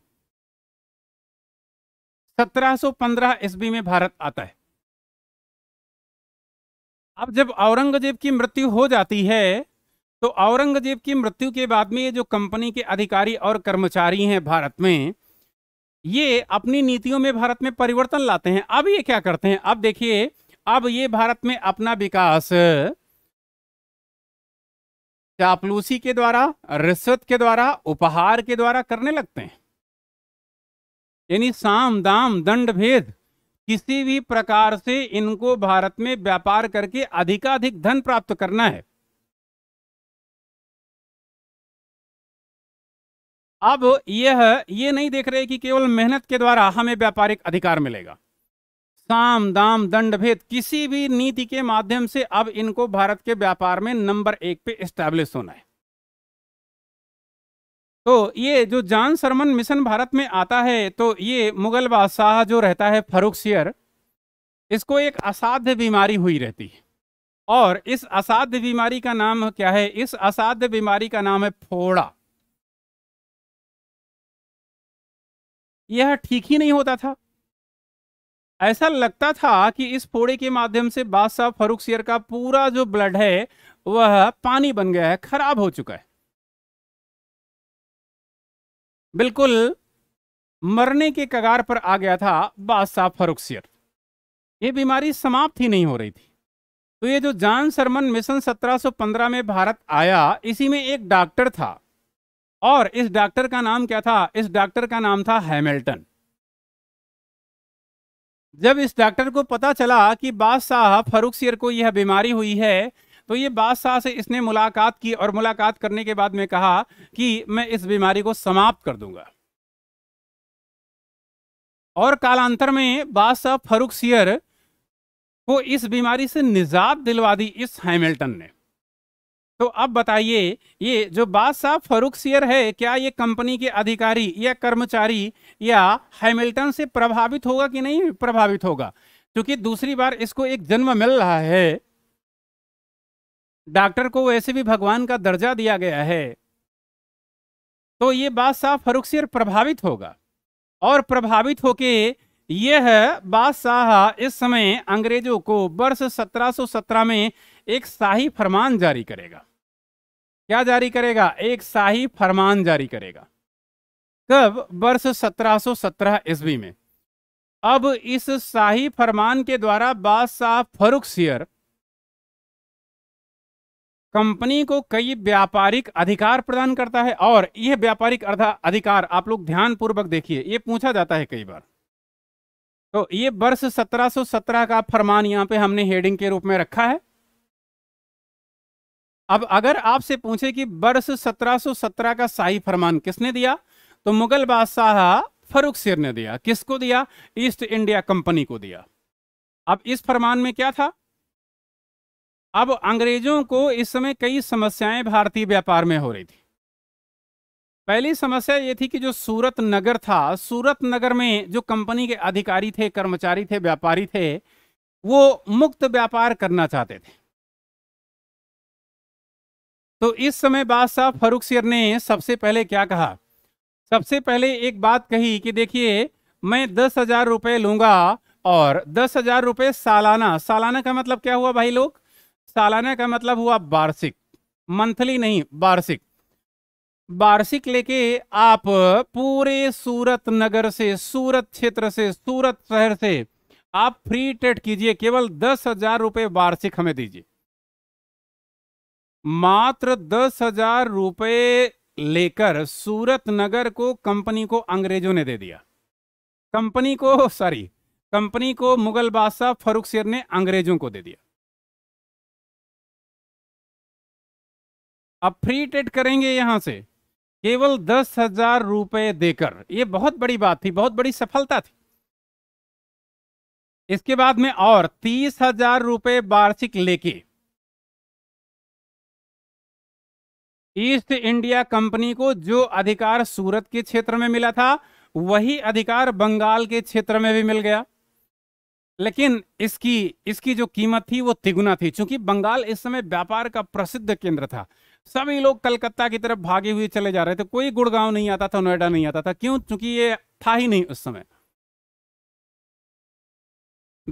Speaker 2: 1715 ईस्वी में भारत आता है अब जब औरंगजेब की मृत्यु हो जाती है तो औरंगजेब की मृत्यु के बाद में ये जो कंपनी के अधिकारी और कर्मचारी हैं भारत में ये अपनी नीतियों में भारत में परिवर्तन लाते हैं अब ये क्या करते हैं अब देखिए अब ये भारत में अपना विकास चापलूसी के द्वारा रिश्वत के द्वारा उपहार के द्वारा करने लगते हैं यानी साम दाम दंड भेद किसी भी प्रकार से इनको भारत में व्यापार
Speaker 1: करके अधिकाधिक धन प्राप्त करना है अब यह ये नहीं देख रहे कि केवल मेहनत के
Speaker 2: द्वारा हमें व्यापारिक अधिकार मिलेगा साम दाम दंड भेद किसी भी नीति के माध्यम से अब इनको भारत के व्यापार में नंबर एक पे स्टैब्लिश होना है तो ये जो जान सरमन मिशन भारत में आता है तो ये मुगल बादशाह जो रहता है शियर इसको एक असाध्य बीमारी हुई रहती है और इस असाध्य बीमारी का नाम क्या है इस असाध्य बीमारी का नाम है
Speaker 1: फोड़ा यह ठीक ही नहीं होता था ऐसा लगता था कि इस फोड़े के माध्यम से बादशाह
Speaker 2: फरूख शेर का पूरा जो ब्लड है वह पानी बन गया है खराब हो चुका है बिल्कुल मरने के कगार पर आ गया था बादशाह फरूख शेर ये बीमारी समाप्त ही नहीं हो रही थी तो ये जो जान सरमन मिशन 1715 में भारत आया इसी में एक डॉक्टर था और इस डॉक्टर का नाम क्या था इस डॉक्टर का नाम था हैमिल्टन जब इस डॉक्टर को पता चला कि बादशाह फरूख शेर को यह बीमारी हुई है तो ये बादशाह से इसने मुलाकात की और मुलाकात करने के बाद में कहा कि मैं इस बीमारी को समाप्त कर दूंगा और कालांतर में बादशाह फरूख शेर को इस बीमारी से निजात दिलवा दी इस हैमिल्टन ने तो अब बताइए ये जो बादशाह फरूख सियर है क्या ये कंपनी के अधिकारी या कर्मचारी या हैमिल्टन से प्रभावित होगा कि नहीं प्रभावित होगा क्योंकि दूसरी बार इसको एक जन्म मिल रहा है डॉक्टर को वैसे भी भगवान का दर्जा दिया गया है तो ये बादशाह फरूख सियर प्रभावित होगा और प्रभावित होके यह बादशाह इस समय अंग्रेजों को वर्ष 1717 में एक शाही फरमान जारी करेगा क्या जारी करेगा एक शाही फरमान जारी करेगा कब वर्ष 1717 ईस्वी में अब इस शाही फरमान के द्वारा बादशाह फरुख सियर कंपनी को कई व्यापारिक अधिकार प्रदान करता है और यह व्यापारिक अधिकार आप लोग ध्यानपूर्वक देखिए यह पूछा जाता है कई बार तो ये वर्ष 1717 का फरमान यहाँ पे हमने हेडिंग के रूप में रखा है अब अगर आपसे पूछे कि वर्ष सत्रह का शाही फरमान किसने दिया तो मुगल बादशाह फरुख सिर ने दिया किसको दिया ईस्ट इंडिया कंपनी को दिया अब इस फरमान में क्या था अब अंग्रेजों को इस समय कई समस्याएं भारतीय व्यापार में हो रही थी पहली समस्या ये थी कि जो सूरत नगर था सूरत नगर में जो कंपनी के अधिकारी थे कर्मचारी थे व्यापारी थे वो मुक्त व्यापार करना चाहते थे तो इस समय बादशाह फरूख शेर ने सबसे पहले क्या कहा सबसे पहले एक बात कही कि देखिए मैं दस हजार रुपये लूंगा और दस हजार रुपये सालाना सालाना का मतलब क्या हुआ भाई लोग सालाना का मतलब हुआ वार्षिक मंथली नहीं वार्षिक वार्षिक लेके आप पूरे सूरत नगर से सूरत क्षेत्र से सूरत शहर से आप फ्री ट्रेड कीजिए केवल दस हजार रुपये वार्षिक हमें दीजिए मात्र दस हजार रुपये लेकर सूरत नगर को कंपनी को अंग्रेजों ने दे दिया कंपनी को सॉरी कंपनी को मुगल बादशाह फरुख शेर ने अंग्रेजों को दे दिया
Speaker 1: अब फ्री ट्रेड करेंगे यहां से केवल दस हजार रुपये देकर यह बहुत बड़ी बात थी बहुत बड़ी सफलता थी इसके बाद में और तीस हजार रुपये वार्षिक लेके ईस्ट इंडिया
Speaker 2: कंपनी को जो अधिकार सूरत के क्षेत्र में मिला था वही अधिकार बंगाल के क्षेत्र में भी मिल गया लेकिन इसकी इसकी जो कीमत थी वो तिगुना थी क्योंकि बंगाल इस समय व्यापार का प्रसिद्ध केंद्र था सभी लोग कलकत्ता की तरफ भागे हुए चले जा रहे थे कोई गुड़गांव नहीं आता था नोएडा नहीं आता था क्यों चूंकि ये था ही नहीं उस समय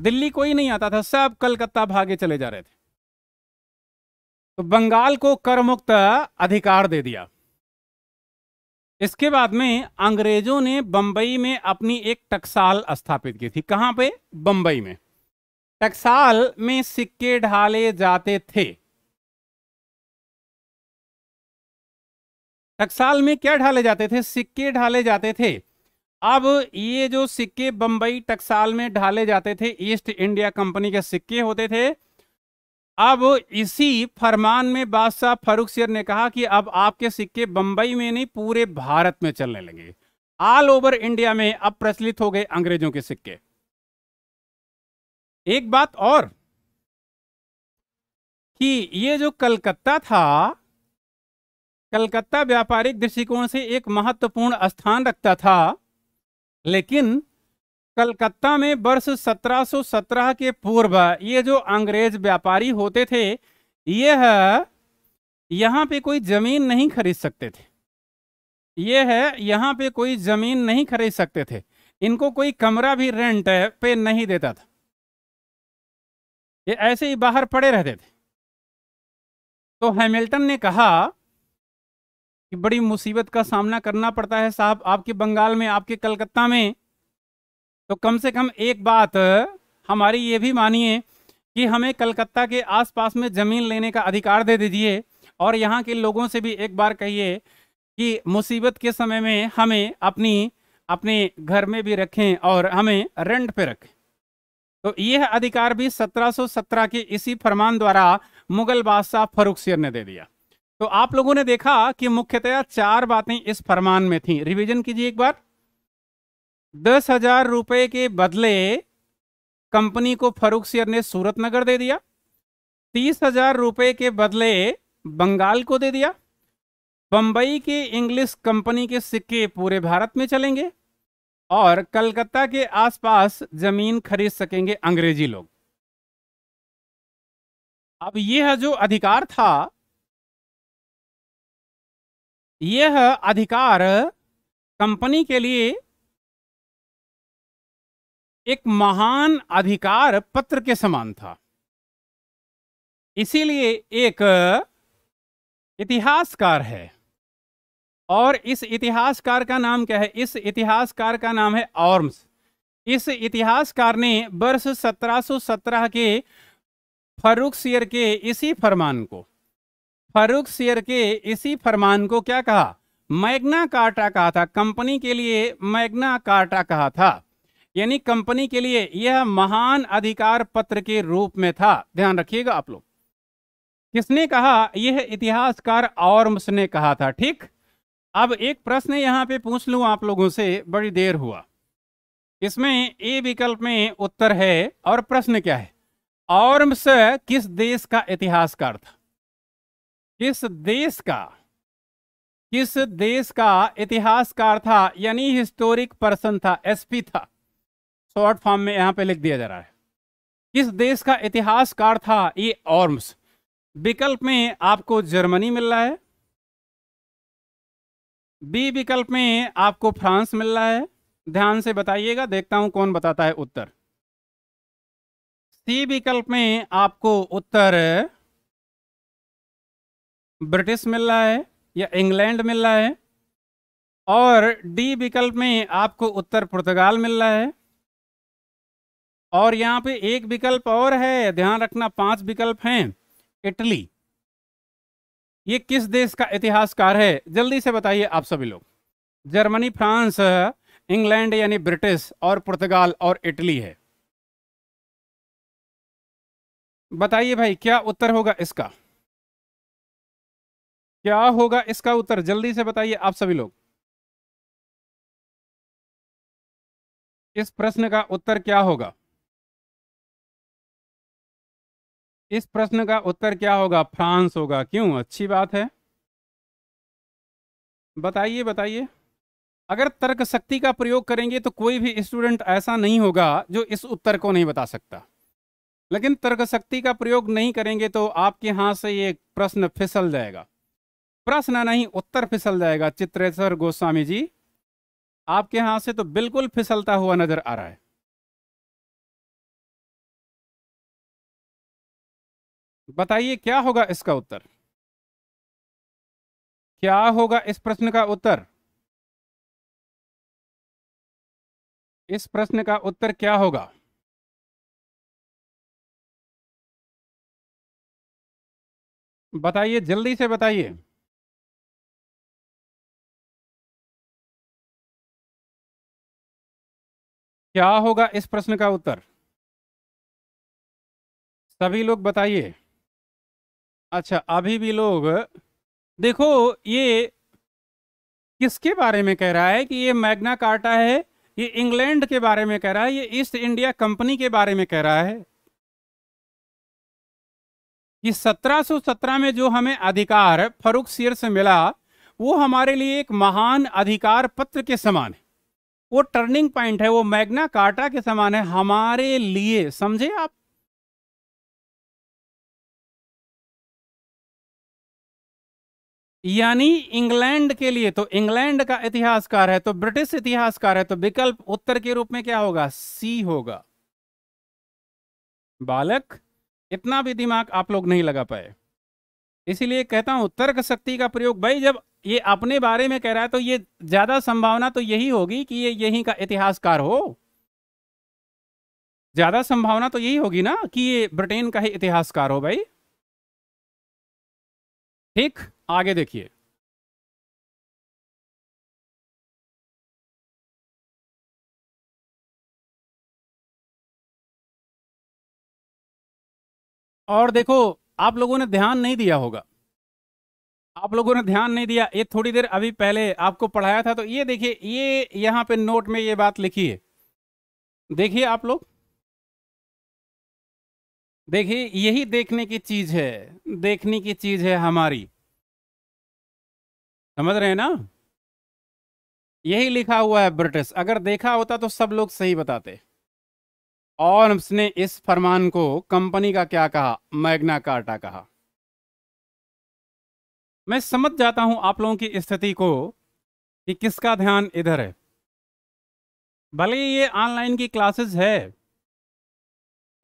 Speaker 1: दिल्ली कोई नहीं आता था सब कलकत्ता भागे चले जा रहे थे तो बंगाल को कर मुक्त अधिकार दे दिया
Speaker 2: इसके बाद में अंग्रेजों ने बंबई में अपनी एक टकसाल स्थापित की थी कहां पे बंबई में टकसाल में सिक्के ढाले जाते थे टकसाल में क्या ढाले जाते थे सिक्के ढाले जाते थे अब ये जो सिक्के बंबई टकसाल में ढाले जाते थे ईस्ट इंडिया कंपनी के सिक्के होते थे अब इसी फरमान में बादशाह फारूख शेर ने कहा कि अब आपके सिक्के बंबई में नहीं पूरे भारत में चलने लगे ऑल ओवर इंडिया में अब प्रचलित हो गए
Speaker 1: अंग्रेजों के सिक्के एक बात और कि ये जो कलकत्ता था कलकत्ता
Speaker 2: व्यापारिक दृष्टिकोण से एक महत्वपूर्ण स्थान रखता था लेकिन कलकत्ता में वर्ष 1717 के पूर्व ये जो अंग्रेज व्यापारी होते थे यह यहाँ पे कोई जमीन नहीं खरीद सकते थे ये है यहाँ पे कोई जमीन नहीं खरीद सकते थे इनको
Speaker 1: कोई कमरा भी रेंट पे नहीं देता था ये ऐसे ही बाहर पड़े रहते थे तो हैमिल्टन ने कहा कि
Speaker 2: बड़ी मुसीबत का सामना करना पड़ता है साहब आपके बंगाल में आपके कलकत्ता में तो कम से कम एक बात हमारी ये भी मानिए कि हमें कलकत्ता के आसपास में ज़मीन लेने का अधिकार दे दीजिए और यहाँ के लोगों से भी एक बार कहिए कि मुसीबत के समय में हमें अपनी अपने घर में भी रखें और हमें रेंट पे रखें तो यह अधिकार भी 1717 के इसी फरमान द्वारा मुगल बादशाह फरुखसियर ने दे दिया तो आप लोगों ने देखा कि मुख्यतया चार बातें इस फरमान में थी रिवीजन कीजिए एक बार दस हजार रुपये के बदले कंपनी को फरूख शेयर ने सूरत नगर दे दिया तीस हजार रुपए के बदले बंगाल को दे दिया बम्बई की इंग्लिश कंपनी के सिक्के पूरे भारत में चलेंगे और कलकत्ता
Speaker 1: के आसपास जमीन खरीद सकेंगे अंग्रेजी लोग अब यह जो अधिकार था यह अधिकार कंपनी के लिए
Speaker 2: एक महान अधिकार पत्र के समान था इसीलिए एक इतिहासकार है और इस इतिहासकार का नाम क्या है इस इतिहासकार का नाम है ऑर्म्स इस इतिहासकार ने वर्ष 1717 के फरूख सियर के इसी फरमान को फरूख सियर के इसी फरमान को क्या कहा मैग्ना कार्टा कहा था कंपनी के लिए मैग्ना कार्टा कहा था यानी कंपनी के लिए यह महान अधिकार पत्र के रूप में था ध्यान रखिएगा आप लोग किसने कहा यह इतिहासकार और उसने कहा था ठीक अब एक प्रश्न यहां पे पूछ लू आप लोगों से बड़ी देर हुआ इसमें ए विकल्प में उत्तर है और प्रश्न क्या है और किस देश का इतिहासकार था किस देश का किस देश का इतिहासकार था यानी हिस्टोरिक पर्सन था एसपी था शॉर्ट फॉर्म में यहाँ पे लिख दिया जा रहा है किस देश का इतिहासकार था ये ऑर्म्स विकल्प में आपको जर्मनी मिल रहा है बी विकल्प में आपको फ्रांस मिल रहा है ध्यान से बताइएगा देखता हूं कौन बताता है उत्तर सी विकल्प में आपको उत्तर ब्रिटिश मिल रहा है या इंग्लैंड मिल रहा है और डी विकल्प में आपको उत्तर पुर्तगाल मिल रहा है और यहाँ पे एक विकल्प और है ध्यान रखना पांच विकल्प हैं इटली ये किस देश का इतिहासकार है जल्दी से बताइए आप सभी लोग जर्मनी फ्रांस इंग्लैंड यानी ब्रिटिश और
Speaker 1: पुर्तगाल और इटली है बताइए भाई क्या उत्तर होगा इसका क्या होगा इसका उत्तर जल्दी से बताइए आप सभी लोग इस प्रश्न का उत्तर क्या होगा इस प्रश्न का उत्तर क्या होगा फ्रांस होगा क्यों अच्छी बात है
Speaker 2: बताइए बताइए अगर तर्क शक्ति का प्रयोग करेंगे तो कोई भी स्टूडेंट ऐसा नहीं होगा जो इस उत्तर को नहीं बता सकता लेकिन तर्क शक्ति का प्रयोग नहीं करेंगे तो आपके हाथ से ये प्रश्न फिसल जाएगा प्रश्न नहीं उत्तर
Speaker 1: फिसल जाएगा चित्रेश्वर गोस्वामी जी आपके हाथ से तो बिल्कुल फिसलता हुआ नजर आ रहा है बताइए क्या होगा इसका उत्तर क्या होगा इस प्रश्न का उत्तर इस प्रश्न का उत्तर क्या होगा बताइए जल्दी से बताइए क्या होगा इस प्रश्न का उत्तर सभी लोग बताइए
Speaker 2: अच्छा अभी भी लोग देखो ये किसके बारे में कह रहा है कि ये मैग्ना कार्टा है ये इंग्लैंड के बारे में कह रहा है ये ईस्ट इंडिया कंपनी के बारे में कह रहा है कि 1717 में जो हमें अधिकार फरुख शेर से मिला वो हमारे लिए एक महान अधिकार पत्र के समान है वो टर्निंग पॉइंट है वो मैग्ना
Speaker 1: कार्टा के समान है हमारे लिए समझे आप यानी इंग्लैंड
Speaker 2: के लिए तो इंग्लैंड का इतिहासकार है तो ब्रिटिश इतिहासकार है तो विकल्प उत्तर के रूप में क्या होगा सी होगा बालक इतना भी दिमाग आप लोग नहीं लगा पाए इसीलिए कहता हूं तर्क शक्ति का प्रयोग भाई जब ये अपने बारे में कह रहा है तो ये ज्यादा संभावना तो यही होगी कि ये यही का इतिहासकार हो
Speaker 1: ज्यादा संभावना तो यही होगी ना कि ये ब्रिटेन का ही इतिहासकार हो भाई ठीक आगे देखिए और देखो आप लोगों ने ध्यान नहीं दिया होगा आप लोगों ने ध्यान नहीं दिया ये थोड़ी
Speaker 2: देर अभी पहले आपको पढ़ाया था तो ये देखिए ये यहां पे नोट में ये बात लिखी है
Speaker 1: देखिए आप लोग देखिए यही देखने की चीज है देखने की चीज है हमारी समझ
Speaker 2: रहे हैं ना यही लिखा हुआ है ब्रिटिश अगर देखा होता तो सब लोग सही बताते और उसने इस फरमान को कंपनी का क्या कहा मैग्ना कार्टा कहा मैं समझ जाता हूं आप लोगों की स्थिति को कि किसका ध्यान इधर है भले ही ये ऑनलाइन की क्लासेस है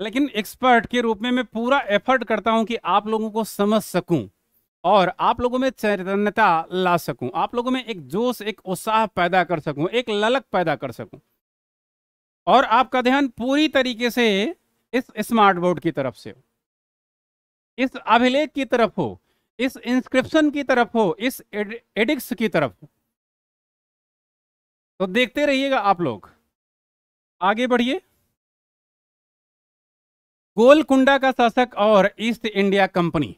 Speaker 2: लेकिन एक्सपर्ट के रूप में मैं पूरा एफर्ट करता हूं कि आप लोगों को समझ सकूं और आप लोगों में चैतन्यता ला सकूं आप लोगों में एक जोश एक उत्साह पैदा कर सकूं एक ललक पैदा कर सकूं और आपका ध्यान पूरी तरीके से इस स्मार्ट बोर्ड की तरफ से हो इस अभिलेख की तरफ हो इस इंस्क्रिप्शन की तरफ हो इस एड, एडिक्स
Speaker 1: की तरफ हो तो देखते रहिएगा आप लोग आगे बढ़िए गोलकुंडा का शासक और
Speaker 2: ईस्ट इंडिया कंपनी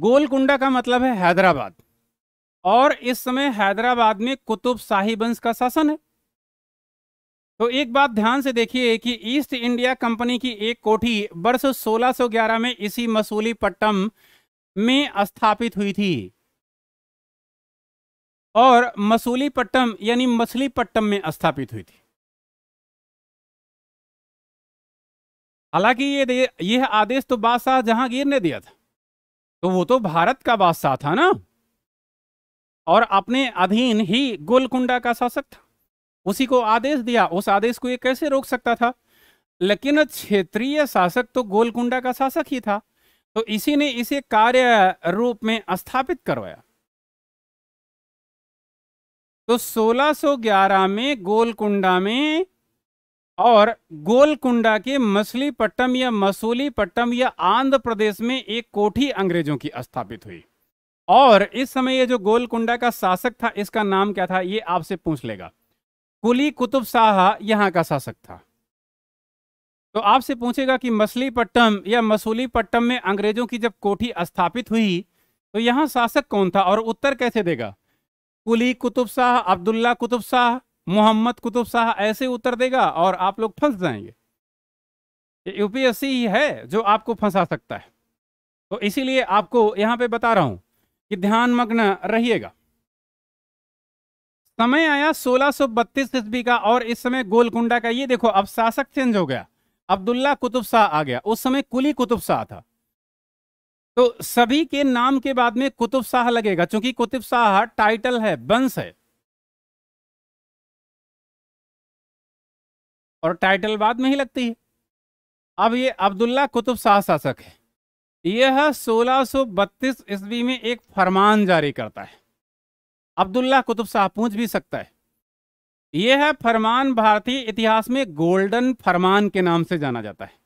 Speaker 2: गोलकुंडा का मतलब है हैदराबाद और इस समय हैदराबाद में कुतुब शाही वंश का शासन है तो एक बात ध्यान से देखिए कि ईस्ट इंडिया कंपनी की एक कोठी वर्ष 1611 में इसी मसूली पट्टम में स्थापित हुई थी
Speaker 1: और पट्टम यानी मछलीपट्टम में स्थापित हुई थी हालांकि ये यह आदेश तो बादशाह जहांगीर ने दिया था तो वो तो भारत का बादशाह था ना
Speaker 2: और अपने अधीन ही गोलकुंडा का शासक था उसी को आदेश दिया उस आदेश को ये कैसे रोक सकता था लेकिन क्षेत्रीय शासक तो गोलकुंडा का शासक ही था तो इसी ने इसे कार्य रूप में स्थापित करवाया तो 1611 में गोलकुंडा में और गोलकुंडा के मछलीपट्टम या मसूलीपट्टम या आंध्र प्रदेश में एक कोठी अंग्रेजों की स्थापित हुई और इस समय ये जो गोलकुंडा का शासक था इसका नाम क्या था ये आपसे पूछ लेगा कुली कुतुब शाह यहाँ का शासक था तो आपसे पूछेगा कि मछलीपट्टम या मसूलीपट्टम में अंग्रेजों की जब कोठी स्थापित हुई तो यहाँ शासक कौन था और उत्तर कैसे देगा कुली कुतुब शाह अब्दुल्ला कुतुब शाह मोहम्मद कुतुब शाह ऐसे उत्तर देगा और आप लोग फंस जाएंगे यूपीएससी ही है जो आपको फंसा सकता है तो इसीलिए आपको यहां पे बता रहा हूं कि ध्यान मग्न रहिएगा समय आया 1632 सौ ईस्वी का और इस समय गोलकुंडा का ये देखो अब शासक चेंज हो गया अब्दुल्ला कुतुब शाह आ गया उस समय कुली कुतुब शाह था
Speaker 1: तो सभी के नाम के बाद में कुतुब शाह लगेगा क्योंकि कुतुब शाह टाइटल है वंश है और टाइटल बाद में ही लगती है अब ये अब्दुल्ला कुतुब शाह शासक है
Speaker 2: यह 1632 ईस्वी में एक फरमान जारी करता है अब्दुल्ला कुतुब शाह पूछ भी सकता है यह फरमान भारतीय इतिहास में गोल्डन फरमान के नाम से जाना जाता है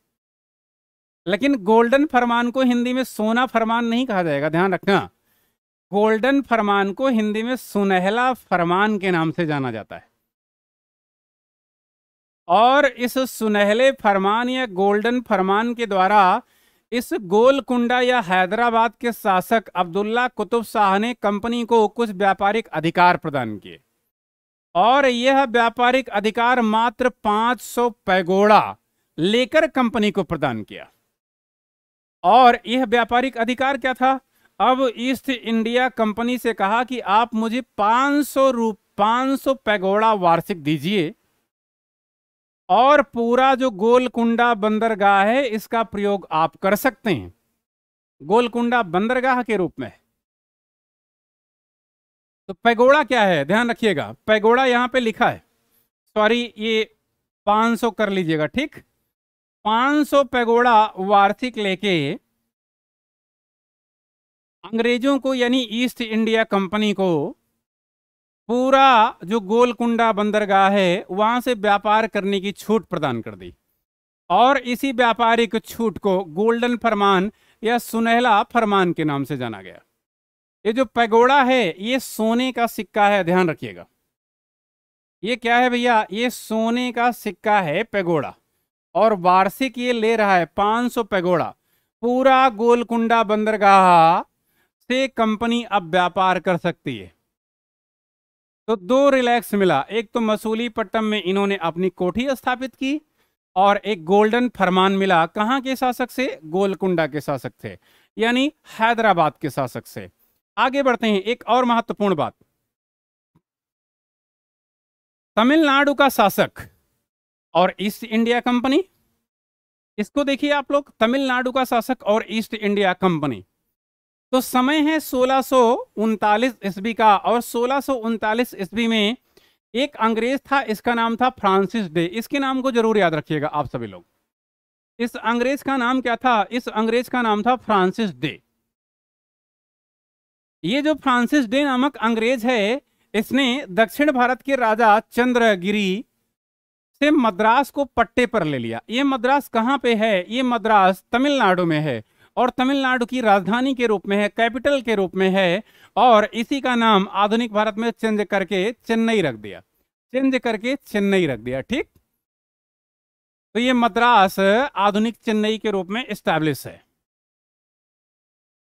Speaker 2: लेकिन गोल्डन फरमान को हिंदी में सोना फरमान नहीं कहा जाएगा ध्यान रखना गोल्डन फरमान को हिंदी में सुनहला फरमान के नाम से जाना जाता है और इस सुनहले फरमान या गोल्डन फरमान के द्वारा इस गोलकुंडा या हैदराबाद के शासक अब्दुल्ला कुतुब शाह ने कंपनी को कुछ व्यापारिक अधिकार प्रदान किए और यह व्यापारिक अधिकार मात्र 500 पैगोड़ा लेकर कंपनी को प्रदान किया और यह व्यापारिक अधिकार क्या था अब ईस्ट इंडिया कंपनी से कहा कि आप मुझे 500 रूप 500 पैगोड़ा वार्षिक दीजिए और पूरा जो गोलकुंडा बंदरगाह है इसका प्रयोग आप कर सकते हैं गोलकुंडा बंदरगाह के रूप में तो पैगोड़ा क्या है ध्यान रखिएगा पैगोड़ा यहां पे लिखा है सॉरी ये 500 कर लीजिएगा ठीक 500 पैगोड़ा वार्षिक लेके अंग्रेजों को यानी ईस्ट इंडिया कंपनी को पूरा जो गोलकुंडा बंदरगाह है वहां से व्यापार करने की छूट प्रदान कर दी और इसी व्यापारिक छूट को गोल्डन फरमान या सुनहला फरमान के नाम से जाना गया ये जो पैगोड़ा है ये सोने का सिक्का है ध्यान रखिएगा ये क्या है भैया ये सोने का सिक्का है पैगोड़ा और वार्षिक ये ले रहा है 500 पैगोड़ा पूरा गोलकुंडा बंदरगाह से कंपनी अब व्यापार कर सकती है तो दो रिलैक्स मिला एक तो मसूलीपट्टम में इन्होंने अपनी कोठी स्थापित की और एक गोल्डन फरमान मिला कहाँ के शासक से गोलकुंडा के शासक थे यानी हैदराबाद के शासक से आगे बढ़ते हैं एक और महत्वपूर्ण बात तमिलनाडु का शासक और ईस्ट इंडिया कंपनी इसको देखिए आप लोग तमिलनाडु का शासक और ईस्ट इंडिया कंपनी तो समय है सोलह ईस्वी का और सोलह ईस्वी में एक अंग्रेज था इसका नाम था फ्रांसिस डे इसके नाम को जरूर याद रखिएगा आप सभी लोग इस अंग्रेज का नाम क्या था इस अंग्रेज का नाम था फ्रांसिस डे ये जो फ्रांसिस डे नामक अंग्रेज है इसने दक्षिण भारत के राजा चंद्रगिरी से मद्रास को पट्टे पर ले लिया ये मद्रास कहाँ पे है ये मद्रास तमिलनाडु में है और तमिलनाडु की राजधानी के रूप में है कैपिटल के रूप में है और इसी का नाम आधुनिक भारत में चेंज करके चेन्नई रख दिया चेंज करके चेन्नई रख दिया ठीक तो ये मद्रास आधुनिक चेन्नई के रूप में स्टैब्लिश है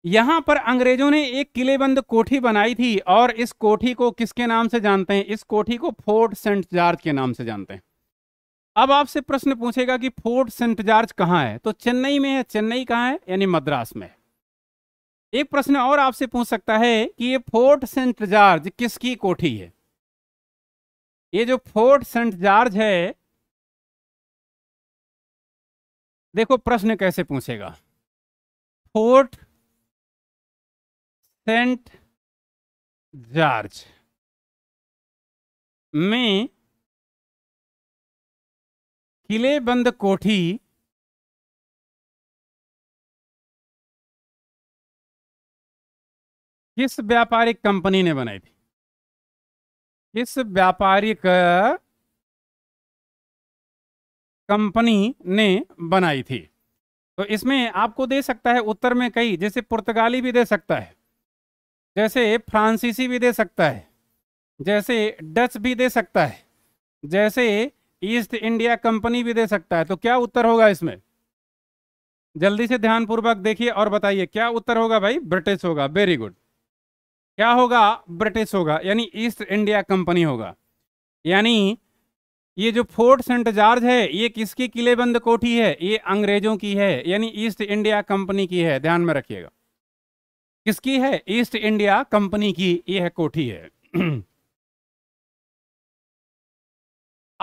Speaker 2: यहां पर अंग्रेजों ने एक किलेबंद कोठी बनाई थी और इस कोठी को किसके नाम से जानते हैं इस कोठी को फोर्ट सेंट जॉर्ज के नाम से जानते हैं अब आपसे प्रश्न पूछेगा कि फोर्ट सेंट जॉर्ज कहाँ है तो चेन्नई में है चेन्नई कहाँ है यानी मद्रास में एक प्रश्न और आपसे पूछ सकता है कि ये फोर्ट सेंट
Speaker 1: जॉर्ज किसकी कोठी है ये जो फोर्ट सेंट जॉर्ज है देखो प्रश्न कैसे पूछेगा फोर्ट सेंट जॉर्ज में किले बंद कोठी किस व्यापारिक कंपनी ने बनाई थी किस व्यापारिक कंपनी ने बनाई थी तो इसमें आपको दे सकता
Speaker 2: है उत्तर में कई जैसे पुर्तगाली भी दे सकता है जैसे फ्रांसीसी भी दे सकता है जैसे डच भी दे सकता है जैसे ईस्ट इंडिया कंपनी भी दे सकता है तो क्या उत्तर होगा इसमें जल्दी से ध्यानपूर्वक देखिए और बताइए क्या उत्तर होगा भाई ब्रिटिश होगा वेरी गुड क्या होगा ब्रिटिश होगा यानी ईस्ट इंडिया कंपनी होगा यानी ये जो फोर्ट सेंट जॉर्ज है ये किसकी किलेबंद कोठी है ये अंग्रेजों की है यानी ईस्ट इंडिया कंपनी
Speaker 1: की है ध्यान में रखिएगा किसकी है ईस्ट इंडिया कंपनी की यह कोठी है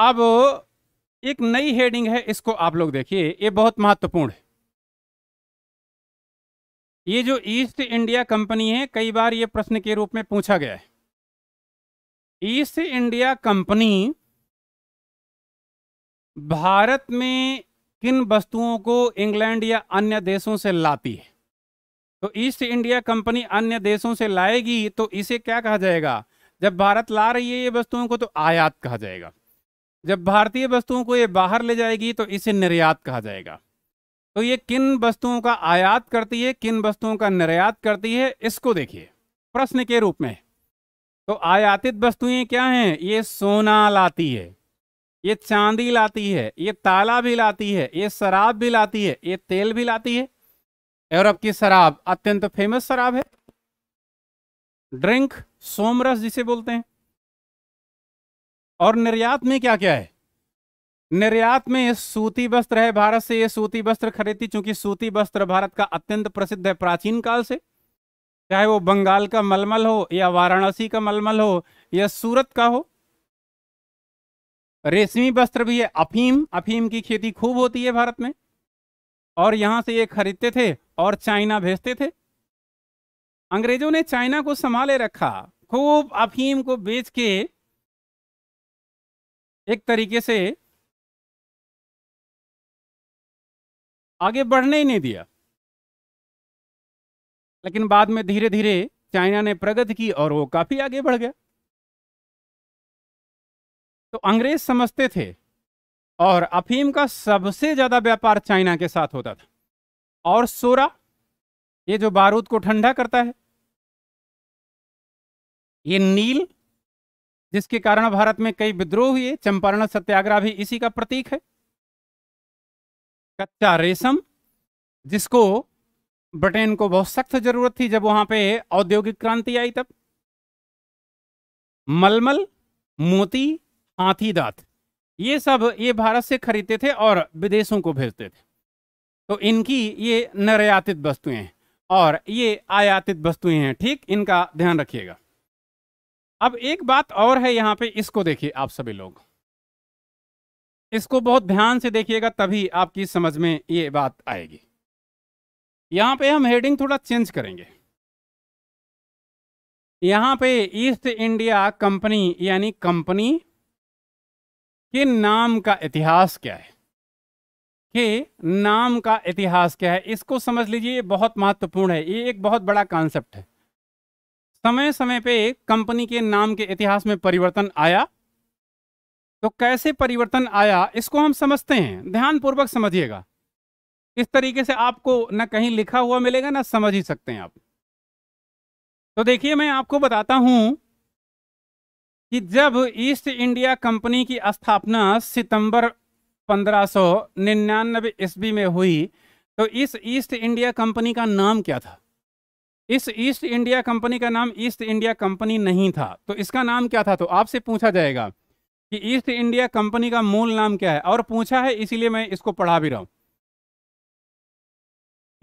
Speaker 1: अब एक नई हेडिंग है इसको आप लोग देखिए ये बहुत महत्वपूर्ण है
Speaker 2: ये जो ईस्ट इंडिया कंपनी है कई बार ये प्रश्न के रूप में पूछा गया है ईस्ट इंडिया कंपनी भारत में किन वस्तुओं को इंग्लैंड या अन्य देशों से लाती है तो ईस्ट इंडिया कंपनी अन्य देशों से लाएगी तो इसे क्या कहा जाएगा जब भारत ला रही है ये वस्तुओं को तो आयात कहा जाएगा जब भारतीय वस्तुओं को ये बाहर ले जाएगी तो इसे निर्यात कहा जाएगा तो ये किन वस्तुओं का आयात करती है किन वस्तुओं का निर्यात करती है इसको देखिए प्रश्न के रूप में तो आयातित वस्तुएं क्या हैं ये सोना लाती है ये चांदी लाती है ये ताला भी लाती है ये शराब भी लाती है ये तेल भी लाती है यूरोप की शराब अत्यंत फेमस शराब है ड्रिंक सोमरस जिसे बोलते हैं और निर्यात में क्या क्या है निर्यात में सूती वस्त्र है भारत से ये सूती वस्त्र खरीदती चूंकि सूती वस्त्र भारत का अत्यंत प्रसिद्ध है प्राचीन काल से चाहे वो बंगाल का मलमल हो या वाराणसी का मलमल हो या सूरत का हो रेशमी वस्त्र भी है अफीम अफीम की खेती खूब होती है भारत में और यहां से ये खरीदते थे और चाइना भेजते थे अंग्रेजों ने चाइना को संभाले रखा खूब
Speaker 1: अफीम को बेच के एक तरीके से आगे बढ़ने ही नहीं दिया लेकिन बाद में धीरे धीरे चाइना ने प्रगति की और वो काफी आगे बढ़ गया तो अंग्रेज समझते थे
Speaker 2: और अफीम का सबसे ज्यादा व्यापार चाइना के साथ होता था और सोरा ये जो बारूद को ठंडा करता है ये नील जिसके कारण भारत में कई विद्रोह हुए चंपारण सत्याग्रह भी इसी का प्रतीक है कच्चा रेशम जिसको ब्रिटेन को बहुत सख्त जरूरत थी जब वहां पे औद्योगिक क्रांति आई तब मलमल मोती हाथी दांत ये सब ये भारत से खरीदते थे और विदेशों को भेजते थे तो इनकी ये निर्यातित वस्तुएं हैं और ये आयातित वस्तुएं हैं ठीक इनका ध्यान रखिएगा अब एक बात और है यहाँ पे इसको देखिए आप सभी लोग इसको बहुत ध्यान से देखिएगा तभी आपकी समझ में ये बात आएगी यहाँ पे हम हेडिंग थोड़ा चेंज करेंगे यहाँ पे ईस्ट इंडिया कंपनी यानी कंपनी के नाम का इतिहास क्या है के नाम का इतिहास क्या है इसको समझ लीजिए ये बहुत महत्वपूर्ण है ये एक बहुत बड़ा कॉन्सेप्ट है समय समय पे कंपनी के नाम के इतिहास में परिवर्तन आया तो कैसे परिवर्तन आया इसको हम समझते हैं ध्यानपूर्वक समझिएगा इस तरीके से आपको ना कहीं लिखा हुआ मिलेगा ना समझ ही सकते हैं आप तो देखिए मैं आपको बताता हूं कि जब ईस्ट इंडिया कंपनी की स्थापना सितंबर 1599 ईस्वी में हुई तो इस ईस्ट इंडिया कंपनी का नाम क्या था इस ईस्ट इंडिया कंपनी का नाम ईस्ट इंडिया कंपनी नहीं था तो इसका नाम क्या था तो आपसे पूछा जाएगा कि ईस्ट इंडिया कंपनी का मूल नाम क्या है और पूछा है इसीलिए मैं इसको पढ़ा भी रहा हूं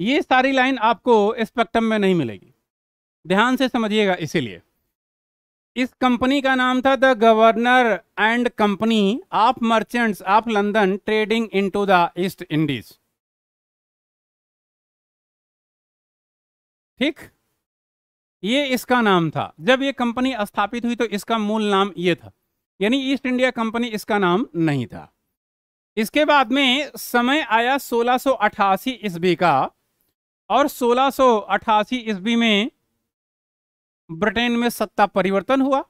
Speaker 2: ये सारी लाइन आपको स्पेक्ट्रम में नहीं मिलेगी ध्यान से समझिएगा इसीलिए इस कंपनी का नाम था the governor and company of merchants of
Speaker 1: London trading into the East Indies ठीक ये इसका नाम था जब ये कंपनी
Speaker 2: स्थापित हुई तो इसका मूल नाम ये था यानी ईस्ट इंडिया कंपनी इसका नाम नहीं था इसके बाद में समय आया 1688 ईस्वी का और 1688 ईस्वी में ब्रिटेन में सत्ता परिवर्तन हुआ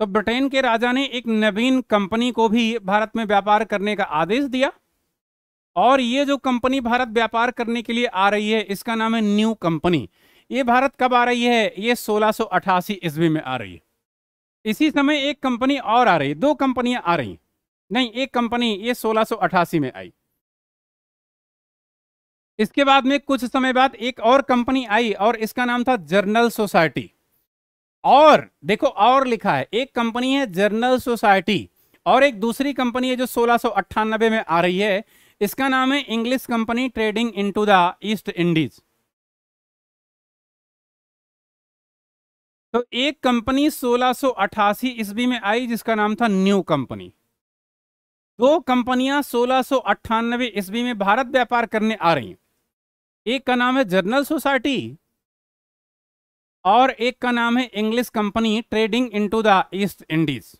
Speaker 2: तो ब्रिटेन के राजा ने एक नवीन कंपनी को भी भारत में व्यापार करने का आदेश दिया और ये जो कंपनी भारत व्यापार करने के लिए आ रही है इसका नाम है न्यू कंपनी ये भारत कब आ रही है ये सोलह ईस्वी में आ रही है इसी समय एक कंपनी और आ रही है दो कंपनियां आ रही नहीं एक कंपनी ये सोलह में आई इसके बाद में कुछ समय बाद एक और कंपनी आई और इसका नाम था जर्नल सोसाइटी और देखो और लिखा है एक कंपनी है जर्नल सोसाइटी और एक दूसरी कंपनी है जो सोलह में आ रही है इसका नाम है English company trading into the East Indies तो एक कंपनी 1688 ईस्वी में आई जिसका नाम था न्यू कंपनी दो कंपनियां सोलह ईस्वी में भारत व्यापार करने आ रही हैं एक का नाम है जर्नल सोसाइटी और एक का नाम है English company trading into the East Indies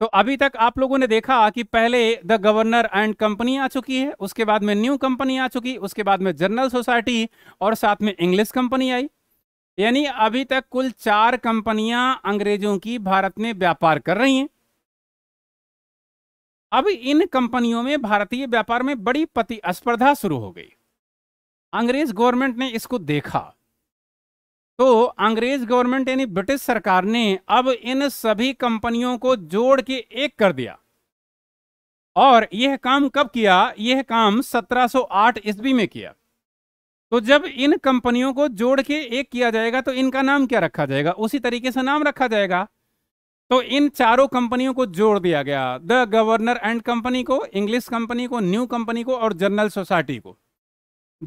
Speaker 2: तो अभी तक आप लोगों ने देखा कि पहले द गवर्नर एंड कंपनी आ चुकी है उसके बाद में न्यू कंपनी आ चुकी उसके बाद में जर्नल सोसाइटी और साथ में इंग्लिश कंपनी आई यानी अभी तक कुल चार कंपनियां अंग्रेजों की भारत में व्यापार कर रही हैं अब इन कंपनियों में भारतीय व्यापार में बड़ी प्रतिस्पर्धा शुरू हो गई अंग्रेज गवर्नमेंट ने इसको देखा तो अंग्रेज गवर्नमेंट यानी ब्रिटिश सरकार ने अब इन सभी कंपनियों को जोड़ के एक कर दिया और यह काम कब किया यह काम 1708 ईस्वी में किया तो जब इन कंपनियों को जोड़ के एक किया जाएगा तो इनका नाम क्या रखा जाएगा उसी तरीके से नाम रखा जाएगा तो इन चारों कंपनियों को जोड़ दिया गया द गवर्नर एंड कंपनी को इंग्लिश कंपनी को न्यू कंपनी को और जनरल सोसाइटी को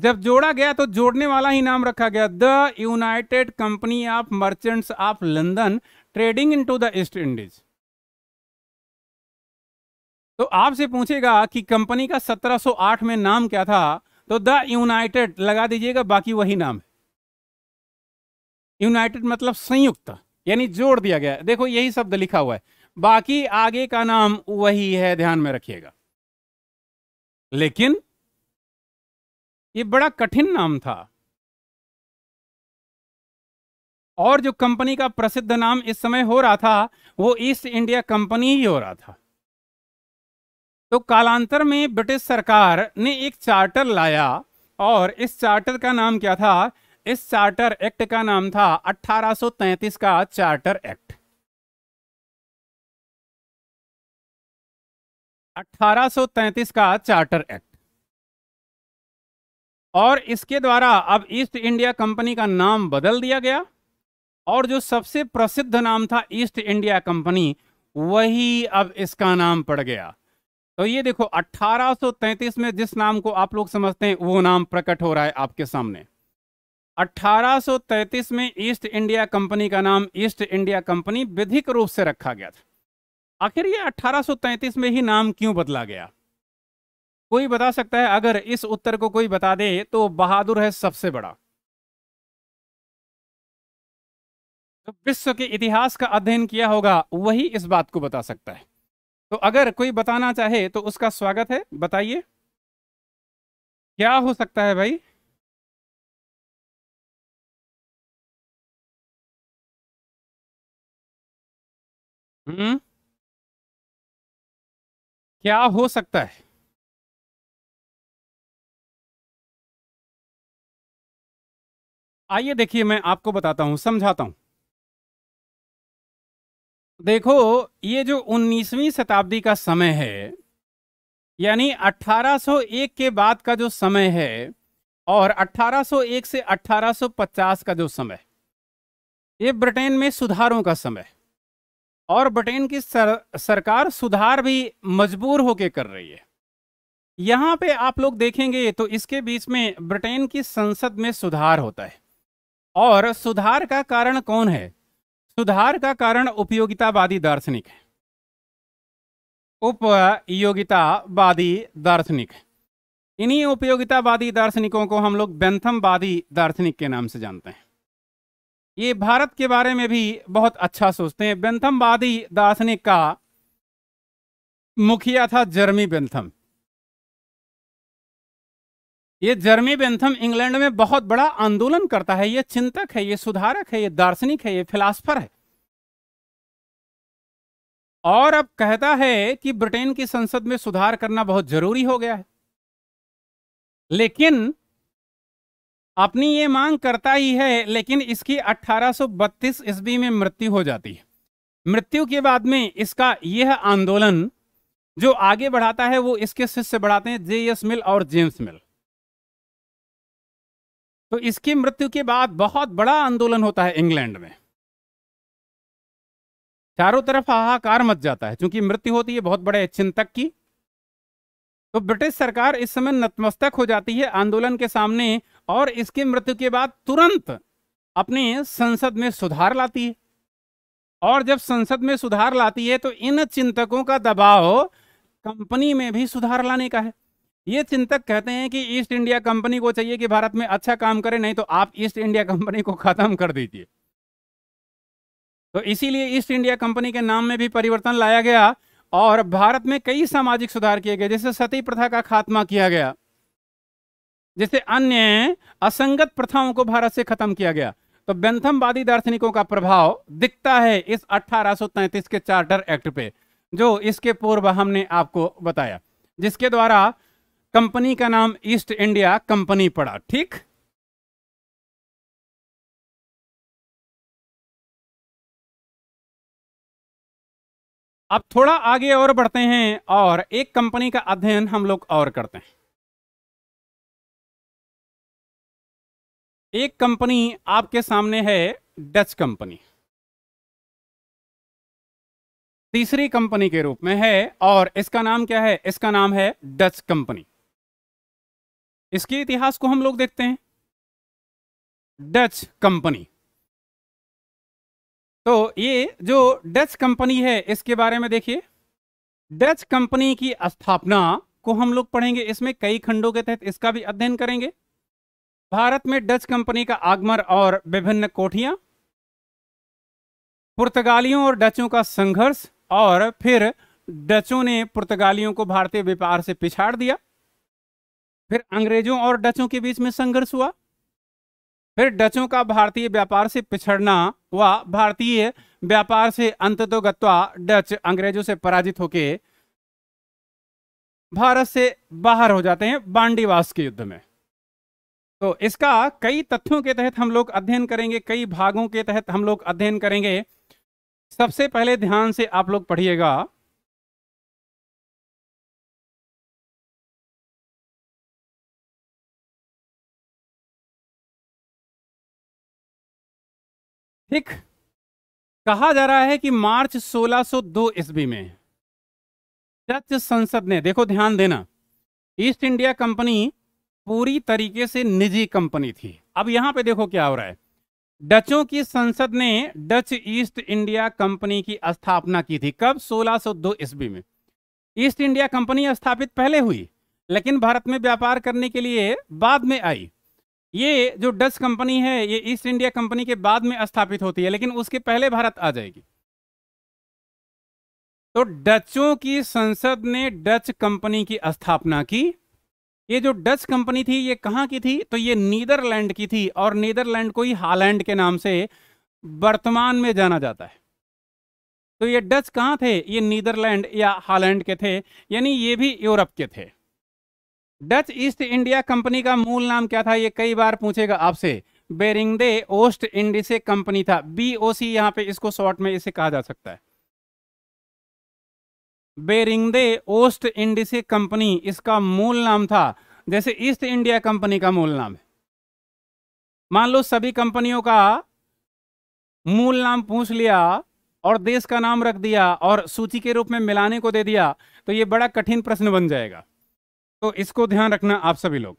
Speaker 2: जब जोड़ा गया तो जोड़ने वाला ही नाम रखा गया the united company of merchants of London trading into the East Indies तो आपसे पूछेगा कि कंपनी का 1708 में नाम क्या था तो द यूनाइटेड लगा दीजिएगा बाकी वही नाम है यूनाइटेड मतलब संयुक्त यानी जोड़ दिया गया देखो यही शब्द लिखा हुआ है बाकी आगे का नाम वही
Speaker 1: है ध्यान में रखिएगा लेकिन ये बड़ा कठिन नाम था और जो कंपनी
Speaker 2: का प्रसिद्ध नाम इस समय हो रहा था वो ईस्ट इंडिया कंपनी ही हो रहा था तो कालांतर में ब्रिटिश सरकार ने एक चार्टर लाया और इस चार्टर का नाम क्या था इस चार्टर एक्ट का नाम था 1833
Speaker 1: का चार्टर एक्ट 1833 का चार्टर एक्ट
Speaker 2: और इसके द्वारा अब ईस्ट इंडिया कंपनी का नाम बदल दिया गया और जो सबसे प्रसिद्ध नाम था ईस्ट इंडिया कंपनी वही अब इसका नाम पड़ गया तो ये देखो 1833 में जिस नाम को आप लोग समझते हैं वो नाम प्रकट हो रहा है आपके सामने 1833 में ईस्ट इंडिया कंपनी का नाम ईस्ट इंडिया कंपनी विधिक रूप से रखा गया था आखिर ये 1833 में
Speaker 1: ही नाम क्यों बदला गया कोई बता सकता है अगर इस उत्तर को कोई बता दे तो बहादुर है सबसे बड़ा
Speaker 2: तो विश्व के इतिहास का अध्ययन किया होगा वही इस बात को बता सकता है तो अगर
Speaker 1: कोई बताना चाहे तो उसका स्वागत है बताइए क्या हो सकता है भाई हम्म क्या हो सकता है आइए देखिए मैं आपको बताता हूं समझाता हूँ देखो ये जो 19वीं शताब्दी का समय
Speaker 2: है यानी 1801 के बाद का जो समय है और 1801 से 1850 का जो समय ये ब्रिटेन में सुधारों का समय और ब्रिटेन की सर, सरकार सुधार भी मजबूर होके कर रही है यहां पे आप लोग देखेंगे तो इसके बीच में ब्रिटेन की संसद में सुधार होता है और सुधार का कारण कौन है सुधार का कारण उपयोगितावादी दार्शनिक है उपयोगितावादी दार्शनिक इन्हीं उपयोगितावादी दार्शनिकों को हम लोग बेंथमवादी दार्शनिक के नाम से जानते हैं ये भारत के बारे में भी बहुत अच्छा सोचते हैं बेंथमवादी दार्शनिक का मुखिया था जर्मी बेंथम ये जर्मी बेंथम इंग्लैंड में बहुत बड़ा आंदोलन करता है ये चिंतक है ये सुधारक है ये दार्शनिक है ये फिलासफर है और अब कहता है कि ब्रिटेन की संसद में सुधार करना बहुत जरूरी हो गया है लेकिन अपनी ये मांग करता ही है लेकिन इसकी 1832 ईस्वी में मृत्यु हो जाती है मृत्यु के बाद में इसका यह आंदोलन जो आगे बढ़ाता है वो इसके शिष्य बढ़ाते हैं जे एस मिल और जेम्स मिल तो इसकी मृत्यु के बाद बहुत बड़ा आंदोलन होता है इंग्लैंड में चारों तरफ हाहाकार मच जाता है क्योंकि मृत्यु होती है बहुत बड़े चिंतक की तो ब्रिटिश सरकार इस समय नतमस्तक हो जाती है आंदोलन के सामने और इसकी मृत्यु के बाद तुरंत अपने संसद में सुधार लाती है और जब संसद में सुधार लाती है तो इन चिंतकों का दबाव कंपनी में भी सुधार लाने का है ये चिंतक कहते हैं कि ईस्ट इंडिया कंपनी को चाहिए कि भारत में अच्छा काम करे नहीं तो आप ईस्ट इंडिया कंपनी को खत्म कर दीजिए तो इसीलिए ईस्ट इंडिया कंपनी के नाम में भी परिवर्तन लाया गया और भारत में कई सामाजिक सुधार किए गए जैसे सती प्रथा का खात्मा किया गया जैसे अन्य असंगत प्रथाओं को भारत से खत्म किया गया तो बेंथमवादी दार्शनिकों का प्रभाव दिखता है इस 1833 के चार्टर एक्ट पे जो इसके पूर्व हमने
Speaker 1: आपको बताया जिसके द्वारा कंपनी का नाम ईस्ट इंडिया कंपनी पड़ा ठीक अब थोड़ा आगे और बढ़ते हैं और एक कंपनी का अध्ययन हम लोग और करते हैं एक कंपनी आपके सामने है डच कंपनी तीसरी कंपनी के रूप में है और इसका नाम क्या है इसका नाम है डच कंपनी इसके इतिहास को हम लोग देखते हैं डच कंपनी
Speaker 2: तो ये जो डच कंपनी है इसके बारे में देखिए डच कंपनी की स्थापना को हम लोग पढ़ेंगे इसमें कई खंडों के तहत इसका भी अध्ययन करेंगे भारत में डच कंपनी का आगमन और विभिन्न कोठियां पुर्तगालियों और डचों का संघर्ष और फिर डचों ने पुर्तगालियों को भारतीय व्यापार से पिछाड़ दिया फिर अंग्रेजों और डचों के बीच में संघर्ष हुआ फिर डचों का भारतीय व्यापार से पिछड़ना व भारतीय व्यापार से अंततोगत्वा डच अंग्रेजों से पराजित होके भारत से बाहर हो जाते हैं बांडीवास के युद्ध में तो इसका कई तथ्यों के तहत हम लोग अध्ययन करेंगे कई भागों के तहत हम लोग अध्ययन
Speaker 1: करेंगे सबसे पहले ध्यान से आप लोग पढ़िएगा ठीक कहा जा रहा है कि मार्च 1602 ईस्वी में
Speaker 2: डच संसद ने देखो ध्यान देना ईस्ट इंडिया कंपनी पूरी तरीके से निजी कंपनी थी अब यहां पे देखो क्या हो रहा है डचों की संसद ने डच ईस्ट इंडिया कंपनी की स्थापना की थी कब 1602 ईस्वी में ईस्ट इंडिया कंपनी स्थापित पहले हुई लेकिन भारत में व्यापार करने के लिए बाद में आई ये जो डच कंपनी है ये ईस्ट इंडिया कंपनी के बाद में स्थापित होती है लेकिन उसके पहले भारत आ जाएगी तो डचों की संसद ने डच कंपनी की स्थापना की ये जो डच कंपनी थी ये कहाँ की थी तो ये नीदरलैंड की थी और नीदरलैंड को ही हालैंड के नाम से वर्तमान में जाना जाता है तो ये डच कहाँ थे ये नीदरलैंड या हालैंड के थे यानी ये भी यूरोप के थे डच ईस्ट इंडिया कंपनी का मूल नाम क्या था ये कई बार पूछेगा आपसे बेरिंगदे ओस्ट इंडिसे कंपनी था बीओसी यहां पे इसको शॉर्ट में इसे कहा जा सकता है दे ओस्ट इंडिसे कंपनी इसका मूल नाम था जैसे ईस्ट इंडिया कंपनी का मूल नाम है मान लो सभी कंपनियों का मूल नाम पूछ लिया और देश का नाम रख दिया और सूची के रूप में मिलाने को दे दिया तो ये बड़ा कठिन प्रश्न बन जाएगा तो इसको ध्यान रखना आप सभी लोग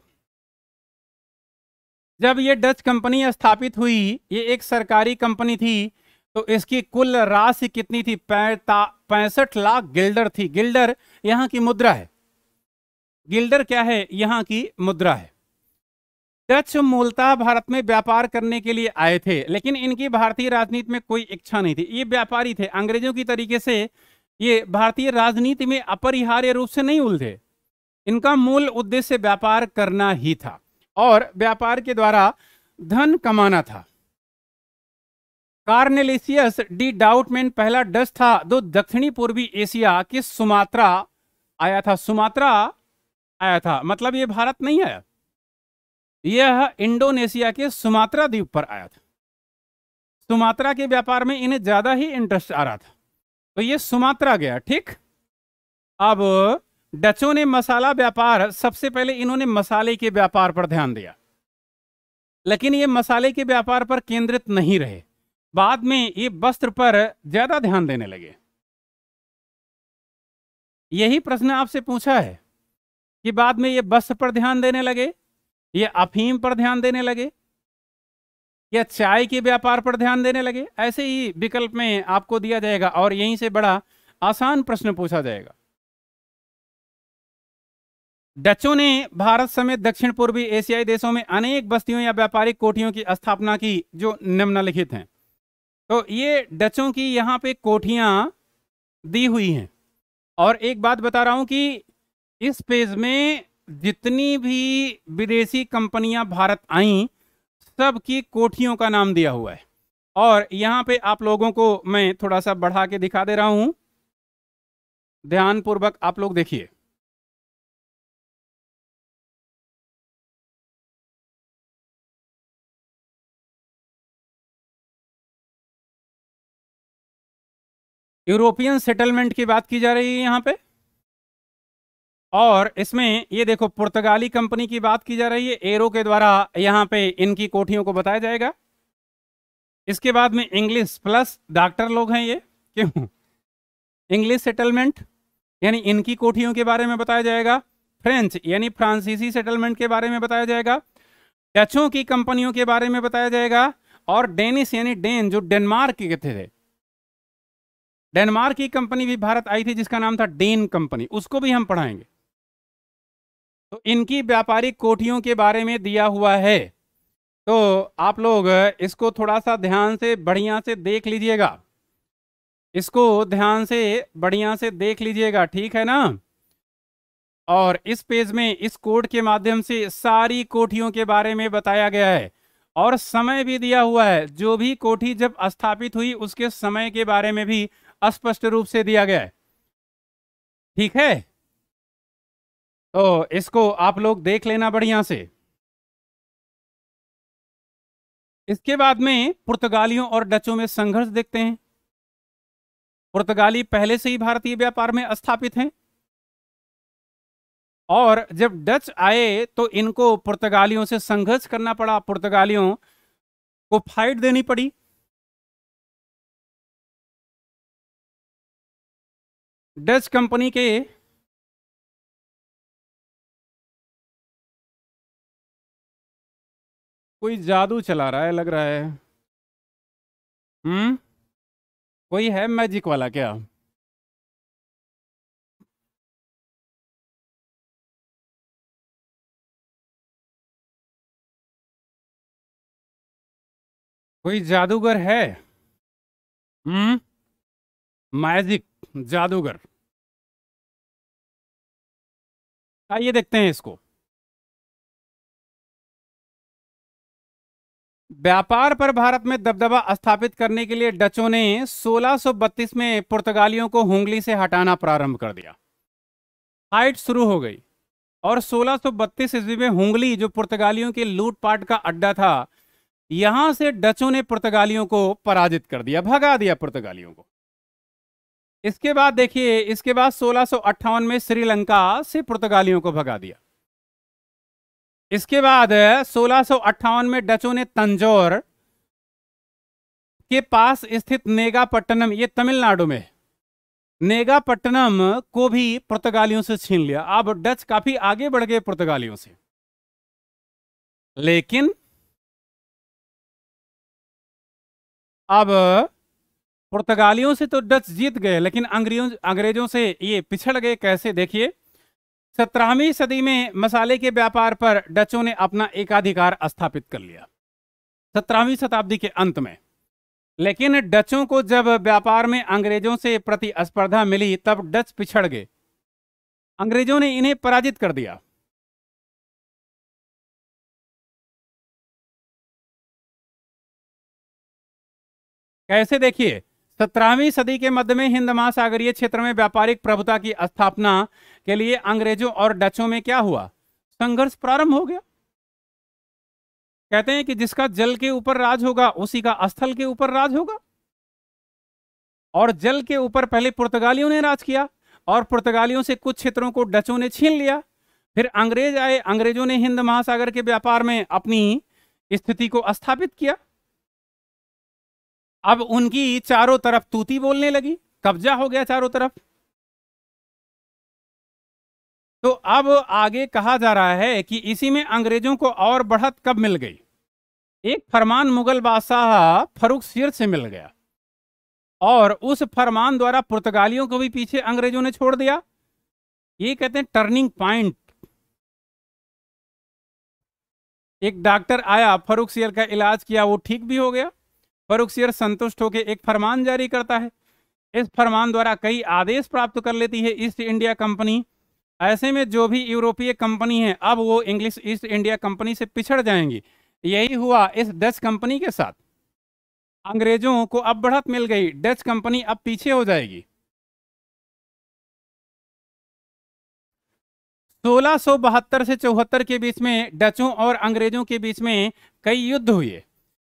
Speaker 2: जब ये डच कंपनी स्थापित हुई ये एक सरकारी कंपनी थी तो इसकी कुल राशि कितनी थी पैंसठ लाख गिल्डर थी गिल्डर यहां की मुद्रा है गिल्डर क्या है यहां की मुद्रा है डच मूलतः भारत में व्यापार करने के लिए आए थे लेकिन इनकी भारतीय राजनीति में कोई इच्छा नहीं थी ये व्यापारी थे अंग्रेजों की तरीके से ये भारतीय राजनीति में अपरिहार्य रूप से नहीं उलझे इनका मूल उद्देश्य व्यापार करना ही था और व्यापार के द्वारा धन कमाना था कार्नेलिसियस डी डाउटमेन पहला डच था जो दक्षिणी पूर्वी एशिया के सुमात्रा आया था सुमात्रा आया था मतलब ये भारत नहीं आया यह इंडोनेशिया के सुमात्रा द्वीप पर आया था सुमात्रा के व्यापार में इन्हें ज्यादा ही इंटरेस्ट आ रहा था तो ये सुमात्रा गया ठीक अब डचों ने मसाला व्यापार सबसे पहले इन्होंने मसाले के व्यापार पर ध्यान दिया लेकिन ये मसाले के व्यापार पर केंद्रित नहीं रहे बाद में ये वस्त्र पर ज्यादा ध्यान देने लगे यही प्रश्न आपसे पूछा है कि बाद में ये वस्त्र पर ध्यान देने लगे ये अफीम पर ध्यान देने लगे या चाय के व्यापार पर ध्यान देने लगे ऐसे ही विकल्प में आपको दिया जाएगा और यहीं से बड़ा आसान प्रश्न पूछा जाएगा डचों ने भारत समेत दक्षिण पूर्वी एशियाई देशों में अनेक बस्तियों या व्यापारिक कोठियों की स्थापना की जो निम्नलिखित हैं तो ये डचों की यहाँ पे कोठियाँ दी हुई हैं और एक बात बता रहा हूँ कि इस पेज में जितनी भी विदेशी कंपनियां भारत आई सबकी कोठियों का नाम दिया हुआ है और यहाँ पे आप
Speaker 1: लोगों को मैं थोड़ा सा बढ़ा के दिखा दे रहा हूँ ध्यानपूर्वक आप लोग देखिए यूरोपियन सेटलमेंट की बात की जा रही है यहाँ पे
Speaker 2: और इसमें ये देखो पुर्तगाली कंपनी की बात की जा रही है एरो के द्वारा यहाँ पे इनकी कोठियों को बताया जाएगा इसके बाद में इंग्लिश प्लस डॉक्टर लोग हैं ये क्यों इंग्लिश सेटलमेंट यानी इनकी कोठियों के बारे में बताया जाएगा फ्रेंच यानी फ्रांसीसी सेटलमेंट के बारे में बताया जाएगा डचों की कंपनियों के बारे में बताया जाएगा और डेनिस यानी डेन जो डेनमार्क के थे डेनमार्क की कंपनी भी भारत आई थी जिसका नाम था डेन कंपनी उसको भी हम पढ़ाएंगे तो इनकी व्यापारिक कोठियों के बारे में दिया हुआ है तो आप लोग इसको थोड़ा सा ध्यान से बढ़िया से देख लीजिएगा इसको ध्यान से बढ़िया से देख लीजिएगा ठीक है ना और इस पेज में इस कोड के माध्यम से सारी कोठियों के बारे में बताया गया है और समय भी दिया हुआ है जो भी कोठी जब स्थापित हुई उसके समय के बारे में भी अस्पष्ट रूप से दिया गया है ठीक है
Speaker 1: तो इसको आप लोग देख लेना बढ़िया से इसके बाद में पुर्तगालियों और डचों में संघर्ष
Speaker 2: देखते हैं पुर्तगाली पहले से ही भारतीय व्यापार में स्थापित हैं और जब डच आए तो इनको पुर्तगालियों से संघर्ष
Speaker 1: करना पड़ा पुर्तगालियों को फाइट देनी पड़ी डच कंपनी के कोई जादू चला रहा है लग रहा है हम्म कोई है मैजिक वाला क्या कोई जादूगर है हम्म मैजिक जादूगर आइए देखते हैं इसको व्यापार पर भारत में दबदबा स्थापित करने के लिए डचों
Speaker 2: ने 1632 में पुर्तगालियों को होंगली से हटाना प्रारंभ कर दिया हाइट शुरू हो गई और 1632 ईस्वी में होंगली जो पुर्तगालियों के लूटपाट का अड्डा था यहां से डचों ने पुर्तगालियों को पराजित कर दिया भगा दिया पुर्तगालियों को इसके बाद देखिए इसके बाद सोलह में श्रीलंका से पुर्तगालियों को भगा दिया इसके बाद सोलह में डचों ने तंजौर के पास स्थित नेगापट्टनम ये तमिलनाडु में नेगापट्टनम को भी पुर्तगालियों
Speaker 1: से छीन लिया अब डच काफी आगे बढ़ गए पुर्तगालियों से लेकिन अब
Speaker 2: पुर्तगालियों से तो डच जीत गए लेकिन अंग्रेजों अंग्रेजों से ये पिछड़ गए कैसे देखिए सत्रहवीं सदी में मसाले के व्यापार पर डचों ने अपना एकाधिकार स्थापित कर लिया सत्रहवीं शताब्दी के अंत में लेकिन डचों को जब व्यापार में अंग्रेजों से प्रतिस्पर्धा मिली तब डच पिछड़ गए
Speaker 1: अंग्रेजों ने इन्हें पराजित कर दिया कैसे देखिए सत्रहवीं सदी के मध्य में हिंद महासागरीय क्षेत्र में व्यापारिक प्रभुता की स्थापना
Speaker 2: के लिए अंग्रेजों और डचों में क्या हुआ संघर्ष प्रारंभ हो गया कहते हैं कि जिसका जल के ऊपर राज होगा उसी का स्थल के ऊपर राज होगा और जल के ऊपर पहले पुर्तगालियों ने राज किया और पुर्तगालियों से कुछ क्षेत्रों को डचों ने छीन लिया फिर अंग्रेज आए अंग्रेजों ने हिंद महासागर के व्यापार में अपनी स्थिति को स्थापित किया अब उनकी चारों तरफ तूती बोलने लगी कब्जा हो गया चारों तरफ तो अब आगे कहा जा रहा है कि इसी में अंग्रेजों को और बढ़त कब मिल गई एक फरमान मुगल बादशाह फरुख सिर से मिल गया और उस फरमान द्वारा पुर्तगालियों को भी पीछे अंग्रेजों ने छोड़ दिया ये कहते हैं टर्निंग पॉइंट एक डॉक्टर आया फरुख सियर का इलाज किया वो ठीक भी हो गया फरुखसियर संतुष्ट होकर एक फरमान जारी करता है इस फरमान द्वारा कई आदेश प्राप्त कर लेती है ईस्ट इंडिया कंपनी ऐसे में जो भी यूरोपीय कंपनी है अब वो इंग्लिश ईस्ट इंडिया कंपनी से पिछड़ जाएंगी यही हुआ इस डच कंपनी के साथ अंग्रेजों को अब बढ़त मिल गई डच कंपनी अब पीछे हो जाएगी 1672 से चौहत्तर के बीच में डचों और अंग्रेजों के बीच में कई युद्ध हुए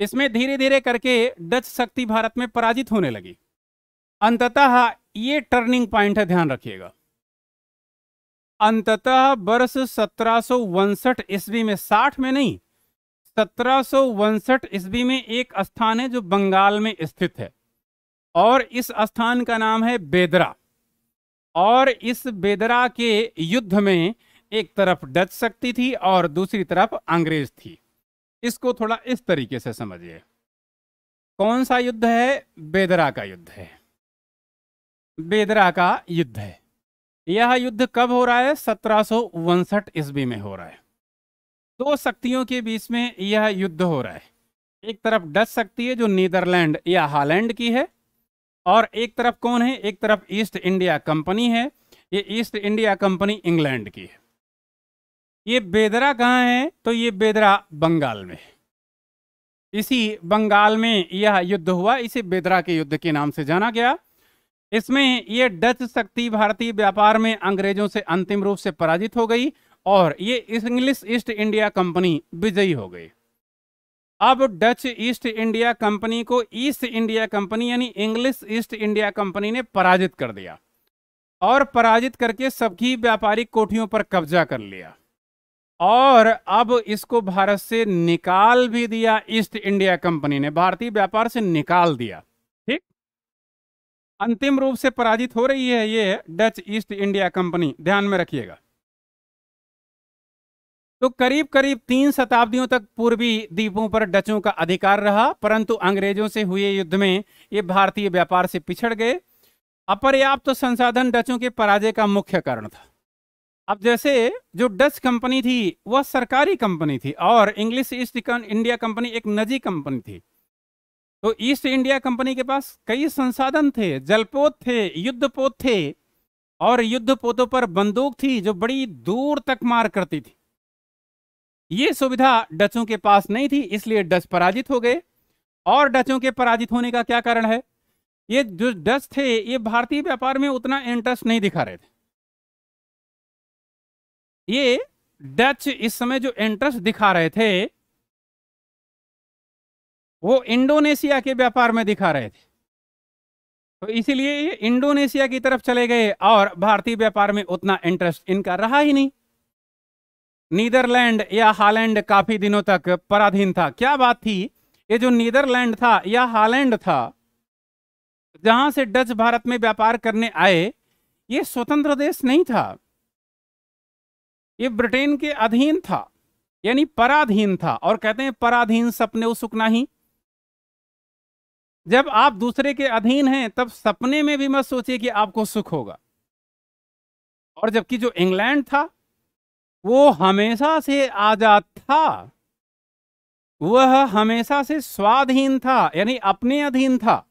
Speaker 2: इसमें धीरे धीरे करके डच शक्ति भारत में पराजित होने लगी अंततः ये टर्निंग पॉइंट है ध्यान रखिएगा अंततः वर्ष सत्रह ईस्वी में साठ में नहीं सत्रह ईस्वी में एक स्थान है जो बंगाल में स्थित है और इस स्थान का नाम है बेदरा और इस बेदरा के युद्ध में एक तरफ डच शक्ति थी और दूसरी तरफ अंग्रेज थी इसको थोड़ा इस तरीके से समझिए कौन सा युद्ध है बेदरा का युद्ध है बेदरा का युद्ध है यह युद्ध कब हो रहा है सत्रह ईस्वी में हो रहा है दो शक्तियों के बीच में यह युद्ध हो रहा है एक तरफ डच शक्ति है जो नीदरलैंड या हालैंड की है और एक तरफ कौन है एक तरफ ईस्ट इंडिया कंपनी है ये ईस्ट इंडिया कंपनी इंग्लैंड की है ये बेदरा कहाँ है तो ये बेदरा बंगाल में इसी बंगाल में यह युद्ध हुआ इसे बेदरा के युद्ध के नाम से जाना गया इसमें ये डच शक्ति भारतीय व्यापार में अंग्रेजों से अंतिम रूप से पराजित हो गई और ये इंग्लिश ईस्ट इंडिया कंपनी विजयी हो गई अब डच ईस्ट इंडिया कंपनी को ईस्ट इंडिया कंपनी यानी इंग्लिश ईस्ट इंडिया कंपनी ने पराजित कर दिया और पराजित करके सबकी व्यापारिक कोठियों पर कब्जा कर लिया और अब इसको भारत से निकाल भी दिया ईस्ट इंडिया कंपनी ने भारतीय व्यापार से निकाल दिया ठीक अंतिम रूप से पराजित हो रही है ये डच ईस्ट इंडिया कंपनी ध्यान में रखिएगा तो करीब करीब तीन शताब्दियों तक पूर्वी द्वीपों पर डचों का अधिकार रहा परंतु अंग्रेजों से हुए युद्ध में ये भारतीय व्यापार से पिछड़ गए अपर्याप्त तो संसाधन डचों के पराजय का मुख्य कारण था अब जैसे जो डच कंपनी थी वह सरकारी कंपनी थी और इंग्लिश ईस्ट इंडिया कंपनी एक नजी कंपनी थी तो ईस्ट इंडिया कंपनी के पास कई संसाधन थे जलपोत थे युद्धपोत थे और युद्धपोतों पर बंदूक थी जो बड़ी दूर तक मार करती थी ये सुविधा डचों के पास नहीं थी इसलिए डच पराजित हो गए और डचों के पराजित होने का क्या कारण है ये जो डच थे ये भारतीय व्यापार में उतना इंटरेस्ट नहीं दिखा रहे थे ये डच इस समय जो इंटरेस्ट दिखा रहे थे वो इंडोनेशिया के व्यापार में दिखा रहे थे तो इसीलिए ये इंडोनेशिया की तरफ चले गए और भारतीय व्यापार में उतना इंटरेस्ट इनका रहा ही नहीं नीदरलैंड या हालैंड काफी दिनों तक पराधीन था क्या बात थी ये जो नीदरलैंड था या हालैंड था जहां से डच भारत में व्यापार करने आए ये स्वतंत्र देश नहीं था ये ब्रिटेन के अधीन था यानी पराधीन था और कहते हैं पराधीन सपने वो सुख नहीं जब आप दूसरे के अधीन हैं तब सपने में भी मत सोचिए कि आपको सुख होगा और जबकि जो इंग्लैंड था वो हमेशा से आजाद था वह हमेशा से स्वाधीन था यानी अपने अधीन था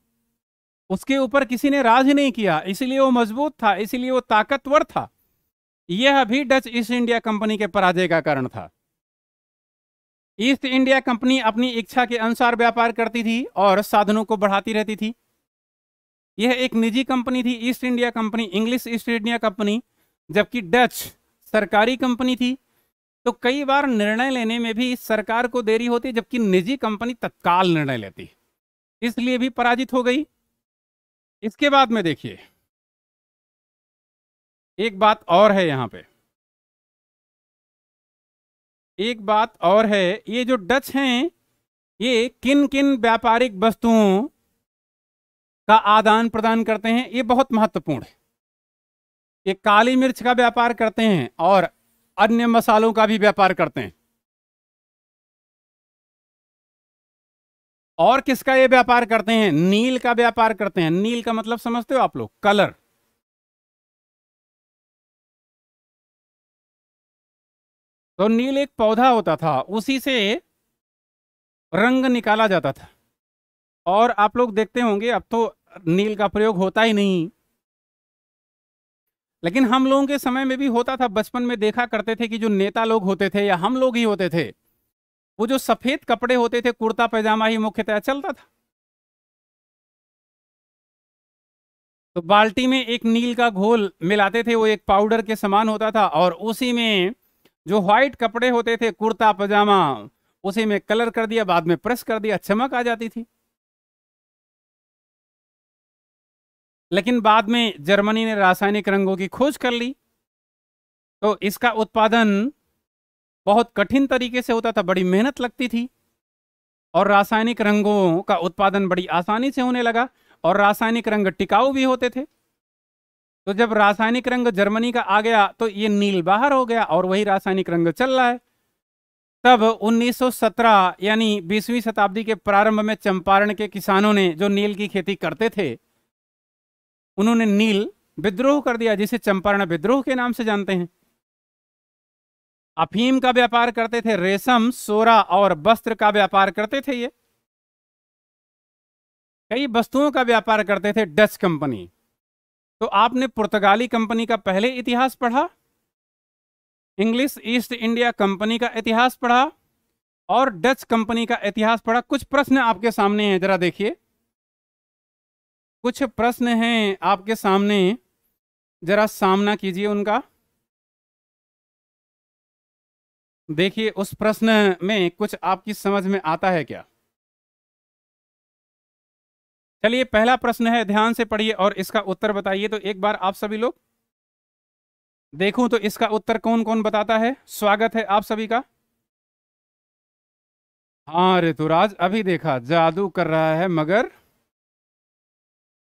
Speaker 2: उसके ऊपर किसी ने राज नहीं किया इसलिए वो मजबूत था इसलिए वो ताकतवर था यह भी डच ईस्ट इंडिया कंपनी के पराजय का कारण था ईस्ट इंडिया कंपनी अपनी इच्छा के अनुसार व्यापार करती थी और साधनों को बढ़ाती रहती थी यह एक निजी कंपनी थी East India company English East India company जबकि डच सरकारी कंपनी थी तो कई बार निर्णय लेने में भी सरकार को देरी होती जबकि निजी कंपनी तत्काल निर्णय लेती इसलिए भी पराजित हो गई
Speaker 1: इसके बाद में देखिए एक बात और है यहाँ पे एक बात और है ये जो डच हैं ये किन किन व्यापारिक वस्तुओं
Speaker 2: का आदान प्रदान करते हैं ये बहुत महत्वपूर्ण है ये काली मिर्च का व्यापार करते हैं और अन्य मसालों का भी व्यापार करते हैं
Speaker 1: और किसका ये व्यापार करते हैं नील का व्यापार करते हैं नील का मतलब समझते हो आप लोग कलर तो नील एक पौधा होता था उसी से रंग निकाला जाता था और आप लोग देखते होंगे अब तो
Speaker 2: नील का प्रयोग होता ही नहीं लेकिन हम लोगों के समय में भी होता था बचपन में देखा करते थे कि जो नेता लोग होते थे या हम लोग ही होते थे वो जो सफेद कपड़े होते थे कुर्ता पैजामा ही मुख्यतः चलता था तो बाल्टी में एक नील का घोल मिलाते थे वो एक पाउडर के समान होता था और उसी में जो व्हाइट कपड़े होते थे कुर्ता पजामा उसी में कलर कर दिया बाद में प्रेस कर दिया चमक आ जाती थी लेकिन बाद में जर्मनी ने रासायनिक रंगों की खोज कर ली तो इसका उत्पादन बहुत कठिन तरीके से होता था बड़ी मेहनत लगती थी और रासायनिक रंगों का उत्पादन बड़ी आसानी से होने लगा और रासायनिक रंग टिकाऊ भी होते थे तो जब रासायनिक रंग जर्मनी का आ गया तो ये नील बाहर हो गया और वही रासायनिक रंग चल रहा है तब 1917 यानी बीसवीं शताब्दी के प्रारंभ में चंपारण के किसानों ने जो नील की खेती करते थे उन्होंने नील विद्रोह कर दिया जिसे चंपारण विद्रोह के नाम से जानते हैं अफीम का व्यापार करते थे रेशम सोरा और वस्त्र का व्यापार करते थे ये कई वस्तुओं का व्यापार करते थे डच कंपनी तो आपने पुर्तगाली कंपनी का पहले इतिहास पढ़ा इंग्लिश ईस्ट इंडिया कंपनी का इतिहास पढ़ा और डच कंपनी का इतिहास पढ़ा कुछ प्रश्न आपके सामने हैं जरा देखिए कुछ प्रश्न हैं आपके सामने जरा सामना कीजिए उनका
Speaker 1: देखिए उस प्रश्न में कुछ आपकी समझ में आता है क्या चलिए पहला
Speaker 2: प्रश्न है ध्यान से पढ़िए और इसका उत्तर बताइए तो एक बार आप सभी लोग देखूं तो इसका उत्तर कौन कौन बताता है स्वागत है आप सभी का
Speaker 1: हाँ ऋतुराज अभी देखा जादू कर रहा है मगर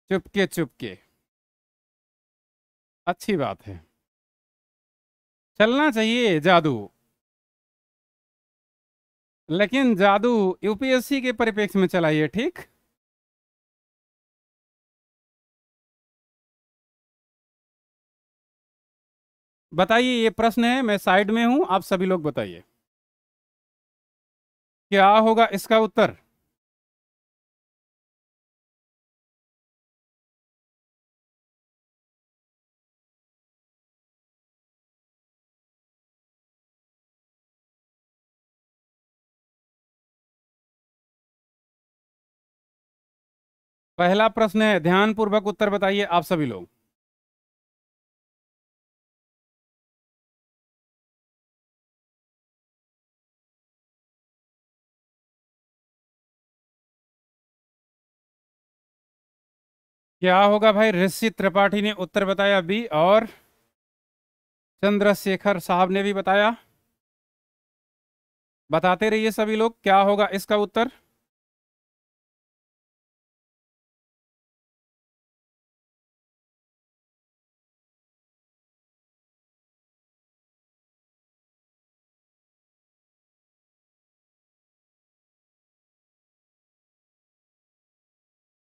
Speaker 1: चुपके चुपके अच्छी बात है चलना चाहिए जादू लेकिन जादू यूपीएससी के परिप्रेक्ष्य में चलाइए ठीक बताइए ये प्रश्न है मैं साइड में हूं आप सभी लोग बताइए क्या होगा इसका उत्तर पहला प्रश्न है ध्यानपूर्वक उत्तर बताइए आप सभी लोग क्या होगा भाई ऋषि त्रिपाठी ने उत्तर बताया बी और चंद्रशेखर साहब ने भी बताया बताते रहिए सभी लोग क्या होगा इसका उत्तर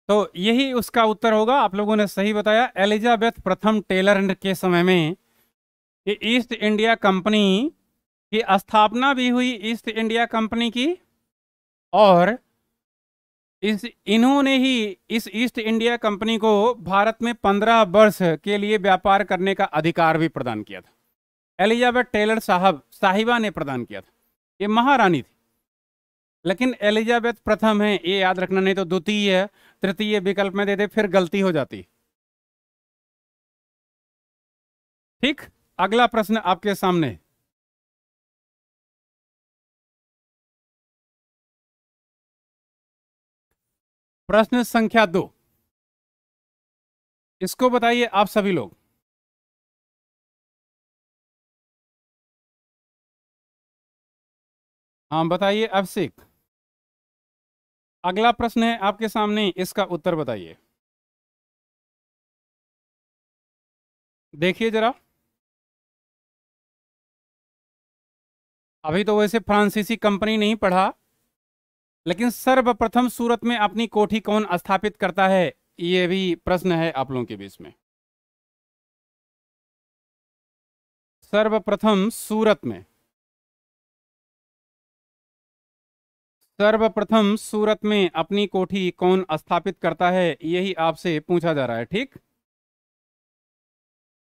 Speaker 1: तो यही उसका उत्तर होगा आप लोगों ने सही बताया एलिजाबेथ प्रथम टेलर के समय में
Speaker 2: ईस्ट इंडिया कंपनी की स्थापना भी हुई ईस्ट इंडिया कंपनी की और इस इन्होंने ही इस ईस्ट इंडिया कंपनी को भारत में पंद्रह वर्ष के लिए व्यापार करने का अधिकार भी प्रदान किया था एलिजाबेथ टेलर साहब साहिबा ने प्रदान किया था ये महारानी थी लेकिन एलिजाबेथ प्रथम है ये याद रखना नहीं तो द्वितीय है तृतीय विकल्प में दे दे
Speaker 1: फिर गलती हो जाती ठीक अगला प्रश्न आपके सामने प्रश्न संख्या दो इसको बताइए आप सभी लोग हाँ बताइए अभिषेक अगला प्रश्न है आपके सामने इसका उत्तर बताइए देखिए जरा अभी तो वैसे फ्रांसीसी कंपनी नहीं पढ़ा
Speaker 2: लेकिन सर्वप्रथम सूरत में अपनी कोठी कौन स्थापित करता है
Speaker 1: ये भी प्रश्न है आप लोगों के बीच में सर्वप्रथम सूरत में
Speaker 2: सर्वप्रथम सूरत में अपनी कोठी कौन स्थापित करता है यही
Speaker 1: आपसे पूछा जा रहा है ठीक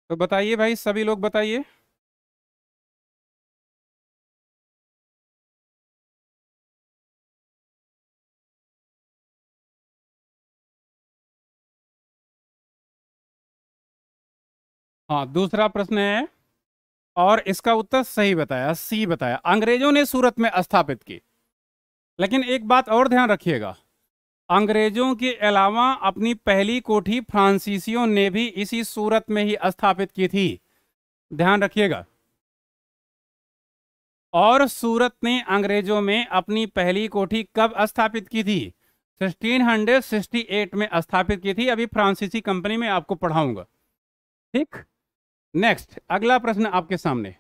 Speaker 1: तो बताइए भाई सभी लोग बताइए हाँ दूसरा प्रश्न है
Speaker 2: और इसका उत्तर सही बताया सी बताया अंग्रेजों ने सूरत में स्थापित की लेकिन एक बात और ध्यान रखिएगा अंग्रेजों के अलावा अपनी पहली कोठी फ्रांसीसियों ने भी इसी सूरत में ही स्थापित की थी ध्यान रखिएगा और सूरत ने अंग्रेजों में अपनी पहली कोठी कब स्थापित की थी 1668 में स्थापित की थी
Speaker 1: अभी फ्रांसीसी कंपनी में आपको पढ़ाऊंगा ठीक नेक्स्ट अगला प्रश्न आपके सामने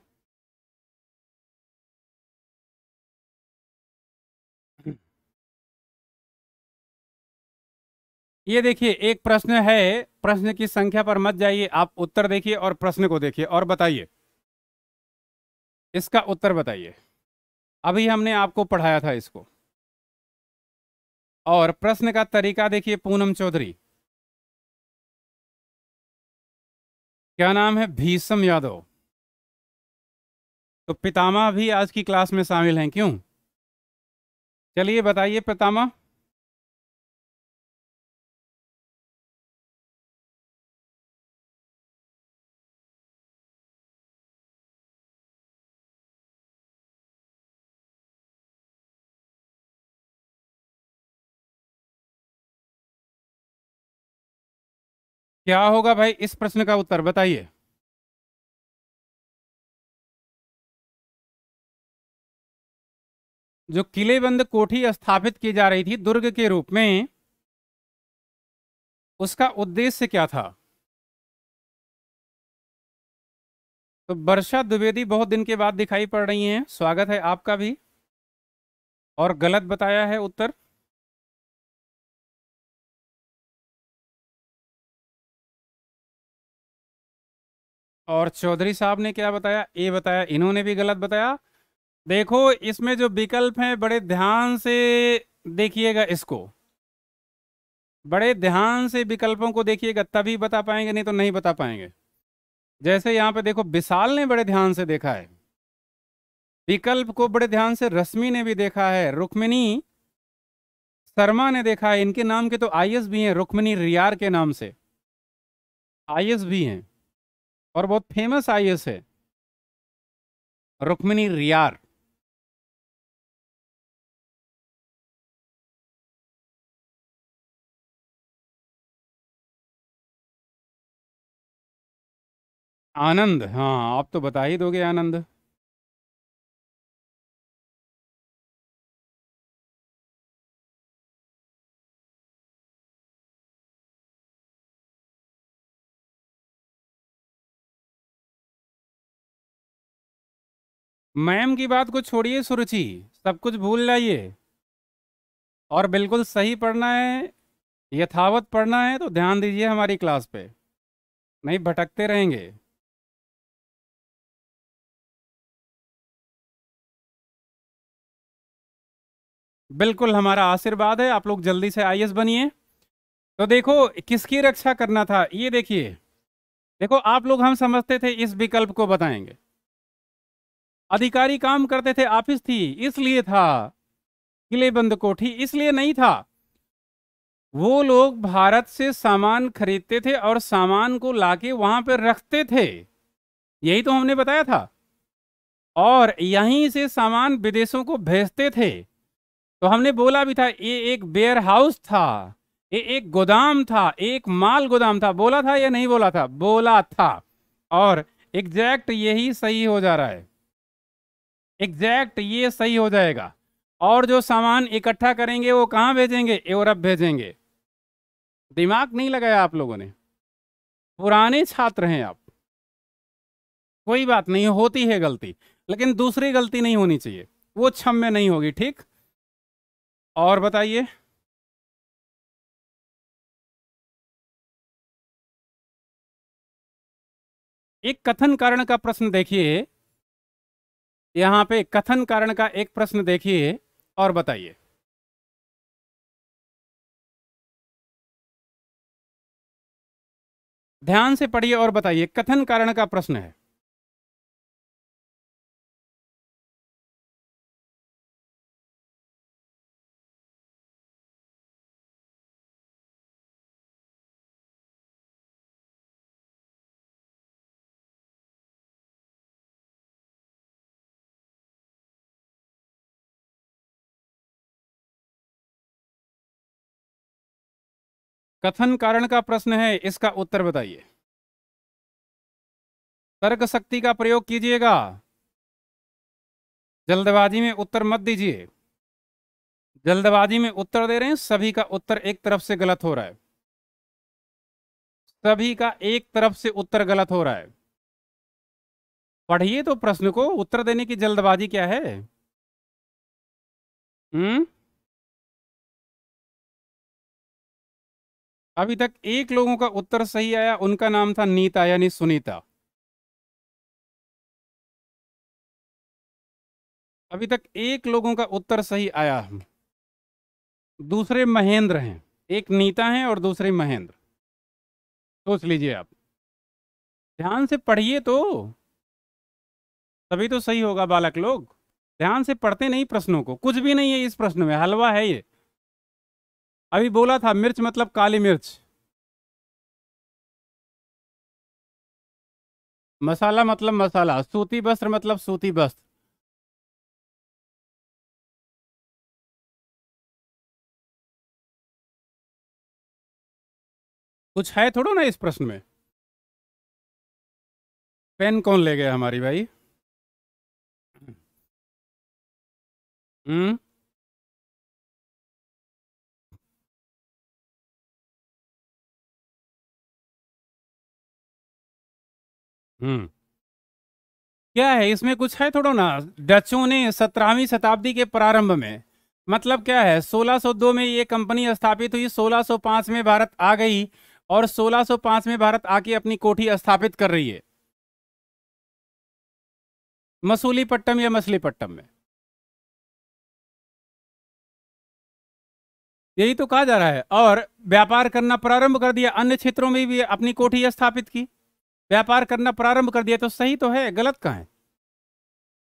Speaker 1: ये देखिए एक
Speaker 2: प्रश्न है प्रश्न की संख्या पर मत जाइए आप उत्तर देखिए और प्रश्न को देखिए और बताइए इसका उत्तर बताइए अभी हमने आपको पढ़ाया था
Speaker 1: इसको और प्रश्न का तरीका देखिए पूनम चौधरी क्या नाम है भीषम यादव तो पितामा भी आज की क्लास में शामिल हैं क्यों चलिए बताइए पितामा क्या होगा भाई इस प्रश्न का उत्तर बताइए जो किलेबंद कोठी स्थापित की जा रही थी दुर्ग के रूप में उसका उद्देश्य क्या था तो वर्षा द्विवेदी बहुत दिन के बाद दिखाई पड़ रही हैं स्वागत है आपका भी और गलत बताया है उत्तर और चौधरी साहब ने
Speaker 2: क्या बताया ए बताया इन्होंने भी गलत बताया देखो इसमें जो विकल्प हैं बड़े ध्यान से देखिएगा इसको बड़े ध्यान से विकल्पों को देखिएगा तभी बता पाएंगे नहीं तो नहीं बता पाएंगे जैसे यहाँ पे देखो विशाल ने बड़े ध्यान से देखा है विकल्प को बड़े ध्यान से रश्मि ने भी देखा है रुक्मिनी शर्मा ने देखा है इनके नाम के तो आईएस भी हैं रुक्मिनी रियार
Speaker 1: के नाम से आईएस भी हैं और बहुत फेमस आई है रुक्मिनी रियार आनंद हाँ आप तो बता ही दोगे आनंद मैम की बात को छोड़िए सुरुचि सब कुछ भूल जाइए
Speaker 2: और बिल्कुल सही पढ़ना है यथावत पढ़ना है तो
Speaker 1: ध्यान दीजिए हमारी क्लास पे नहीं भटकते रहेंगे बिल्कुल हमारा आशीर्वाद है आप लोग जल्दी से आई बनिए तो देखो
Speaker 2: किसकी रक्षा करना था ये देखिए देखो आप लोग हम समझते थे इस विकल्प को बताएंगे अधिकारी काम करते थे ऑफिस थी इसलिए था किले बंद कोठी इसलिए नहीं था वो लोग भारत से सामान खरीदते थे और सामान को लाके वहां पर रखते थे यही तो हमने बताया था और यहीं से सामान विदेशों को भेजते थे तो हमने बोला भी था ये एक बेयर हाउस था ये एक गोदाम था एक माल गोदाम था बोला था या नहीं बोला था बोला था और एग्जैक्ट यही सही हो जा रहा है एग्जैक्ट ये सही हो जाएगा और जो सामान इकट्ठा करेंगे वो कहाँ भेजेंगे यूरोप भेजेंगे दिमाग नहीं लगाया आप लोगों ने पुराने छात्र हैं आप कोई बात
Speaker 1: नहीं होती है गलती लेकिन दूसरी गलती नहीं होनी चाहिए वो क्षम में नहीं होगी ठीक और बताइए एक कथन कारण का प्रश्न देखिए यहाँ पे कथन कारण का एक प्रश्न देखिए और बताइए ध्यान से पढ़िए और बताइए कथन कारण का प्रश्न है कथन कारण का प्रश्न है इसका उत्तर बताइए तर्क शक्ति का प्रयोग
Speaker 2: कीजिएगा जल्दबाजी में उत्तर मत दीजिए जल्दबाजी में उत्तर दे रहे हैं सभी का उत्तर एक तरफ से गलत हो रहा है
Speaker 1: सभी का एक तरफ से उत्तर गलत हो रहा है पढ़िए तो प्रश्न को उत्तर देने की जल्दबाजी क्या है हम्म अभी तक एक लोगों का उत्तर सही आया उनका नाम था नीता यानी सुनीता अभी तक एक लोगों का उत्तर सही आया दूसरे महेंद्र हैं एक नीता हैं और दूसरे महेंद्र
Speaker 2: सोच लीजिए आप ध्यान से पढ़िए तो तभी तो सही होगा बालक लोग ध्यान से पढ़ते नहीं प्रश्नों को कुछ भी नहीं है इस
Speaker 1: प्रश्न में हलवा है ये अभी बोला था मिर्च मतलब काली मिर्च मसाला मतलब मसाला सूती वस्त्र मतलब सूती वस्त्र कुछ है थोड़ा ना इस प्रश्न में पेन कौन ले गया हमारी भाई हम्म हम्म क्या है इसमें कुछ है थोड़ा ना डचों ने सत्रहवीं शताब्दी के प्रारंभ में
Speaker 2: मतलब क्या है 1602 में ये कंपनी स्थापित हुई 1605 में भारत आ गई
Speaker 1: और 1605 में भारत आके अपनी कोठी स्थापित कर रही है मसूलीपट्टम या मछलीपट्टम में यही तो कहा जा रहा है और व्यापार करना प्रारंभ कर दिया
Speaker 2: अन्य क्षेत्रों में भी अपनी कोठी स्थापित की व्यापार करना प्रारंभ कर दिया तो सही तो है गलत कहाँ है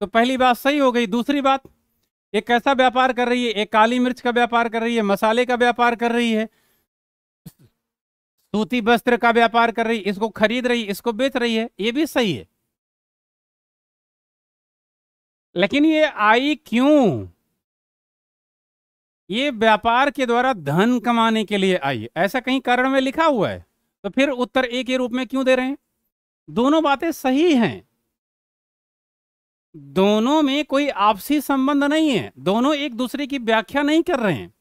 Speaker 2: तो पहली बात सही हो गई दूसरी बात एक कैसा व्यापार कर रही है एक काली मिर्च का व्यापार कर रही है मसाले का व्यापार कर रही है सूती वस्त्र का व्यापार कर रही है इसको खरीद रही है इसको बेच रही है ये भी सही है लेकिन ये आई क्यों ये व्यापार के द्वारा धन कमाने के लिए आई ऐसा कहीं कारण में लिखा हुआ है तो फिर उत्तर ए के रूप में क्यों दे रहे हैं दोनों बातें सही हैं दोनों में कोई आपसी संबंध नहीं है दोनों एक दूसरे की व्याख्या नहीं कर रहे हैं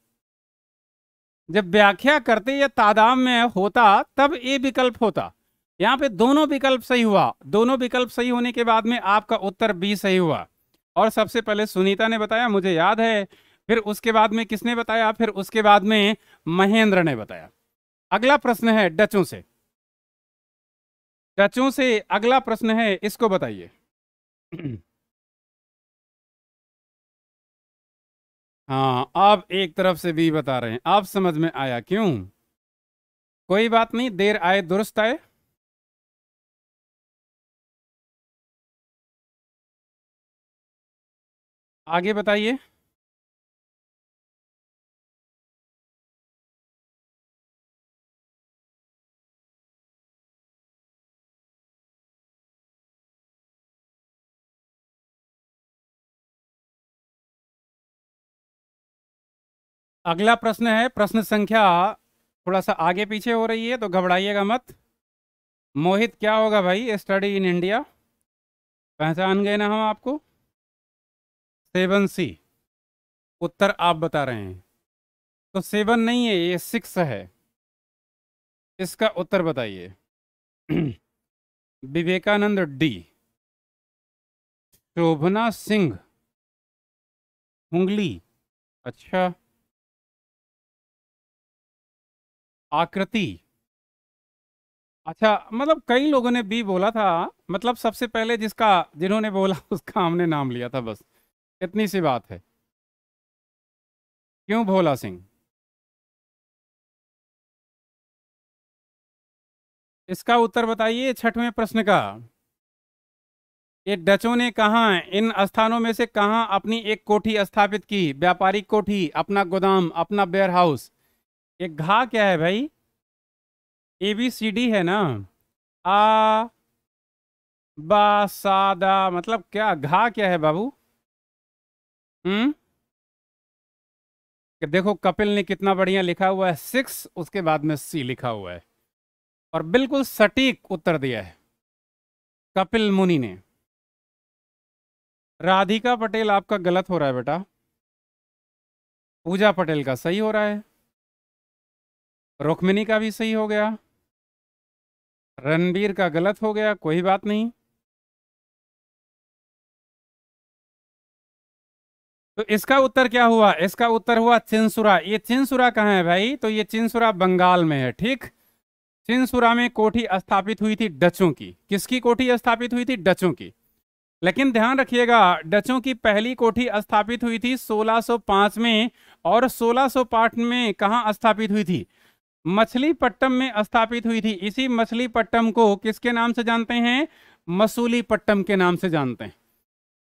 Speaker 2: जब व्याख्या करते या तादाम में होता तब ए विकल्प होता यहां पे दोनों विकल्प सही हुआ दोनों विकल्प सही होने के बाद में आपका उत्तर बी सही हुआ और सबसे पहले सुनीता ने बताया मुझे याद है फिर उसके बाद में किसने बताया फिर उसके बाद में महेंद्र ने बताया अगला प्रश्न है
Speaker 1: डचों से चाचों से अगला प्रश्न है इसको बताइए हाँ आप एक तरफ से भी बता रहे हैं आप समझ में आया क्यों कोई बात नहीं देर आए दुरुस्त आए आगे बताइए अगला प्रश्न है प्रश्न संख्या थोड़ा सा आगे पीछे हो रही है तो
Speaker 2: घबराइएगा मत मोहित क्या होगा भाई स्टडी इन इंडिया पहचान गए ना हम आपको सेवन सी उत्तर आप बता रहे हैं तो सेवन नहीं है ये सिक्स है
Speaker 1: इसका उत्तर बताइए विवेकानंद डी शोभना सिंह उंगली अच्छा आकृति अच्छा मतलब कई लोगों ने भी बोला था मतलब सबसे पहले जिसका जिन्होंने बोला उसका हमने नाम लिया था बस इतनी सी बात है क्यों भोला सिंह इसका उत्तर बताइए छठवें प्रश्न का
Speaker 2: ये डचों ने कहा इन स्थानों में से कहा अपनी एक कोठी स्थापित की व्यापारिक कोठी अपना गोदाम अपना बेयर हाउस ये घा क्या है भाई ए बी सी डी है ना आ बा सादा मतलब क्या घा क्या है बाबू हम्म देखो कपिल ने कितना बढ़िया लिखा हुआ है सिक्स उसके बाद में सी लिखा हुआ है
Speaker 1: और बिल्कुल सटीक उत्तर दिया है कपिल मुनि ने राधिका पटेल आपका गलत हो रहा है बेटा
Speaker 2: पूजा पटेल का सही हो रहा है रुक्मिनी का भी सही हो गया
Speaker 1: रणबीर का गलत हो गया कोई बात नहीं तो इसका उत्तर क्या हुआ इसका
Speaker 2: उत्तर हुआ चिंसुरा ये चिंसुरा कहाँ है भाई तो ये चिंसुरा बंगाल में है ठीक चिंसुरा में कोठी स्थापित हुई थी डचों की किसकी कोठी स्थापित हुई थी डचों की लेकिन ध्यान रखिएगा डचों की पहली कोठी स्थापित हुई थी 1605 में और 1605 में कहाँ स्थापित हुई थी मछलीपट्टम में स्थापित हुई थी इसी मछलीपट्टम को किसके नाम से जानते हैं मसूलीपट्टम के नाम से जानते हैं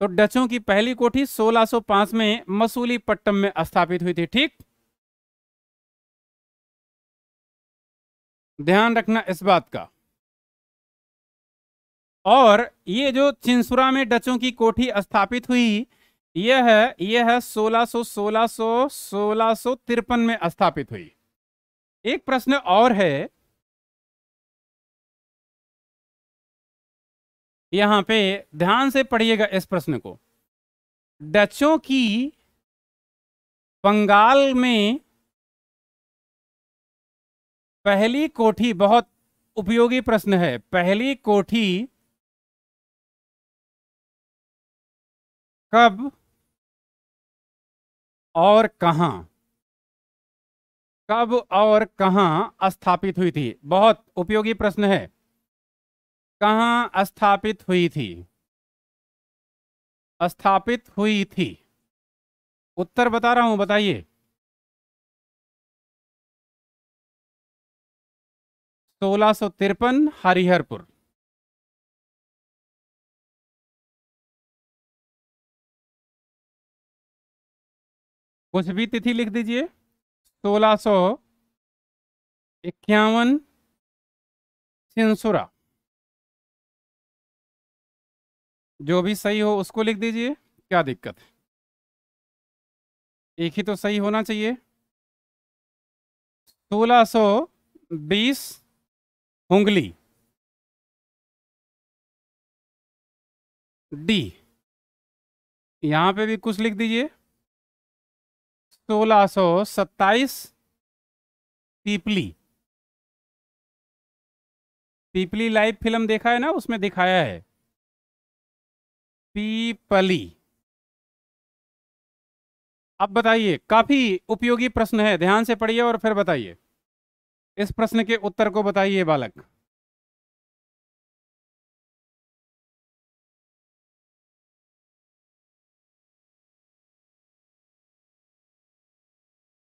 Speaker 2: तो डचों की पहली कोठी 1605 में मसूलीपट्टम में
Speaker 1: स्थापित हुई थी ठीक ध्यान रखना इस बात का और ये जो
Speaker 2: चिंसुरा में डचों की कोठी स्थापित हुई यह है यह है सो
Speaker 1: तिरपन में स्थापित हुई एक प्रश्न और है यहां पे ध्यान से पढ़िएगा इस प्रश्न को डचों की बंगाल में पहली कोठी बहुत उपयोगी प्रश्न है पहली कोठी कब और कहां कब और कहां स्थापित हुई थी
Speaker 2: बहुत उपयोगी प्रश्न है कहां स्थापित हुई थी
Speaker 1: स्थापित हुई थी उत्तर बता रहा हूं बताइए सोलह सौ तिरपन हरिहरपुर कुछ भी तिथि लिख दीजिए सोलह सौ इक्यावन सिंसुरा जो भी सही हो उसको लिख दीजिए क्या दिक्कत है एक ही तो सही होना चाहिए सोलह सो बीस हुंगली डी यहां पे भी कुछ लिख दीजिए सोलह सो सत्ताईस पीपली पीपली लाइव फिल्म देखा है ना उसमें दिखाया है पीपली अब बताइए काफी उपयोगी प्रश्न है ध्यान से पढ़िए और फिर बताइए इस प्रश्न के उत्तर को बताइए बालक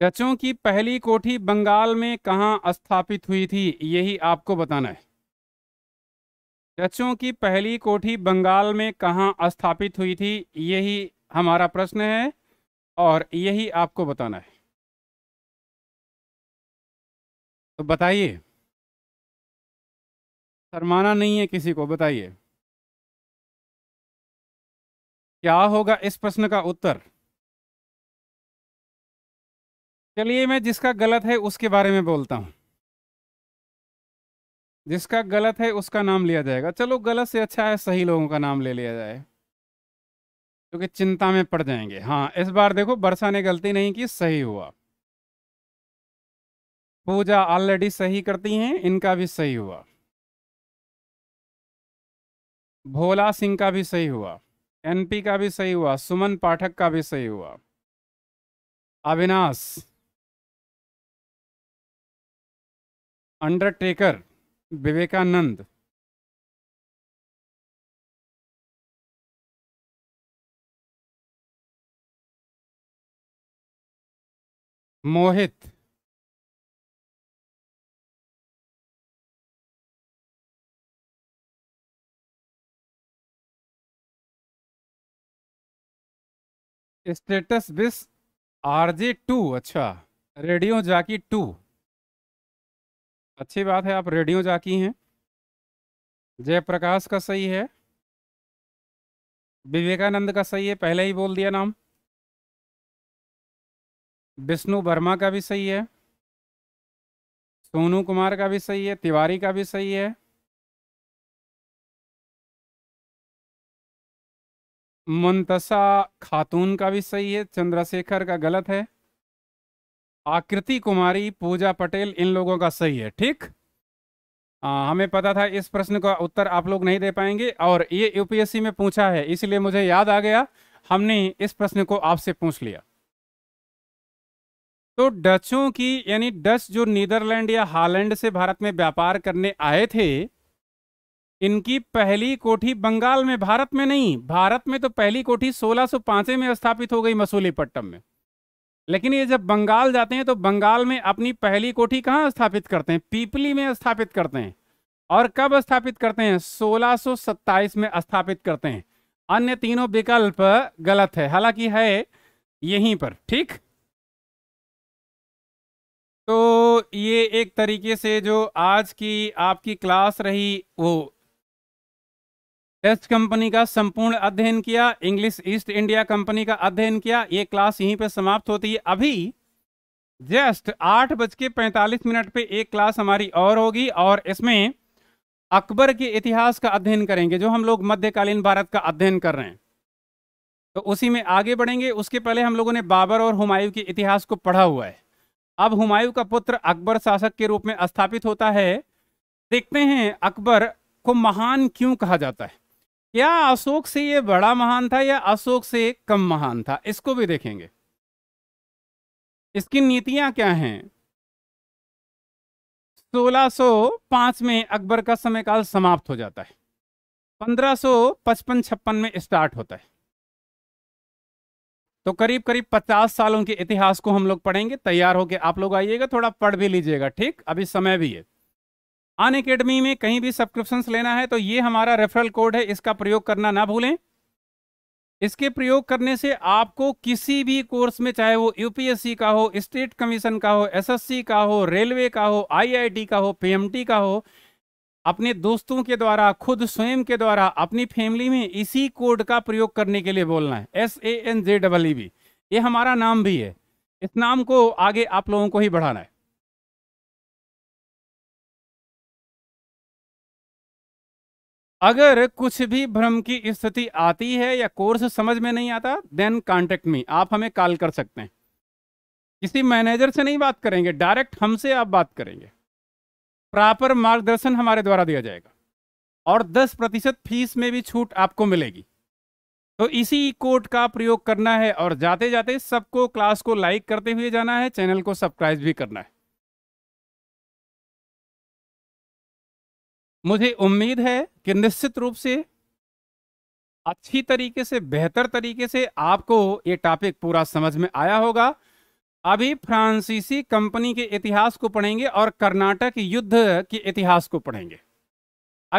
Speaker 1: चचों की पहली कोठी बंगाल में कहाँ स्थापित हुई थी
Speaker 2: यही आपको बताना है चचों की पहली कोठी बंगाल में कहाँ स्थापित हुई थी यही हमारा प्रश्न है और यही आपको
Speaker 1: बताना है तो बताइए शर्माना नहीं है किसी को बताइए क्या होगा इस प्रश्न का उत्तर चलिए मैं जिसका गलत है उसके बारे में बोलता हूँ
Speaker 2: जिसका गलत है उसका नाम लिया जाएगा चलो गलत से अच्छा है सही लोगों का नाम ले लिया जाए क्योंकि तो चिंता में पड़ जाएंगे हाँ इस बार देखो बरसा ने गलती नहीं की
Speaker 1: सही हुआ पूजा ऑलरेडी सही करती हैं इनका भी सही हुआ भोला सिंह का भी सही
Speaker 2: हुआ एनपी का भी सही हुआ सुमन पाठक का भी सही हुआ
Speaker 1: अविनाश अंडरटेकर विवेकानंद मोहित स्टेटस बिस आरजे टू अच्छा रेडियो जाकी टू अच्छी बात है आप रेडियो जाकी हैं जयप्रकाश का सही है विवेकानंद का सही है पहले ही बोल दिया नाम विष्णु वर्मा का भी सही है सोनू कुमार का भी सही है तिवारी का भी सही है
Speaker 2: मुंतसा खातून का भी सही है चंद्रशेखर का गलत है आकृति कुमारी पूजा पटेल इन लोगों का सही है ठीक आ, हमें पता था इस प्रश्न का उत्तर आप लोग नहीं दे पाएंगे और ये यूपीएससी में पूछा है इसलिए मुझे याद आ गया हमने इस प्रश्न को आपसे पूछ लिया तो डचों की यानी डच जो नीदरलैंड या हालैंड से भारत में व्यापार करने आए थे इनकी पहली कोठी बंगाल में भारत में नहीं भारत में तो पहली कोठी 1605 में स्थापित हो गई मसूलीपट्टम में लेकिन ये जब बंगाल जाते हैं तो बंगाल में अपनी पहली कोठी कहाँ स्थापित करते हैं पीपली में स्थापित करते हैं और कब स्थापित करते हैं 1627 में स्थापित करते हैं अन्य तीनों विकल्प गलत है हालांकि है यहीं पर ठीक तो ये एक तरीके से जो आज की आपकी क्लास रही वो टेस्ट कंपनी का संपूर्ण अध्ययन किया इंग्लिश ईस्ट इंडिया कंपनी का अध्ययन किया ये क्लास यहीं पे समाप्त होती है अभी जस्ट आठ बज के पैंतालीस मिनट पे एक क्लास हमारी और होगी और इसमें अकबर के इतिहास का अध्ययन करेंगे जो हम लोग मध्यकालीन भारत का अध्ययन कर रहे हैं तो उसी में आगे बढ़ेंगे उसके पहले हम लोगों ने बाबर और हुमायूं के इतिहास को पढ़ा हुआ है अब हुमायूं का पुत्र अकबर शासक के रूप में स्थापित होता है देखते हैं अकबर को महान क्यों कहा जाता है क्या अशोक से ये बड़ा महान था या अशोक से कम महान था इसको भी देखेंगे इसकी नीतियां क्या हैं 1605 में अकबर का समयकाल समाप्त हो जाता है 1555-56 में स्टार्ट होता है तो करीब करीब 50 सालों के इतिहास को हम लोग पढ़ेंगे तैयार होके आप लोग आइएगा थोड़ा पढ़ भी लीजिएगा ठीक अभी समय भी है अन अकेडमी में कहीं भी सब्सक्रिप्शन लेना है तो ये हमारा रेफरल कोड है इसका प्रयोग करना ना भूलें इसके प्रयोग करने से आपको किसी भी कोर्स में चाहे वो यूपीएससी का हो स्टेट कमीशन का हो एसएससी का हो रेलवे का हो आईआईटी का हो पीएमटी का हो अपने दोस्तों के द्वारा खुद स्वयं के द्वारा अपनी फैमिली में इसी कोड का प्रयोग करने के लिए बोलना है S A N J double E B ये हमारा नाम भी है
Speaker 1: इस नाम को आगे आप लोगों को ही बढ़ाना है अगर कुछ भी भ्रम की स्थिति
Speaker 2: आती है या कोर्स समझ में नहीं आता देन कॉन्टेक्ट मी आप हमें कॉल कर सकते हैं किसी मैनेजर से नहीं बात करेंगे डायरेक्ट हमसे आप बात करेंगे प्रॉपर मार्गदर्शन हमारे द्वारा दिया जाएगा और 10 प्रतिशत फीस में भी छूट आपको मिलेगी तो इसी कोड का प्रयोग करना है और जाते जाते सबको क्लास को लाइक करते
Speaker 1: हुए जाना है चैनल को सब्सक्राइब भी करना है मुझे उम्मीद है कि निश्चित रूप से
Speaker 2: अच्छी तरीके से बेहतर तरीके से आपको ये टॉपिक पूरा समझ में आया होगा अभी फ्रांसीसी कंपनी के इतिहास को पढ़ेंगे और कर्नाटक युद्ध के इतिहास को पढ़ेंगे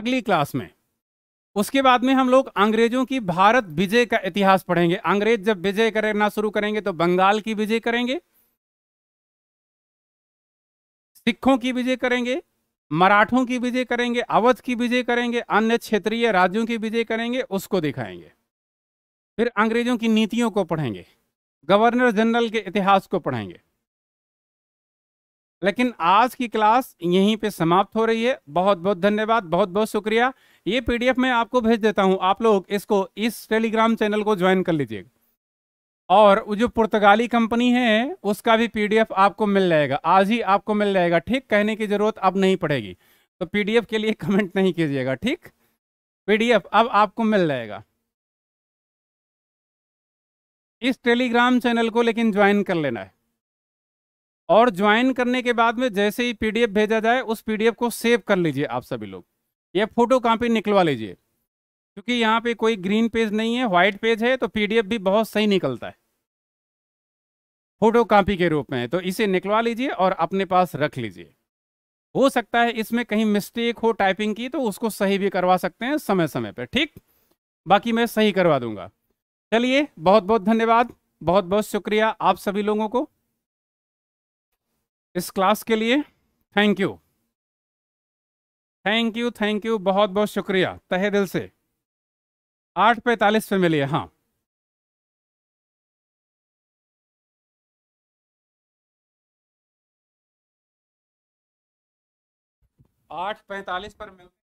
Speaker 2: अगली क्लास में उसके बाद में हम लोग अंग्रेजों की भारत विजय का इतिहास पढ़ेंगे अंग्रेज जब विजय करना शुरू करेंगे तो बंगाल की विजय करेंगे सिखों की विजय करेंगे मराठों की विजय करेंगे अवध की विजय करेंगे अन्य क्षेत्रीय राज्यों की विजय करेंगे उसको दिखाएंगे फिर अंग्रेजों की नीतियों को पढ़ेंगे गवर्नर जनरल के इतिहास को पढ़ेंगे लेकिन आज की क्लास यहीं पे समाप्त हो रही है बहुत बहुत धन्यवाद बहुत बहुत शुक्रिया ये पीडीएफ मैं आपको भेज देता हूँ आप लोग इसको इस टेलीग्राम चैनल को ज्वाइन कर लीजिएगा और वो जो पुर्तगाली कंपनी है उसका भी पीडीएफ आपको मिल जाएगा आज ही आपको मिल जाएगा ठीक कहने की ज़रूरत अब नहीं पड़ेगी तो पीडीएफ के लिए कमेंट नहीं कीजिएगा ठीक पीडीएफ अब आपको मिल जाएगा इस टेलीग्राम चैनल को लेकिन ज्वाइन कर लेना है और ज्वाइन करने के बाद में जैसे ही पीडीएफ भेजा जाए उस पीडीएफ को सेव कर लीजिए आप सभी लोग ये फोटो कापी निकलवा लीजिए क्योंकि यहाँ पे कोई ग्रीन पेज नहीं है वाइट पेज है तो पीडीएफ भी बहुत सही निकलता है फोटो कापी के रूप में तो इसे निकलवा लीजिए और अपने पास रख लीजिए हो सकता है इसमें कहीं मिस्टेक हो टाइपिंग की तो उसको सही भी करवा सकते हैं समय समय पर ठीक बाकी मैं सही करवा दूंगा चलिए बहुत बहुत धन्यवाद बहुत बहुत शुक्रिया आप सभी लोगों को इस क्लास के लिए thank you
Speaker 1: thank you thank you बहुत बहुत शुक्रिया तहे दिल से आठ पैंतालीस पे मिलिए हाँ आठ पैंतालीस पर मिलते